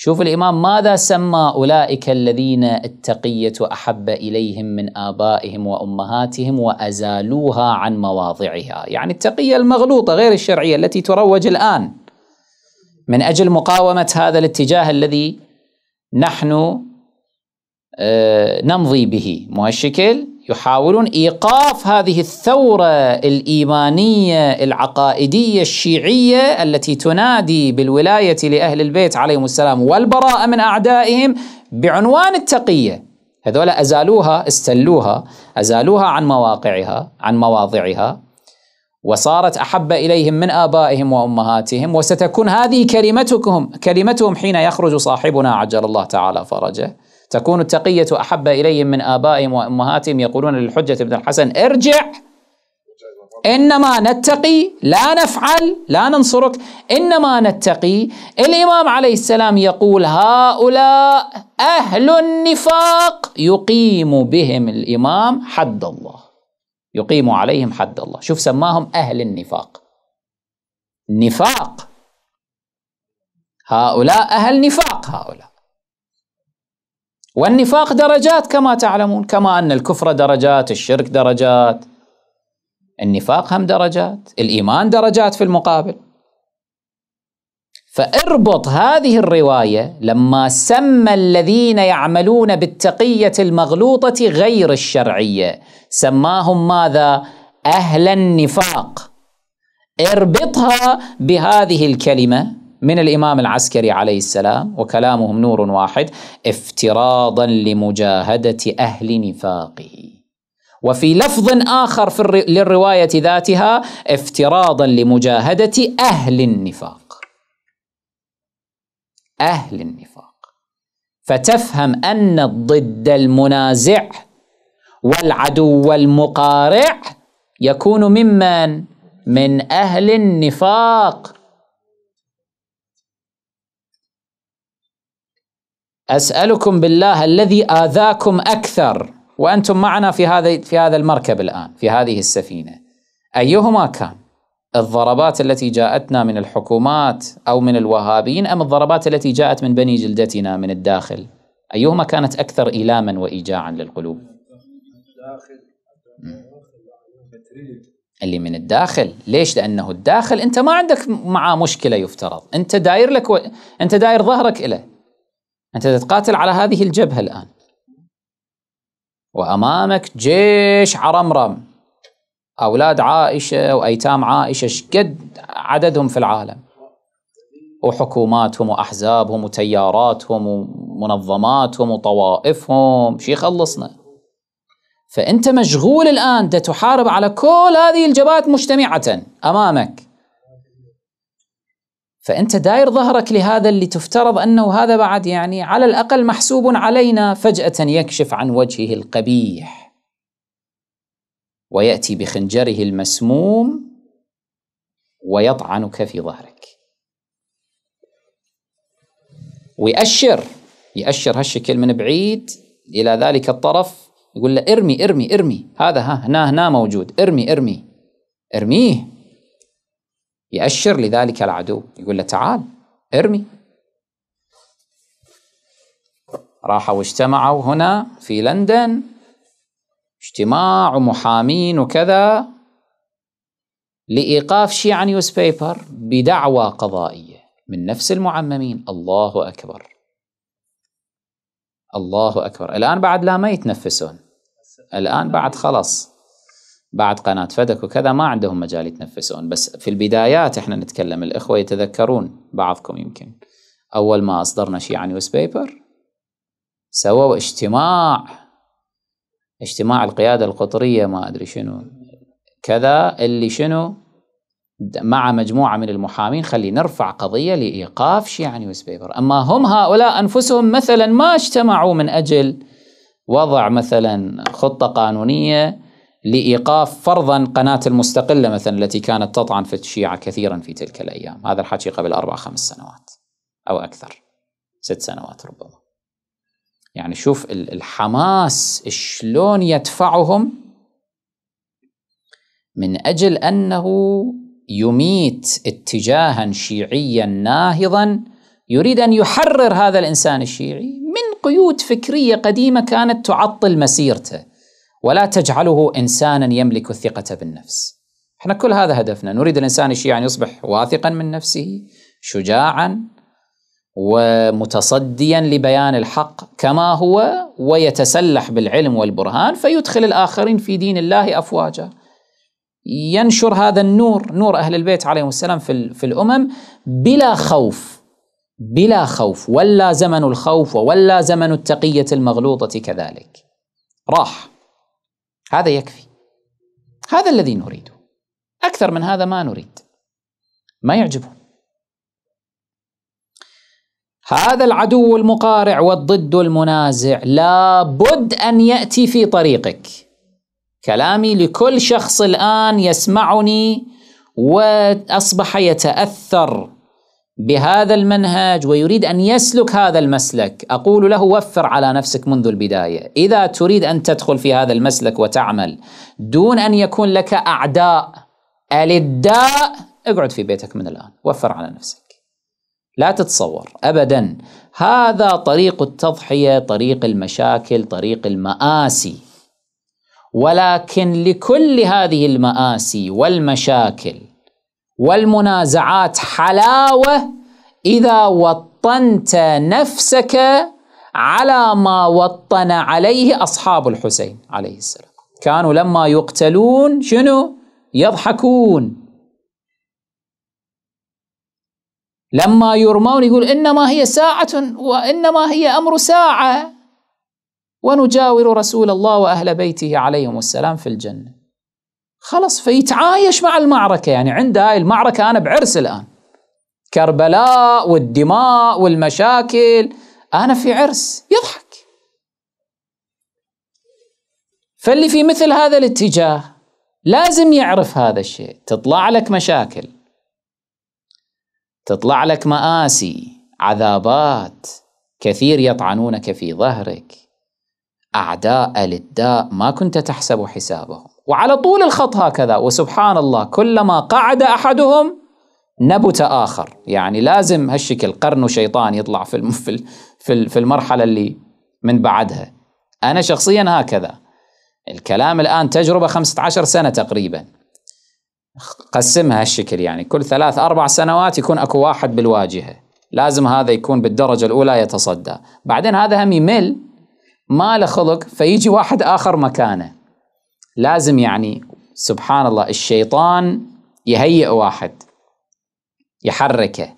شوف الإمام ماذا سمى أولئك الذين التقية أحب إليهم من آبائهم وأمهاتهم وأزالوها عن مواضعها يعني التقية المغلوطة غير الشرعية التي تروج الآن من أجل مقاومة هذا الاتجاه الذي نحن آه، نمضي به مو هالشكل يحاولون ايقاف هذه الثوره الايمانيه العقائديه الشيعيه التي تنادي بالولايه لاهل البيت عليهم السلام والبراءه من اعدائهم بعنوان التقيه هذول ازالوها استلوها ازالوها عن مواقعها عن مواضعها وصارت احب اليهم من ابائهم وامهاتهم وستكون هذه كلمتكم كلمتهم حين يخرج صاحبنا عجل الله تعالى فرجه تكون التقية أحب إليهم من آبائهم وأمهاتهم يقولون للحجة بن الحسن ارجع إنما نتقي لا نفعل لا ننصرك إنما نتقي الإمام عليه السلام يقول هؤلاء أهل النفاق يقيم بهم الإمام حد الله يقيم عليهم حد الله شوف سماهم أهل النفاق نفاق هؤلاء أهل نفاق هؤلاء والنفاق درجات كما تعلمون كما أن الكفر درجات الشرك درجات النفاق هم درجات الإيمان درجات في المقابل فاربط هذه الرواية لما سمى الذين يعملون بالتقية المغلوطة غير الشرعية سماهم ماذا؟ أهل النفاق اربطها بهذه الكلمة من الإمام العسكري عليه السلام وكلامهم نور واحد افتراضا لمجاهدة أهل نفاقه وفي لفظ آخر في للرواية ذاتها افتراضا لمجاهدة أهل النفاق أهل النفاق فتفهم أن الضد المنازع والعدو المقارع يكون ممن؟ من أهل النفاق أسألكم بالله الذي آذاكم أكثر وأنتم معنا في هذا في هذا المركب الآن في هذه السفينة أيهما كان الضربات التي جاءتنا من الحكومات أو من الوهابيين أم الضربات التي جاءت من بني جلدتنا من الداخل أيهما كانت أكثر إيلاما وإيجاعا للقلوب اللي من الداخل ليش لأنه الداخل أنت ما عندك معاه مشكلة يفترض أنت داير لك و... أنت داير ظهرك له أنت تتقاتل على هذه الجبهة الآن وأمامك جيش عرمرم أولاد عائشة وأيتام عائشة شقد عددهم في العالم وحكوماتهم وأحزابهم وتياراتهم ومنظماتهم وطوائفهم شي يخلصنا فأنت مشغول الآن تحارب على كل هذه الجبهات مجتمعة أمامك فأنت داير ظهرك لهذا اللي تفترض أنه هذا بعد يعني على الأقل محسوب علينا فجأة يكشف عن وجهه القبيح ويأتي بخنجره المسموم ويطعنك في ظهرك ويأشر يأشر هالشكل من بعيد إلى ذلك الطرف يقول له ارمي ارمي ارمي هذا ها هنا هنا موجود ارمي ارمي ارميه يأشر لذلك العدو يقول له تعال ارمي راحوا اجتمعوا هنا في لندن اجتماع ومحامين وكذا لإيقاف شيعة نيوز بيبر بدعوى قضائية من نفس المعممين الله أكبر الله أكبر الآن بعد لا ما يتنفسون الآن بعد خلاص بعد قناة فدك وكذا ما عندهم مجال يتنفسون بس في البدايات احنا نتكلم الإخوة يتذكرون بعضكم يمكن أول ما أصدرنا عن نيوز بيبر سووا اجتماع اجتماع القيادة القطرية ما أدري شنو كذا اللي شنو مع مجموعة من المحامين خلي نرفع قضية لإيقاف عن نيوز بيبر أما هم هؤلاء أنفسهم مثلا ما اجتمعوا من أجل وضع مثلا خطة قانونية لإيقاف فرضا قناة المستقلة مثلا التي كانت تطعن في الشيعة كثيرا في تلك الأيام هذا الحكي قبل أربع خمس سنوات أو أكثر ست سنوات ربما يعني شوف الحماس شلون يدفعهم من أجل أنه يميت اتجاها شيعيا ناهضا يريد أن يحرر هذا الإنسان الشيعي من قيود فكرية قديمة كانت تعطل مسيرته ولا تجعله انسانا يملك الثقه بالنفس. احنا كل هذا هدفنا، نريد الانسان الشيعي ان يصبح واثقا من نفسه، شجاعا ومتصديا لبيان الحق كما هو ويتسلح بالعلم والبرهان فيدخل الاخرين في دين الله افواجا. ينشر هذا النور، نور اهل البيت عليهم السلام في, في الامم بلا خوف بلا خوف ولا زمن الخوف ولا زمن التقيه المغلوطه كذلك. راح هذا يكفي هذا الذي نريده أكثر من هذا ما نريد ما يعجبهم هذا العدو المقارع والضد المنازع لابد أن يأتي في طريقك كلامي لكل شخص الآن يسمعني وأصبح يتأثر بهذا المنهج ويريد ان يسلك هذا المسلك اقول له وفر على نفسك منذ البدايه اذا تريد ان تدخل في هذا المسلك وتعمل دون ان يكون لك اعداء الداء اقعد في بيتك من الان وفر على نفسك لا تتصور ابدا هذا طريق التضحيه طريق المشاكل طريق الماسي ولكن لكل هذه الماسي والمشاكل والمنازعات حلاوه اذا وطنت نفسك على ما وطن عليه اصحاب الحسين عليه السلام كانوا لما يقتلون شنو يضحكون لما يرمون يقول انما هي ساعه وانما هي امر ساعه ونجاور رسول الله واهل بيته عليهم السلام في الجنه خلص فيتعايش مع المعركة يعني عنده هاي المعركة أنا بعرس الآن كربلاء والدماء والمشاكل أنا في عرس يضحك فاللي في مثل هذا الاتجاه لازم يعرف هذا الشيء تطلع لك مشاكل تطلع لك مآسي عذابات كثير يطعنونك في ظهرك أعداء للداء ما كنت تحسب حسابهم وعلى طول الخط هكذا وسبحان الله كلما قعد أحدهم نبت آخر يعني لازم هالشكل قرن وشيطان يطلع في في في المرحلة اللي من بعدها أنا شخصيا هكذا الكلام الآن تجربة 15 سنة تقريبا قسمها هالشكل يعني كل ثلاث أربع سنوات يكون أكو واحد بالواجهة لازم هذا يكون بالدرجة الأولى يتصدى بعدين هذا هم يمل ما له خلق فيجي واحد آخر مكانه لازم يعني سبحان الله الشيطان يهيئ واحد يحركه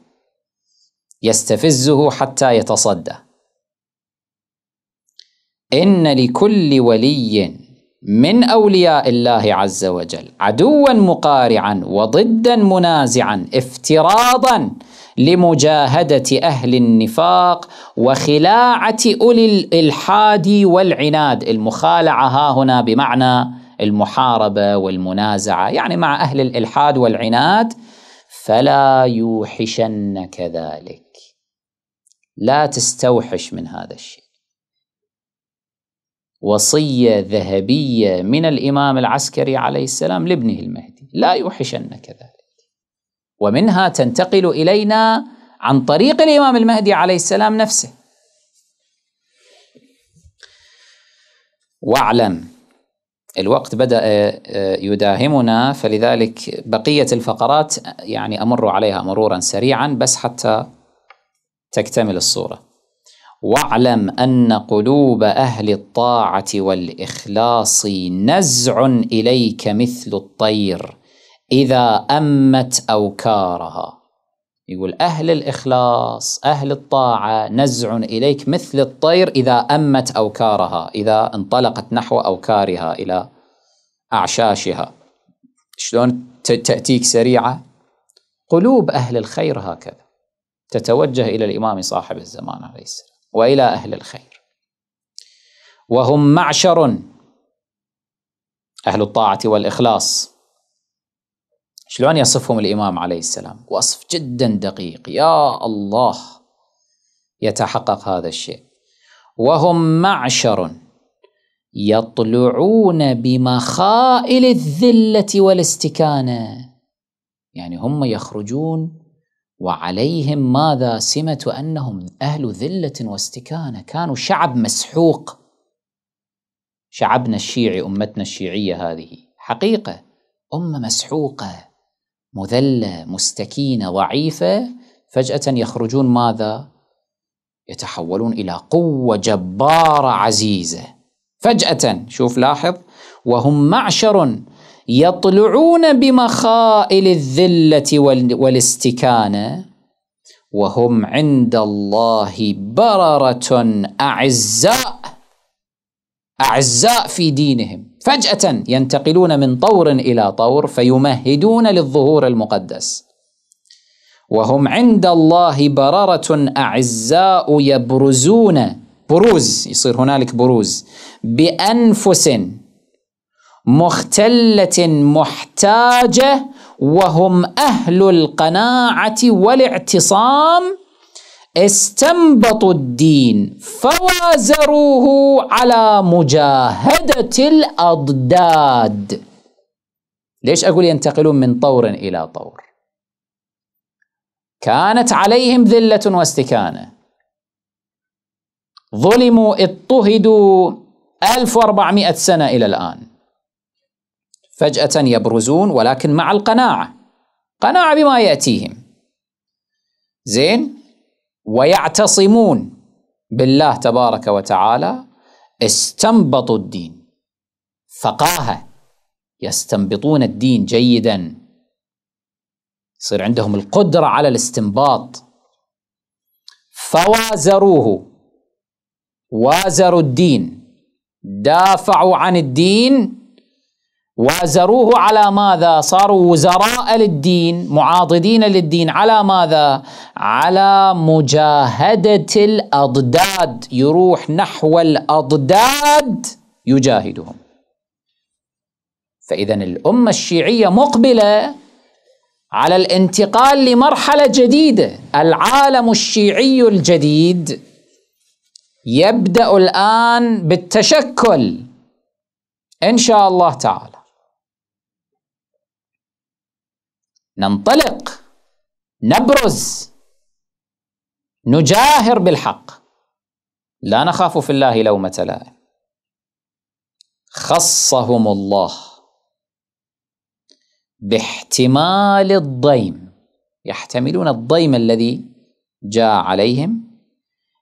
يستفزه حتى يتصدى ان لكل ولي من اولياء الله عز وجل عدوا مقارعا وضدا منازعا افتراضا لمجاهده اهل النفاق وخلاعه اولي الالحاد والعناد المخالعه ها هنا بمعنى المحاربه والمنازعه يعني مع اهل الالحاد والعناد فلا يوحشنك ذلك لا تستوحش من هذا الشيء وصيه ذهبيه من الامام العسكري عليه السلام لابنه المهدي لا يوحشنك ذلك ومنها تنتقل الينا عن طريق الامام المهدي عليه السلام نفسه واعلم الوقت بدأ آه، آه، يداهمنا فلذلك بقية الفقرات آه، يعني أمر عليها مرورا سريعا بس حتى تكتمل الصورة واعلم أن قلوب أهل الطاعة والإخلاص نزع إليك مثل الطير إذا أمت أوكارها يقول أهل الإخلاص أهل الطاعة نزع إليك مثل الطير إذا أمت أوكارها إذا انطلقت نحو أوكارها إلى أعشاشها شلون تأتيك سريعة قلوب أهل الخير هكذا تتوجه إلى الإمام صاحب الزمان عليه السلام وإلى أهل الخير وهم معشر أهل الطاعة والإخلاص شلون يصفهم الإمام عليه السلام وصف جدا دقيق يا الله يتحقق هذا الشيء وهم معشر يطلعون بمخائل الذلة والاستكانة يعني هم يخرجون وعليهم ماذا سمة أنهم أهل ذلة واستكانة كانوا شعب مسحوق شعبنا الشيعي أمتنا الشيعية هذه حقيقة أمة مسحوقة مذله مستكينه ضعيفه فجاه يخرجون ماذا يتحولون الى قوه جباره عزيزه فجاه شوف لاحظ وهم معشر يطلعون بمخائل الذله والاستكانه وهم عند الله برره اعزاء اعزاء في دينهم فجأة ينتقلون من طور إلى طور فيمهدون للظهور المقدس وهم عند الله بررة أعزاء يبرزون بروز يصير هنالك بروز بأنفس مختلة محتاجة وهم أهل القناعة والاعتصام استنبطوا الدين فوازروه على مجاهدة الأضداد ليش أقول ينتقلون من طور إلى طور كانت عليهم ذلة واستكانة ظلموا اضطهدوا 1400 سنة إلى الآن فجأة يبرزون ولكن مع القناعة قناعة بما يأتيهم زين ويعتصمون بالله تبارك وتعالى استنبطوا الدين فقاهه يستنبطون الدين جيدا يصير عندهم القدره على الاستنباط فوازروه وازروا الدين دافعوا عن الدين وازروه على ماذا صاروا وزراء للدين معاضدين للدين على ماذا على مجاهدة الأضداد يروح نحو الأضداد يجاهدهم فإذا الأمة الشيعية مقبلة على الانتقال لمرحلة جديدة العالم الشيعي الجديد يبدأ الآن بالتشكل إن شاء الله تعالى ننطلق نبرز نجاهر بالحق لا نخاف في الله لومة لائم خصهم الله باحتمال الضيم يحتملون الضيم الذي جاء عليهم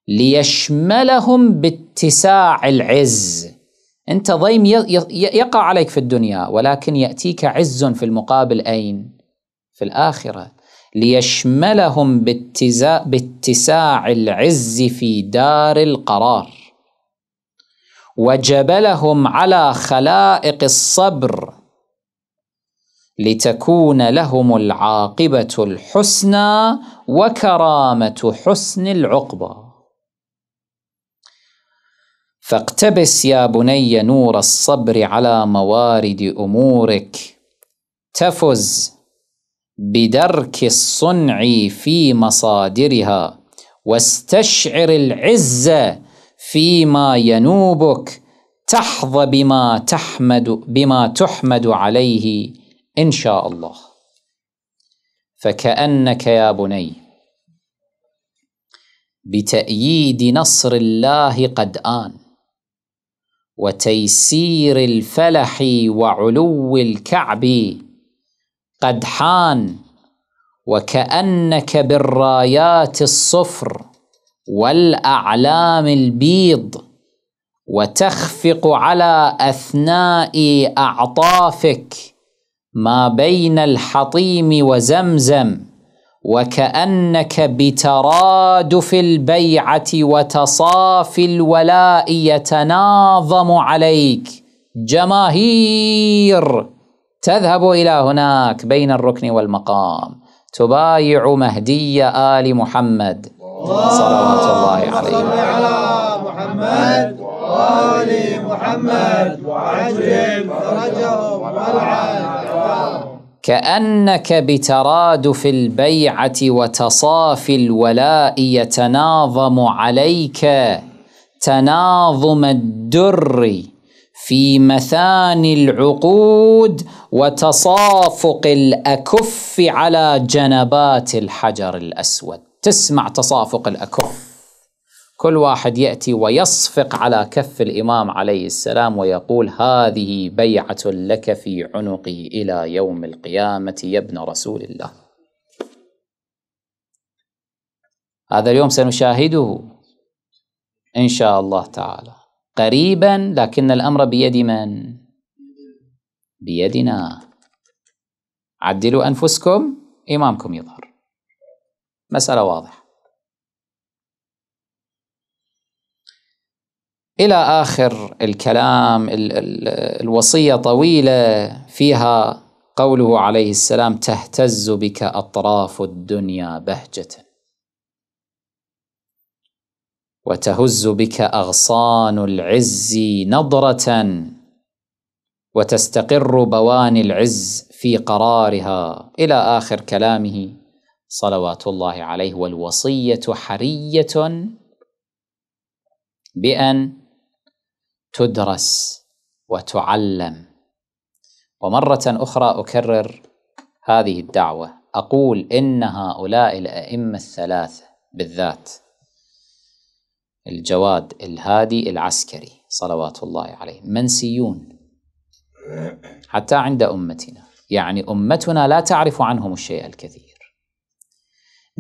ليشملهم باتساع العز انت ضيم يقع عليك في الدنيا ولكن ياتيك عز في المقابل اين في الآخرة ليشملهم باتساع العز في دار القرار وجبلهم على خلائق الصبر لتكون لهم العاقبة الحسنى وكرامة حسن العقبى فاقتبس يا بني نور الصبر على موارد أمورك تفز بدرك الصنع في مصادرها واستشعر العزة فيما ينوبك تحظى بما تحمد بما تحمد عليه إن شاء الله فكأنك يا بني بتأييد نصر الله قد آن وتيسير الفلح وعلو الكعب قد حان وكأنك بالرايات الصفر والأعلام البيض وتخفق على أثناء أعطافك ما بين الحطيم وزمزم وكأنك بترادف البيعة وتصافي الولاء يتناظم عليك جماهير تذهب إلى هناك بين الركن والمقام تبايع مهدي آل محمد صلوات الله عليه على محمد وآل محمد وعجل فرجهم والعافية كأنك بترادف البيعة وتصافي الولاء يتناظم عليك تناظم الدر في مثاني العقود وتصافق الاكف على جنبات الحجر الاسود تسمع تصافق الاكف كل واحد ياتي ويصفق على كف الامام عليه السلام ويقول هذه بيعه لك في عنقي الى يوم القيامه يا ابن رسول الله هذا اليوم سنشاهده ان شاء الله تعالى قريبا لكن الأمر بيد من؟ بيدنا عدلوا أنفسكم إمامكم يظهر مسألة واضحة إلى آخر الكلام الوصية طويلة فيها قوله عليه السلام تهتز بك أطراف الدنيا بهجةً وتهز بك اغصان العز نضره وتستقر بواني العز في قرارها الى اخر كلامه صلوات الله عليه والوصيه حريه بان تدرس وتعلم ومره اخرى اكرر هذه الدعوه اقول ان هؤلاء الائمه الثلاثه بالذات الجواد الهادي العسكري صلوات الله عليه منسيون حتى عند أمتنا يعني أمتنا لا تعرف عنهم الشيء الكثير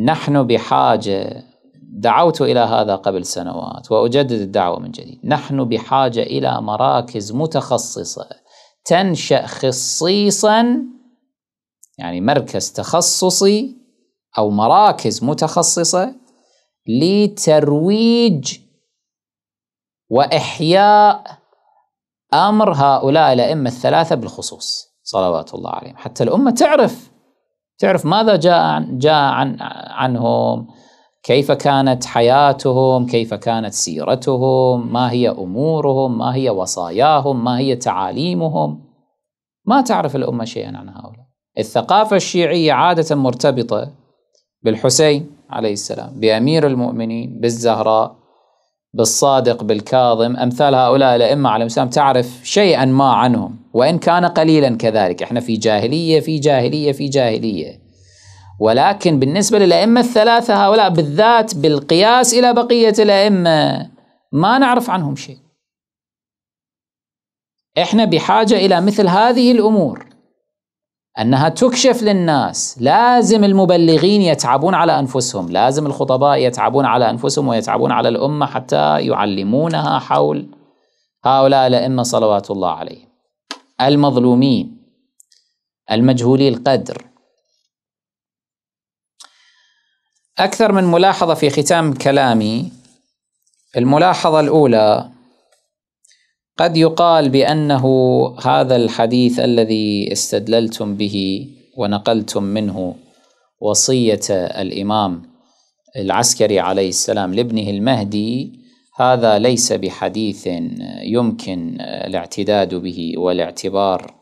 نحن بحاجة دعوت إلى هذا قبل سنوات وأجدد الدعوة من جديد نحن بحاجة إلى مراكز متخصصة تنشأ خصيصا يعني مركز تخصصي أو مراكز متخصصة لترويج واحياء امر هؤلاء الائمه الثلاثه بالخصوص صلوات الله عليهم حتى الامه تعرف تعرف ماذا جاء عن جاء عن عنهم كيف كانت حياتهم كيف كانت سيرتهم ما هي امورهم ما هي وصاياهم ما هي تعاليمهم ما تعرف الامه شيئا عن هؤلاء الثقافه الشيعيه عاده مرتبطه بالحسين عليه السلام بأمير المؤمنين بالزهراء بالصادق بالكاظم أمثال هؤلاء الأئمة عليهم السلام تعرف شيئا ما عنهم وإن كان قليلا كذلك احنا في جاهلية في جاهلية في جاهلية ولكن بالنسبة للأئمة الثلاثة هؤلاء بالذات بالقياس إلى بقية الأئمة ما نعرف عنهم شيء احنا بحاجة إلى مثل هذه الأمور أنها تكشف للناس لازم المبلغين يتعبون على أنفسهم لازم الخطباء يتعبون على أنفسهم ويتعبون على الأمة حتى يعلمونها حول هؤلاء الأئمة صلوات الله عليهم المظلومين المجهولي القدر أكثر من ملاحظة في ختام كلامي الملاحظة الأولى قد يقال بأنه هذا الحديث الذي استدللتم به ونقلتم منه وصية الإمام العسكري عليه السلام لابنه المهدي هذا ليس بحديث يمكن الاعتداد به والاعتبار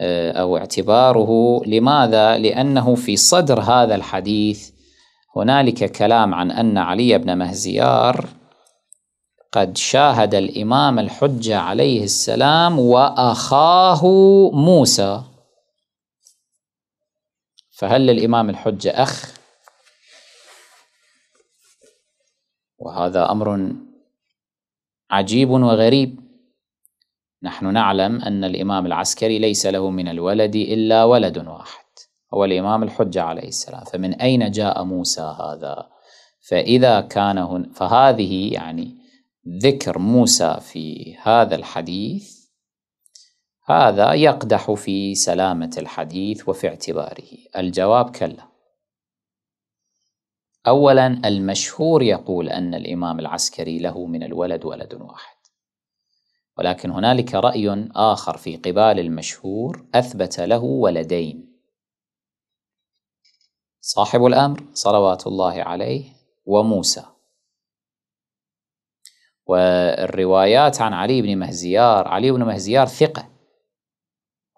آه، أو اعتباره لماذا؟ لأنه في صدر هذا الحديث هنالك كلام عن أن علي بن مهزيار قد شاهد الإمام الحجة عليه السلام وأخاه موسى فهل للإمام الحجة أخ؟ وهذا أمر عجيب وغريب نحن نعلم أن الإمام العسكري ليس له من الولد إلا ولد واحد هو الإمام الحجة عليه السلام فمن أين جاء موسى هذا؟ فإذا كان هن فهذه يعني ذكر موسى في هذا الحديث هذا يقدح في سلامة الحديث وفي اعتباره الجواب كلا أولا المشهور يقول أن الإمام العسكري له من الولد ولد واحد ولكن هنالك رأي آخر في قبال المشهور أثبت له ولدين صاحب الأمر صلوات الله عليه وموسى والروايات عن علي بن مهزيار علي بن مهزيار ثقة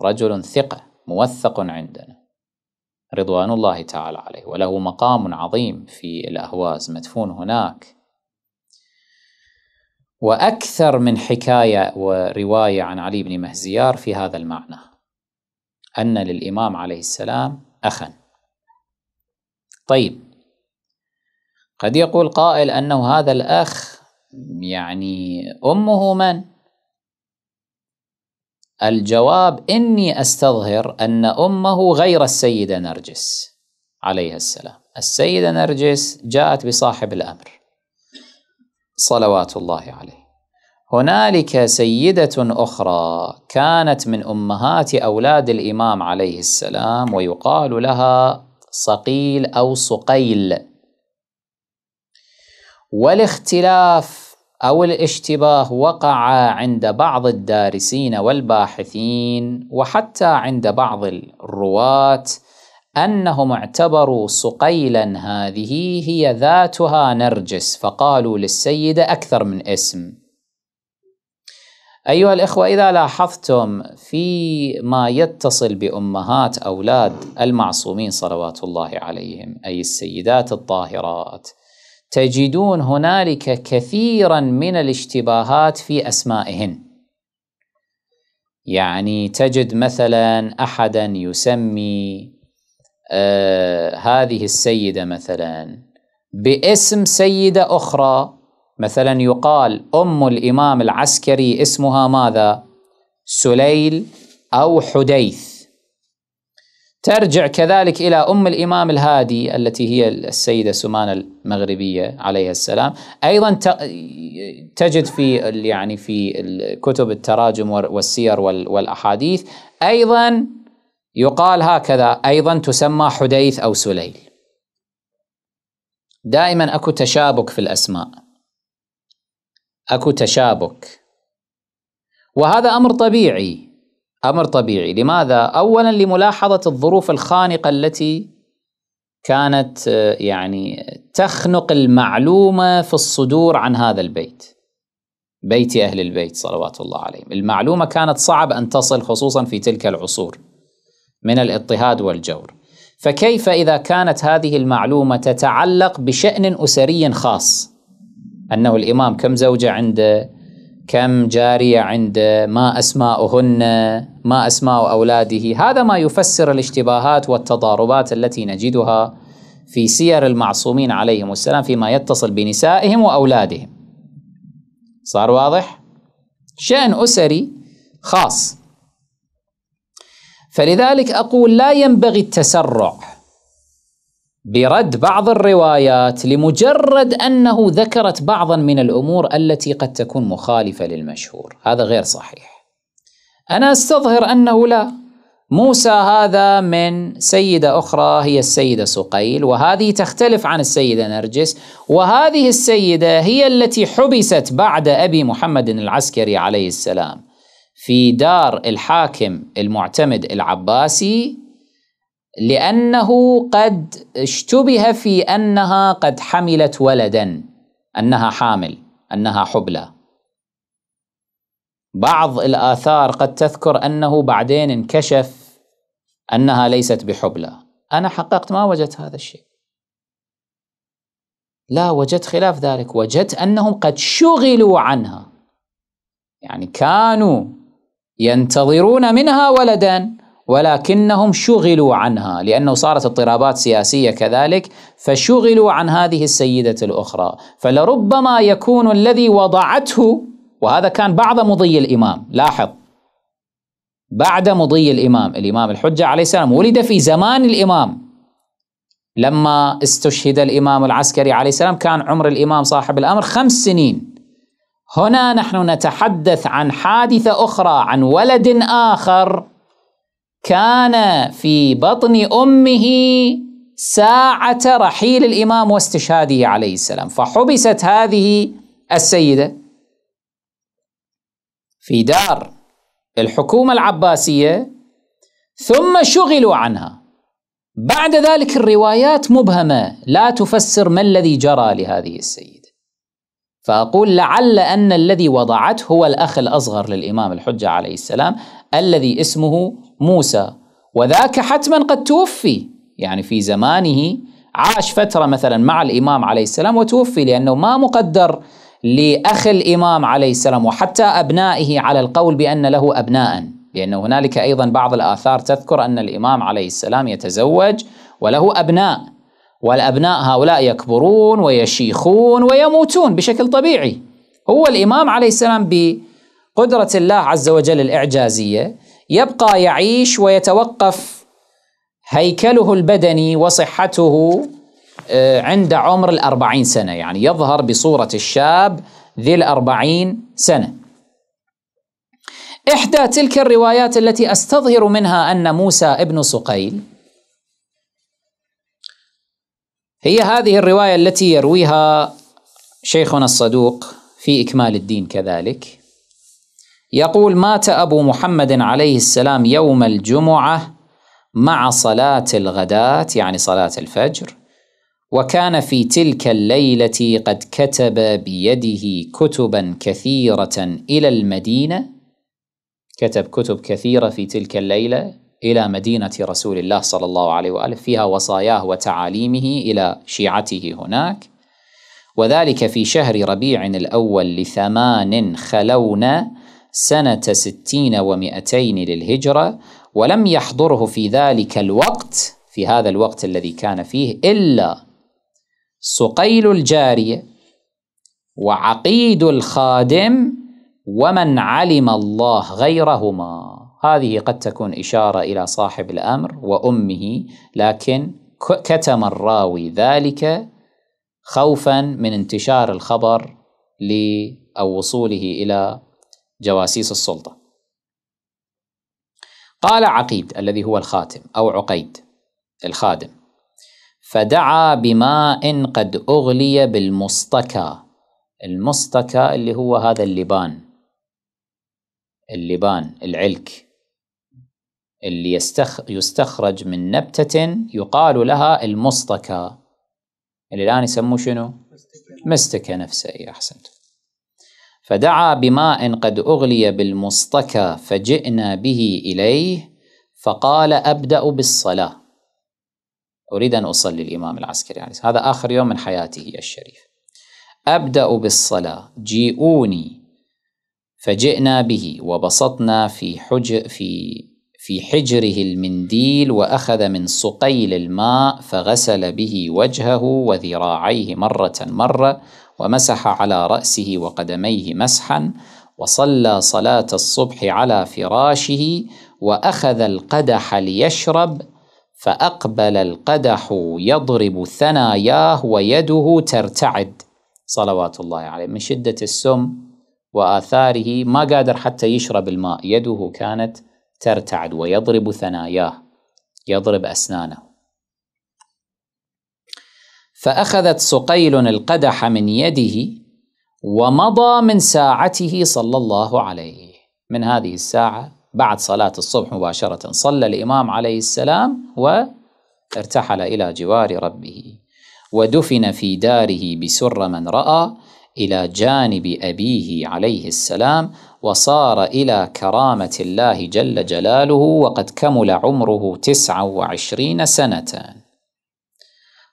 رجل ثقة موثق عندنا رضوان الله تعالى عليه وله مقام عظيم في الأهواز مدفون هناك وأكثر من حكاية ورواية عن علي بن مهزيار في هذا المعنى أن للإمام عليه السلام أخا طيب قد يقول قائل أنه هذا الأخ يعني امه من الجواب اني استظهر ان امه غير السيده نرجس عليها السلام السيده نرجس جاءت بصاحب الامر صلوات الله عليه هنالك سيده اخرى كانت من امهات اولاد الامام عليه السلام ويقال لها صقيل او صقيل والاختلاف أو الاشتباه وقع عند بعض الدارسين والباحثين وحتى عند بعض الرواة أنهم اعتبروا صقيلا هذه هي ذاتها نرجس فقالوا للسيدة أكثر من اسم أيها الإخوة إذا لاحظتم في ما يتصل بأمهات أولاد المعصومين صلوات الله عليهم أي السيدات الطاهرات تجدون هنالك كثيرا من الاشتباهات في اسمائهن يعني تجد مثلا احدا يسمي آه هذه السيده مثلا باسم سيده اخرى مثلا يقال ام الامام العسكري اسمها ماذا سليل او حديث ترجع كذلك إلى أم الإمام الهادي التي هي السيدة سمانة المغربية عليها السلام أيضا تجد في يعني في كتب التراجم والسير والأحاديث أيضا يقال هكذا أيضا تسمى حديث أو سليل دائما أكو تشابك في الأسماء أكو تشابك وهذا أمر طبيعي امر طبيعي، لماذا؟ اولا لملاحظه الظروف الخانقه التي كانت آه، يعني تخنق المعلومه في الصدور عن هذا البيت. بيت اهل البيت صلوات الله عليهم، المعلومه كانت صعب ان تصل خصوصا في تلك العصور من الاضطهاد والجور. فكيف اذا كانت هذه المعلومه تتعلق بشان اسري خاص؟ انه الامام كم زوجه عنده؟ كم جارية عند ما أسماؤهن ما أسماء أولاده هذا ما يفسر الاشتباهات والتضاربات التي نجدها في سير المعصومين عليهم السلام فيما يتصل بنسائهم وأولادهم صار واضح؟ شأن أسري خاص فلذلك أقول لا ينبغي التسرع برد بعض الروايات لمجرد انه ذكرت بعضا من الامور التي قد تكون مخالفه للمشهور، هذا غير صحيح. انا استظهر انه لا، موسى هذا من سيده اخرى هي السيده سقيل، وهذه تختلف عن السيده نرجس، وهذه السيده هي التي حبست بعد ابي محمد العسكري عليه السلام في دار الحاكم المعتمد العباسي لأنه قد اشتبه في أنها قد حملت ولدا أنها حامل أنها حبلى بعض الآثار قد تذكر أنه بعدين انكشف أنها ليست بحبلى أنا حققت ما وجدت هذا الشيء لا وجدت خلاف ذلك وجدت أنهم قد شغلوا عنها يعني كانوا ينتظرون منها ولدا ولكنهم شغلوا عنها لأنه صارت اضطرابات سياسية كذلك فشغلوا عن هذه السيدة الأخرى فلربما يكون الذي وضعته وهذا كان بعد مضي الإمام لاحظ بعد مضي الإمام الإمام الحجة عليه السلام ولد في زمان الإمام لما استشهد الإمام العسكري عليه السلام كان عمر الإمام صاحب الأمر خمس سنين هنا نحن نتحدث عن حادثة أخرى عن ولد آخر كان في بطن امه ساعه رحيل الامام واستشهاده عليه السلام فحبست هذه السيده في دار الحكومه العباسيه ثم شغلوا عنها بعد ذلك الروايات مبهمه لا تفسر ما الذي جرى لهذه السيده فاقول لعل ان الذي وضعته هو الاخ الاصغر للامام الحجه عليه السلام الذي اسمه موسى وذاك حتما قد توفي يعني في زمانه عاش فترة مثلا مع الإمام عليه السلام وتوفي لأنه ما مقدر لأخ الإمام عليه السلام وحتى أبنائه على القول بأن له أبناء لأن هنالك أيضا بعض الآثار تذكر أن الإمام عليه السلام يتزوج وله أبناء والأبناء هؤلاء يكبرون ويشيخون ويموتون بشكل طبيعي هو الإمام عليه السلام بي قدرة الله عز وجل الإعجازية يبقى يعيش ويتوقف هيكله البدني وصحته آه، عند عمر الأربعين سنة يعني يظهر بصورة الشاب ذي الأربعين سنة إحدى تلك الروايات التي أستظهر منها أن موسى ابن صقيل هي هذه الرواية التي يرويها شيخنا الصدوق في إكمال الدين كذلك يقول مات أبو محمد عليه السلام يوم الجمعة مع صلاة الغداة يعني صلاة الفجر وكان في تلك الليلة قد كتب بيده كتبا كثيرة إلى المدينة كتب كتب كثيرة في تلك الليلة إلى مدينة رسول الله صلى الله عليه وآله فيها وصاياه وتعاليمه إلى شيعته هناك وذلك في شهر ربيع الأول لثمان خلونا سنة ستين ومئتين للهجرة ولم يحضره في ذلك الوقت في هذا الوقت الذي كان فيه إلا سقيل الجارية وعقيد الخادم ومن علم الله غيرهما هذه قد تكون إشارة إلى صاحب الأمر وأمه لكن كتم الراوي ذلك خوفا من انتشار الخبر أو وصوله إلى جواسيس السلطة قال عقيد الذي هو الخاتم أو عقيد الخادم فدعا بماء قد أغلي بالمستكى المستكى اللي هو هذا اللبان اللبان العلك اللي يستخ يستخرج من نبتة يقال لها المستكى اللي الآن يسموه شنو؟ مستكى نفسه إيه، أحسنت فدعا بماء قد أغلي بالمصطكى فجئنا به إليه فقال أبدأ بالصلاة أريد أن أصلي الإمام العسكري عليه هذا آخر يوم من حياته الشريف أبدأ بالصلاة جيئوني فجئنا به وبسطنا في حج في في حجره المنديل وأخذ من سقيل الماء فغسل به وجهه وذراعيه مرة مرة ومسح على رأسه وقدميه مسحا وصلى صلاة الصبح على فراشه وأخذ القدح ليشرب فأقبل القدح يضرب ثناياه ويده ترتعد صلوات الله عليه من شدة السم وآثاره ما قادر حتى يشرب الماء يده كانت ترتعد ويضرب ثناياه يضرب أسنانه فأخذت سقيل القدح من يده ومضى من ساعته صلى الله عليه من هذه الساعة بعد صلاة الصبح مباشرة صلى الإمام عليه السلام وارتحل إلى جوار ربه ودفن في داره بسر من رأى إلى جانب أبيه عليه السلام وصار إلى كرامة الله جل جلاله وقد كمل عمره تسعة وعشرين سنةً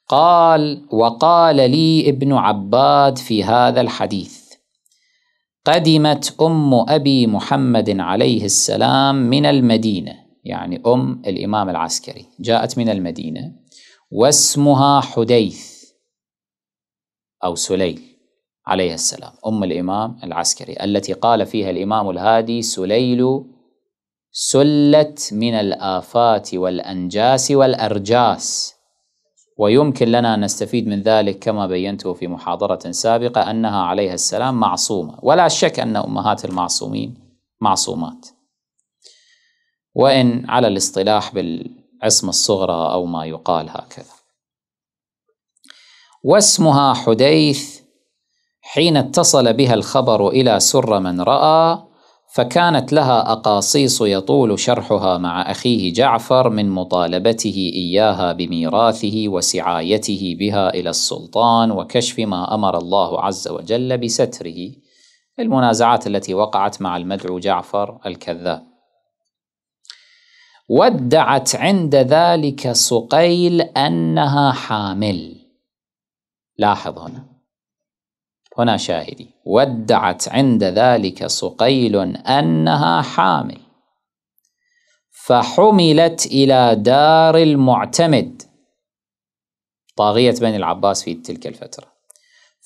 قال وقال لي ابن عباد في هذا الحديث قدمت أم أبي محمد عليه السلام من المدينة يعني أم الإمام العسكري جاءت من المدينة واسمها حديث أو سليل عليه السلام أم الإمام العسكري التي قال فيها الإمام الهادي سليل سلت من الآفات والأنجاس والأرجاس ويمكن لنا أن نستفيد من ذلك كما بينته في محاضرة سابقة أنها عليها السلام معصومة ولا شك أن أمهات المعصومين معصومات وإن على الاصطلاح بالعصمة الصغرى أو ما يقال هكذا واسمها حديث حين اتصل بها الخبر إلى سر من رأى فكانت لها اقاصيص يطول شرحها مع اخيه جعفر من مطالبته اياها بميراثه وسعايته بها الى السلطان وكشف ما امر الله عز وجل بستره المنازعات التي وقعت مع المدعو جعفر الكذاب ودعت عند ذلك سقيل انها حامل لاحظ هنا هنا شاهدي ودعت عند ذلك صقيل أنها حامل فحملت إلى دار المعتمد طاغية بني العباس في تلك الفترة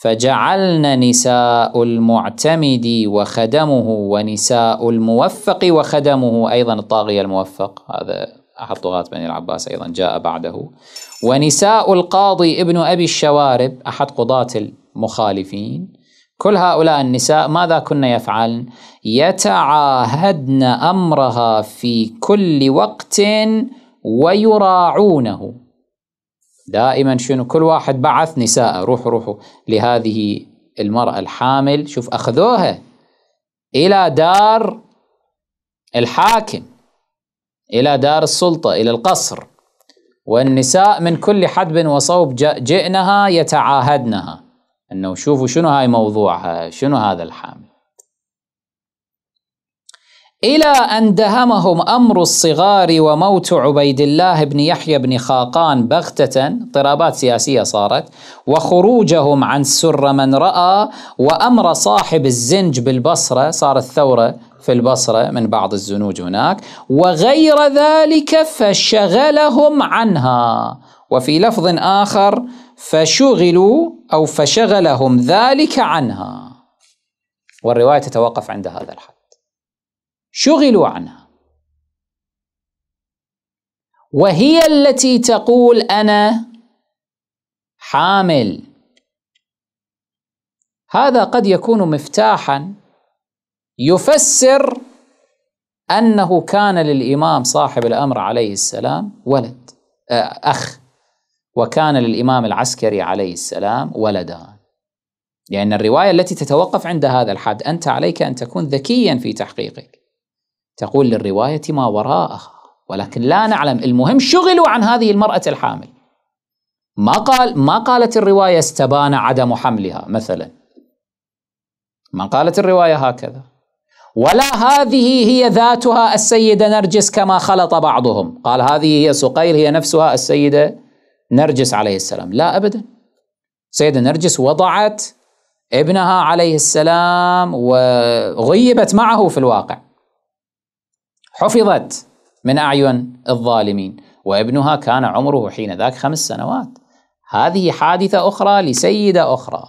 فجعلن نساء المعتمد وخدمه ونساء الموفق وخدمه أيضا الطاغية الموفق هذا أحد طغاة بني العباس أيضا جاء بعده ونساء القاضي ابن أبي الشوارب أحد قضاة مخالفين كل هؤلاء النساء ماذا كن يفعلن يتعاهدن امرها في كل وقت ويراعونه دائما شنو كل واحد بعث نساء روحوا روحوا لهذه المرأة الحامل شوف أخذوها إلى دار الحاكم إلى دار السلطة إلى القصر والنساء من كل حدب وصوب جئنها يتعاهدنها انه شوفوا شنو هاي موضوعها شنو هذا الحامل إلى أن دهمهم أمر الصغار وموت عبيد الله بن يحيى بن خاقان بغتة اضطرابات سياسية صارت وخروجهم عن سر من رأى وأمر صاحب الزنج بالبصرة صارت ثورة في البصرة من بعض الزنوج هناك وغير ذلك فشغلهم عنها وفي لفظ آخر فشغلوا أو فشغلهم ذلك عنها والرواية تتوقف عند هذا الحد شغلوا عنها وهي التي تقول أنا حامل هذا قد يكون مفتاحا يفسر أنه كان للإمام صاحب الأمر عليه السلام ولد آه، أخ وكان للإمام العسكري عليه السلام ولدان لأن الرواية التي تتوقف عند هذا الحد أنت عليك أن تكون ذكيا في تحقيقك تقول للرواية ما وراءها ولكن لا نعلم المهم شغلوا عن هذه المرأة الحامل ما قال ما قالت الرواية استبان عدم حملها مثلا ما قالت الرواية هكذا ولا هذه هي ذاتها السيدة نرجس كما خلط بعضهم قال هذه هي سقيل هي نفسها السيدة نرجس عليه السلام لا أبدا سيدة نرجس وضعت ابنها عليه السلام وغيبت معه في الواقع حفظت من أعين الظالمين وابنها كان عمره حين ذاك خمس سنوات هذه حادثة أخرى لسيدة أخرى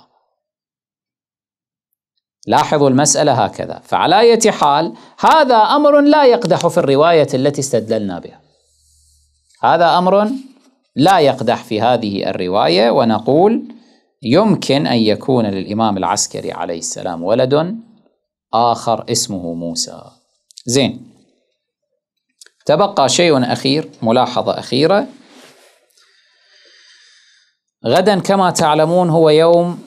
لاحظوا المسألة هكذا فعلى أية حال هذا أمر لا يقدح في الرواية التي استدللنا بها هذا أمر لا يقدح في هذه الرواية ونقول يمكن أن يكون للإمام العسكري عليه السلام ولد آخر اسمه موسى زين تبقى شيء أخير ملاحظة أخيرة غدا كما تعلمون هو يوم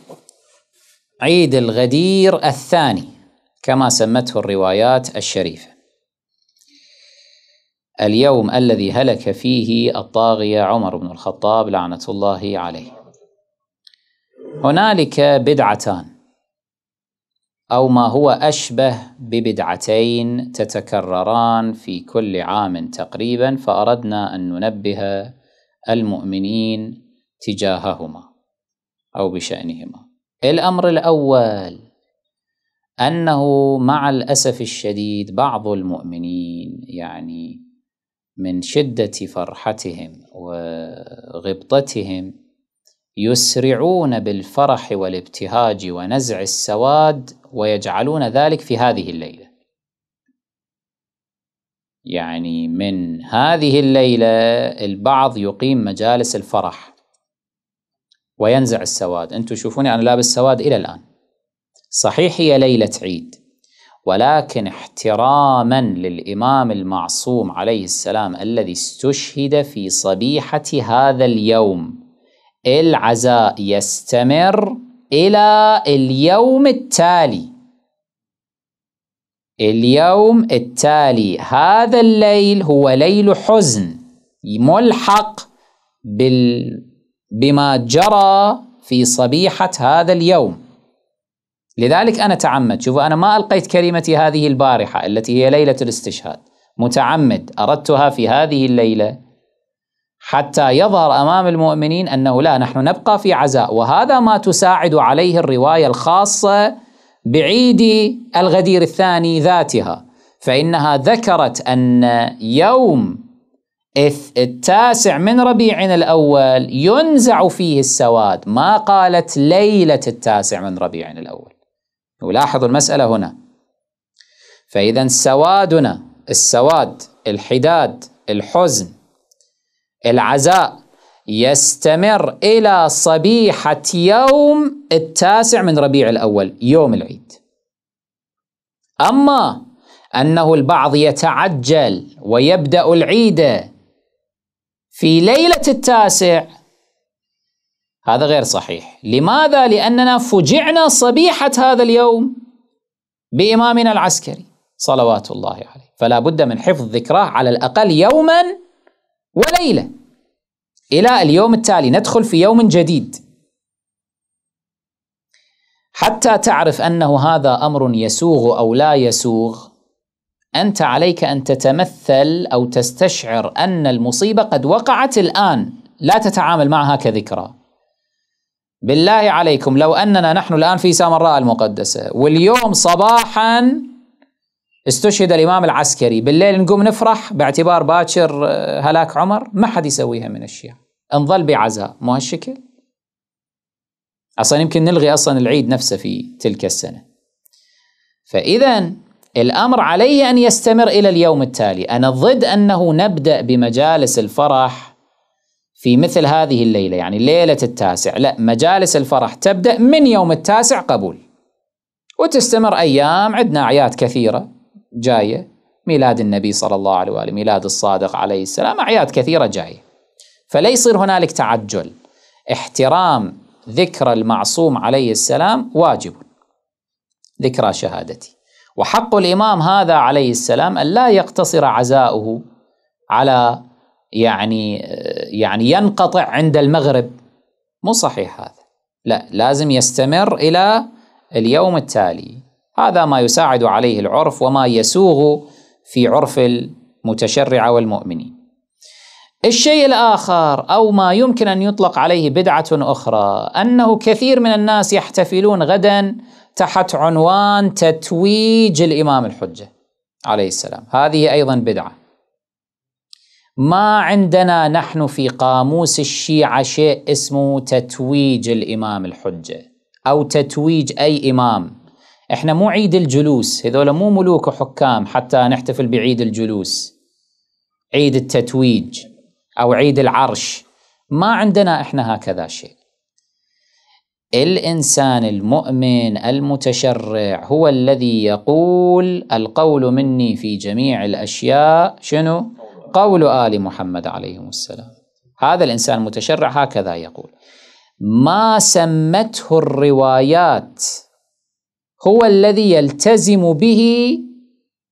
عيد الغدير الثاني كما سمته الروايات الشريفة اليوم الذي هلك فيه الطاغية عمر بن الخطاب لعنة الله عليه هنالك بدعتان أو ما هو أشبه ببدعتين تتكرران في كل عام تقريبا فأردنا أن ننبه المؤمنين تجاههما أو بشأنهما الأمر الأول أنه مع الأسف الشديد بعض المؤمنين يعني من شدة فرحتهم وغبطتهم يسرعون بالفرح والابتهاج ونزع السواد ويجعلون ذلك في هذه الليلة يعني من هذه الليلة البعض يقيم مجالس الفرح وينزع السواد أنتم شوفوني أنا لابس سواد إلى الآن صحيح هي ليلة عيد ولكن احتراما للامام المعصوم عليه السلام الذي استشهد في صبيحه هذا اليوم العزاء يستمر الى اليوم التالي اليوم التالي هذا الليل هو ليل حزن ملحق بال بما جرى في صبيحه هذا اليوم لذلك أنا تعمد شوفوا أنا ما ألقيت كلمتي هذه البارحة التي هي ليلة الاستشهاد متعمد أردتها في هذه الليلة حتى يظهر أمام المؤمنين أنه لا نحن نبقى في عزاء وهذا ما تساعد عليه الرواية الخاصة بعيد الغدير الثاني ذاتها فإنها ذكرت أن يوم التاسع من ربيع الأول ينزع فيه السواد ما قالت ليلة التاسع من ربيع الأول ولاحظوا المسألة هنا فإذا سوادنا السواد الحداد الحزن العزاء يستمر إلى صبيحة يوم التاسع من ربيع الأول يوم العيد أما أنه البعض يتعجل ويبدأ العيد في ليلة التاسع هذا غير صحيح لماذا؟ لأننا فجعنا صبيحة هذا اليوم بإمامنا العسكري صلوات الله عليه فلا بد من حفظ ذكراه على الأقل يوما وليلة إلى اليوم التالي ندخل في يوم جديد حتى تعرف أنه هذا أمر يسوغ أو لا يسوغ أنت عليك أن تتمثل أو تستشعر أن المصيبة قد وقعت الآن لا تتعامل معها كذكرى بالله عليكم لو أننا نحن الآن في سامراء المقدسة واليوم صباحا استشهد الإمام العسكري بالليل نقوم نفرح باعتبار باكر آه، هلاك عمر ما حد يسويها من الشيعة انظل بعزاء مو هالشكل أصلا يمكن نلغي أصلا العيد نفسه في تلك السنة فإذا الأمر علي أن يستمر إلى اليوم التالي أنا ضد أنه نبدأ بمجالس الفرح في مثل هذه الليلة يعني ليلة التاسع لا مجالس الفرح تبدأ من يوم التاسع قبول وتستمر أيام عندنا أعياد كثيرة جاية ميلاد النبي صلى الله عليه وآله ميلاد الصادق عليه السلام أعياد كثيرة جاية فلا يصير هنالك تعجل احترام ذكرى المعصوم عليه السلام واجب ذكرى شهادتي وحق الإمام هذا عليه السلام أن لا يقتصر عزاؤه على يعني يعني ينقطع عند المغرب مو صحيح هذا لا لازم يستمر إلى اليوم التالي هذا ما يساعد عليه العرف وما يسوغ في عرف المتشرعة والمؤمنين الشيء الآخر أو ما يمكن أن يطلق عليه بدعة أخرى أنه كثير من الناس يحتفلون غدا تحت عنوان تتويج الإمام الحجة عليه السلام هذه أيضا بدعة ما عندنا نحن في قاموس الشيعة شيء اسمه تتويج الإمام الحجة أو تتويج أي إمام إحنا مو عيد الجلوس هذول مو ملوك وحكام حتى نحتفل بعيد الجلوس عيد التتويج أو عيد العرش ما عندنا إحنا هكذا شيء الإنسان المؤمن المتشرع هو الذي يقول القول مني في جميع الأشياء شنو؟ قول آل محمد عليهم السلام هذا الإنسان متشرع هكذا يقول ما سمته الروايات هو الذي يلتزم به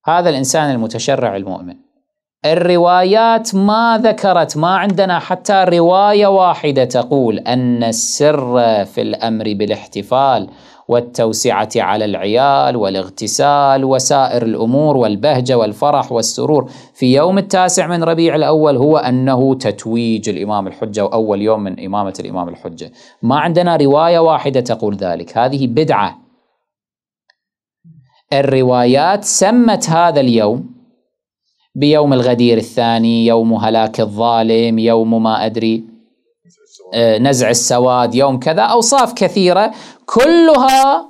هذا الإنسان المتشرع المؤمن الروايات ما ذكرت ما عندنا حتى رواية واحدة تقول أن السر في الأمر بالاحتفال والتوسعة على العيال والاغتسال وسائر الأمور والبهجة والفرح والسرور في يوم التاسع من ربيع الأول هو أنه تتويج الإمام الحجة وأول يوم من إمامة الإمام الحجة ما عندنا رواية واحدة تقول ذلك هذه بدعة الروايات سمت هذا اليوم بيوم الغدير الثاني يوم هلاك الظالم يوم ما أدري آه، نزع السواد يوم كذا أوصاف كثيرة كلها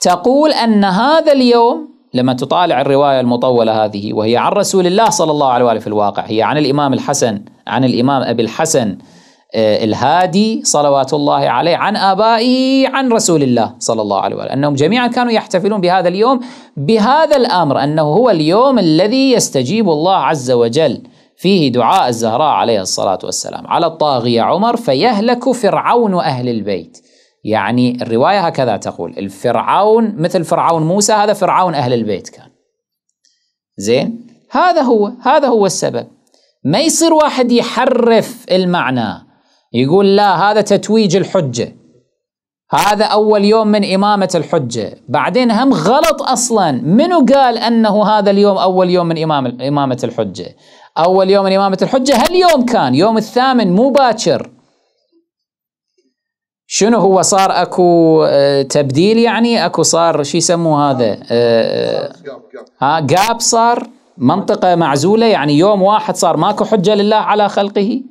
تقول أن هذا اليوم لما تطالع الرواية المطولة هذه وهي عن رسول الله صلى الله عليه وآله في الواقع هي عن الإمام الحسن عن الإمام أبي الحسن آه، الهادي صلوات الله عليه عن آبائه عن رسول الله صلى الله عليه وآله أنهم جميعا كانوا يحتفلون بهذا اليوم بهذا الأمر أنه هو اليوم الذي يستجيب الله عز وجل فيه دعاء الزهراء عليه الصلاة والسلام على الطاغية عمر فيهلك فرعون أهل البيت يعني الرواية هكذا تقول الفرعون مثل فرعون موسى هذا فرعون أهل البيت كان زين هذا هو هذا هو السبب ما يصير واحد يحرف المعنى يقول لا هذا تتويج الحجة هذا أول يوم من إمامة الحجة بعدين هم غلط أصلا منو قال أنه هذا اليوم أول يوم من إمامة الحجة أول يوم من إمامة الحجة هاليوم كان يوم الثامن مباشر شنو هو صار اكو آه، تبديل يعني اكو صار شو يسموه هذا آه، آه، ها قاب صار منطقة معزولة يعني يوم واحد صار ماكو حجة لله على خلقه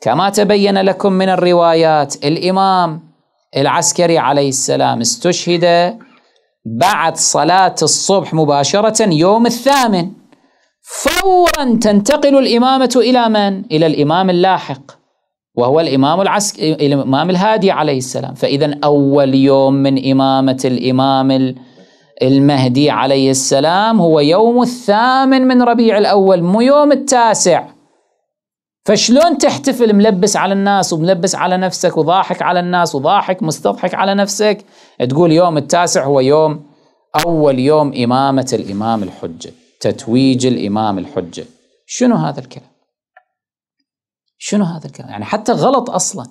كما تبين لكم من الروايات الإمام العسكري عليه السلام استشهد بعد صلاة الصبح مباشرة يوم الثامن فورا تنتقل الإمامة إلى من؟ إلى الإمام اللاحق وهو الإمام العسك... الإمام الهادي عليه السلام فإذا أول يوم من إمامة الإمام المهدي عليه السلام هو يوم الثامن من ربيع الأول مو يوم التاسع فشلون تحتفل ملبس على الناس وملبس على نفسك وضاحك على الناس وضاحك مستضحك على نفسك تقول يوم التاسع هو يوم أول يوم إمامة الإمام الحجة تتويج الإمام الحجة شنو هذا الكلام شنو هذا الكلام يعني حتى غلط أصلا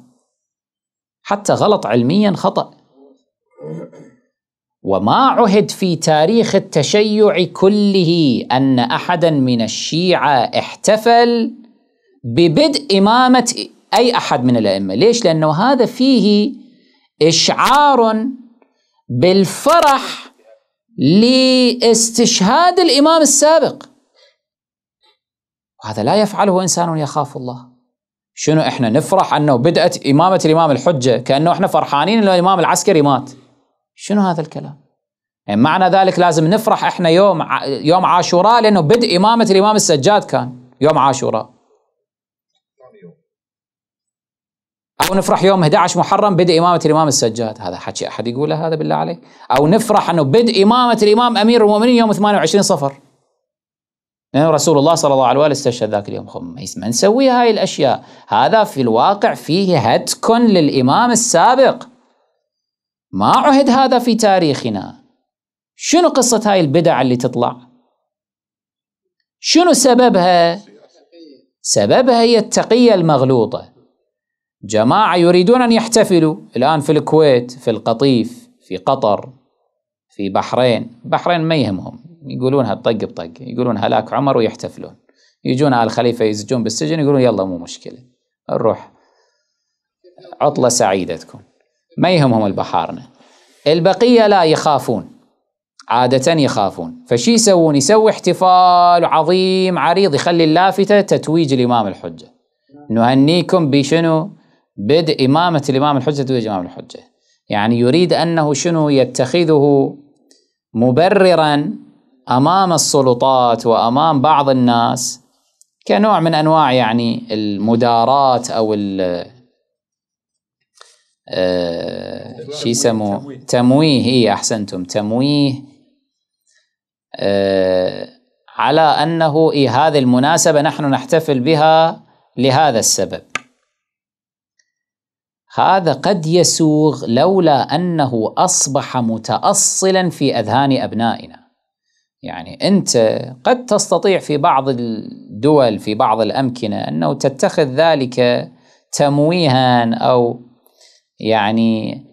حتى غلط علميا خطأ وما عهد في تاريخ التشيع كله أن أحدا من الشيعة احتفل ببدء إمامة أي أحد من الأئمة ليش؟ لأنه هذا فيه إشعار بالفرح لاستشهاد الإمام السابق وهذا لا يفعله إنسان يخاف الله شنو احنا نفرح انه بدأت إمامة الإمام الحجة كأنه احنا فرحانين انه الإمام العسكري مات شنو هذا الكلام يعني معنى ذلك لازم نفرح احنا يوم يوم عاشوراء لأنه بدء إمامة الإمام السجاد كان يوم عاشوراء أو نفرح يوم 11 محرم بدء إمامة الإمام السجاد هذا حكي أحد يقوله هذا بالله عليك أو نفرح أنه بدء إمامة الإمام أمير المؤمنين يوم 28 صفر لأن يعني رسول الله صلى الله عليه وآله استشهد ذاك اليوم خم ما نسوي هاي الأشياء هذا في الواقع فيه هتك للإمام السابق ما عهد هذا في تاريخنا شنو قصة هاي البدع اللي تطلع شنو سببها سببها هي التقية المغلوطة جماعة يريدون أن يحتفلوا الآن في الكويت في القطيف في قطر في بحرين بحرين ما يهمهم يقولونها طق بطق يقولون هلاك عمر ويحتفلون يجون على الخليفة يزجون بالسجن يقولون يلا مو مشكلة نروح عطلة سعيدة تكون ما يهمهم البحارنة البقية لا يخافون عادة يخافون فشي يسوون يسوي احتفال عظيم عريض يخلي اللافتة تتويج الإمام الحجة نهنيكم بشنو بدء إمامة الإمام الحجة إمام الحجة يعني يريد أنه شنو يتخذه مبررا أمام السلطات وأمام بعض الناس كنوع من أنواع يعني المدارات أو آه شو يسموه تمويه اي احسنتم تمويه آه على انه إيه هذه المناسبه نحن نحتفل بها لهذا السبب هذا قد يسوغ لولا انه اصبح متاصلا في اذهان ابنائنا يعني انت قد تستطيع في بعض الدول في بعض الامكنه انه تتخذ ذلك تمويها او يعني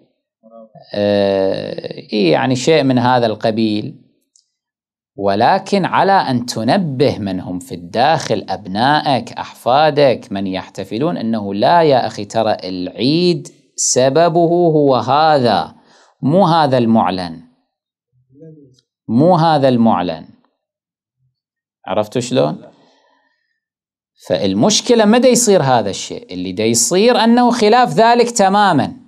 آه إيه يعني شيء من هذا القبيل ولكن على ان تنبه من هم في الداخل ابنائك احفادك من يحتفلون انه لا يا اخي ترى العيد سببه هو هذا مو هذا المعلن مو هذا المعلن عرفتوا شلون؟ فالمشكلة مدى يصير هذا الشيء اللي دا يصير أنه خلاف ذلك تماما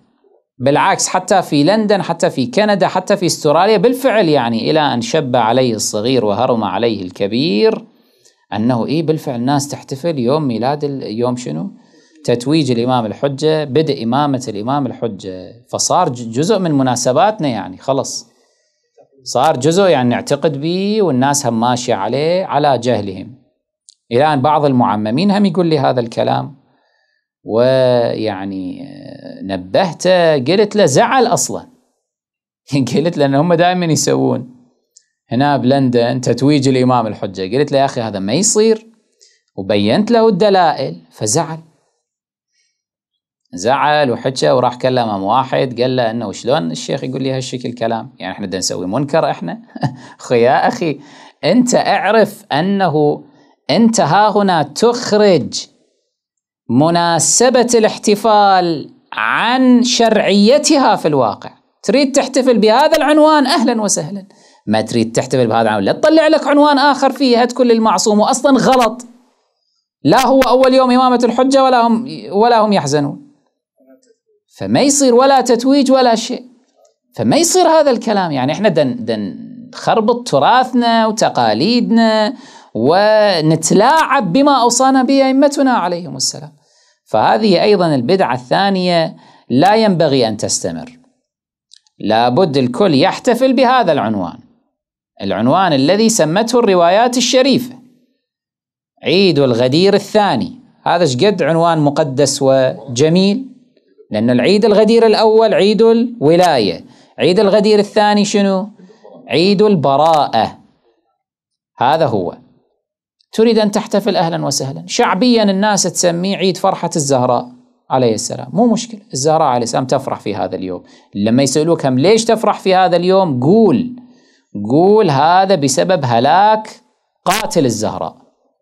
بالعكس حتى في لندن حتى في كندا حتى في استراليا بالفعل يعني إلى أن شب عليه الصغير وهرم عليه الكبير أنه إيه بالفعل ناس تحتفل يوم ميلاد يوم شنو تتويج الإمام الحجة بدء إمامة الإمام الحجة فصار جزء من مناسباتنا يعني خلص صار جزء يعني نعتقد به والناس هم ماشية عليه على جهلهم إلى أن بعض المعممين هم يقول لي هذا الكلام ويعني نبهته قلت له زعل اصلا قلت له ان هم دائما يسوون هنا بلندن تتويج الامام الحجه قلت له يا اخي هذا ما يصير وبينت له الدلائل فزعل زعل وحكى وراح كلم ام واحد قال له انه شلون الشيخ يقول لي هالشكل كلام يعني احنا بدنا نسوي منكر احنا اخي يا اخي انت اعرف انه انت ها هنا تخرج مناسبة الاحتفال عن شرعيتها في الواقع تريد تحتفل بهذا العنوان أهلا وسهلا ما تريد تحتفل بهذا العنوان لا تطلع لك عنوان آخر فيه هتكون للمعصوم وأصلا غلط لا هو أول يوم إمامة الحجة ولا هم, ولا هم يحزنون فما يصير ولا تتويج ولا شيء فما يصير هذا الكلام يعني احنا دن, دن خربط تراثنا وتقاليدنا ونتلاعب بما أوصانا به أئمتنا عليهم السلام فهذه ايضا البدعه الثانيه لا ينبغي ان تستمر لابد الكل يحتفل بهذا العنوان العنوان الذي سمته الروايات الشريفه عيد الغدير الثاني هذا شقد عنوان مقدس وجميل لأن العيد الغدير الأول عيد الولاية عيد الغدير الثاني شنو؟ عيد البراءة هذا هو تريد أن تحتفل أهلا وسهلا شعبيا الناس تسميه عيد فرحة الزهراء عليه السلام مو مشكلة الزهراء عليه السلام تفرح في هذا اليوم لما يسألوك هم ليش تفرح في هذا اليوم قول قول هذا بسبب هلاك قاتل الزهراء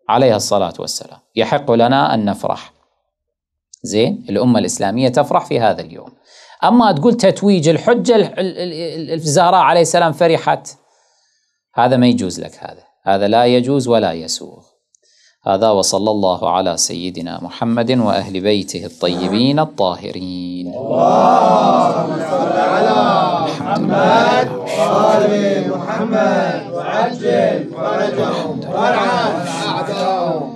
عليها الصلاة والسلام يحق لنا أن نفرح زين الأمة الإسلامية تفرح في هذا اليوم أما تقول تتويج الحجة الزهراء عليه السلام فرحت هذا ما يجوز لك هذا هذا لا يجوز ولا يسوغ هذا وصلى الله على سيدنا محمد وأهل بيته الطيبين الطاهرين اللهم صل على محمد وآل محمد وعجل فرجهم أعداءهم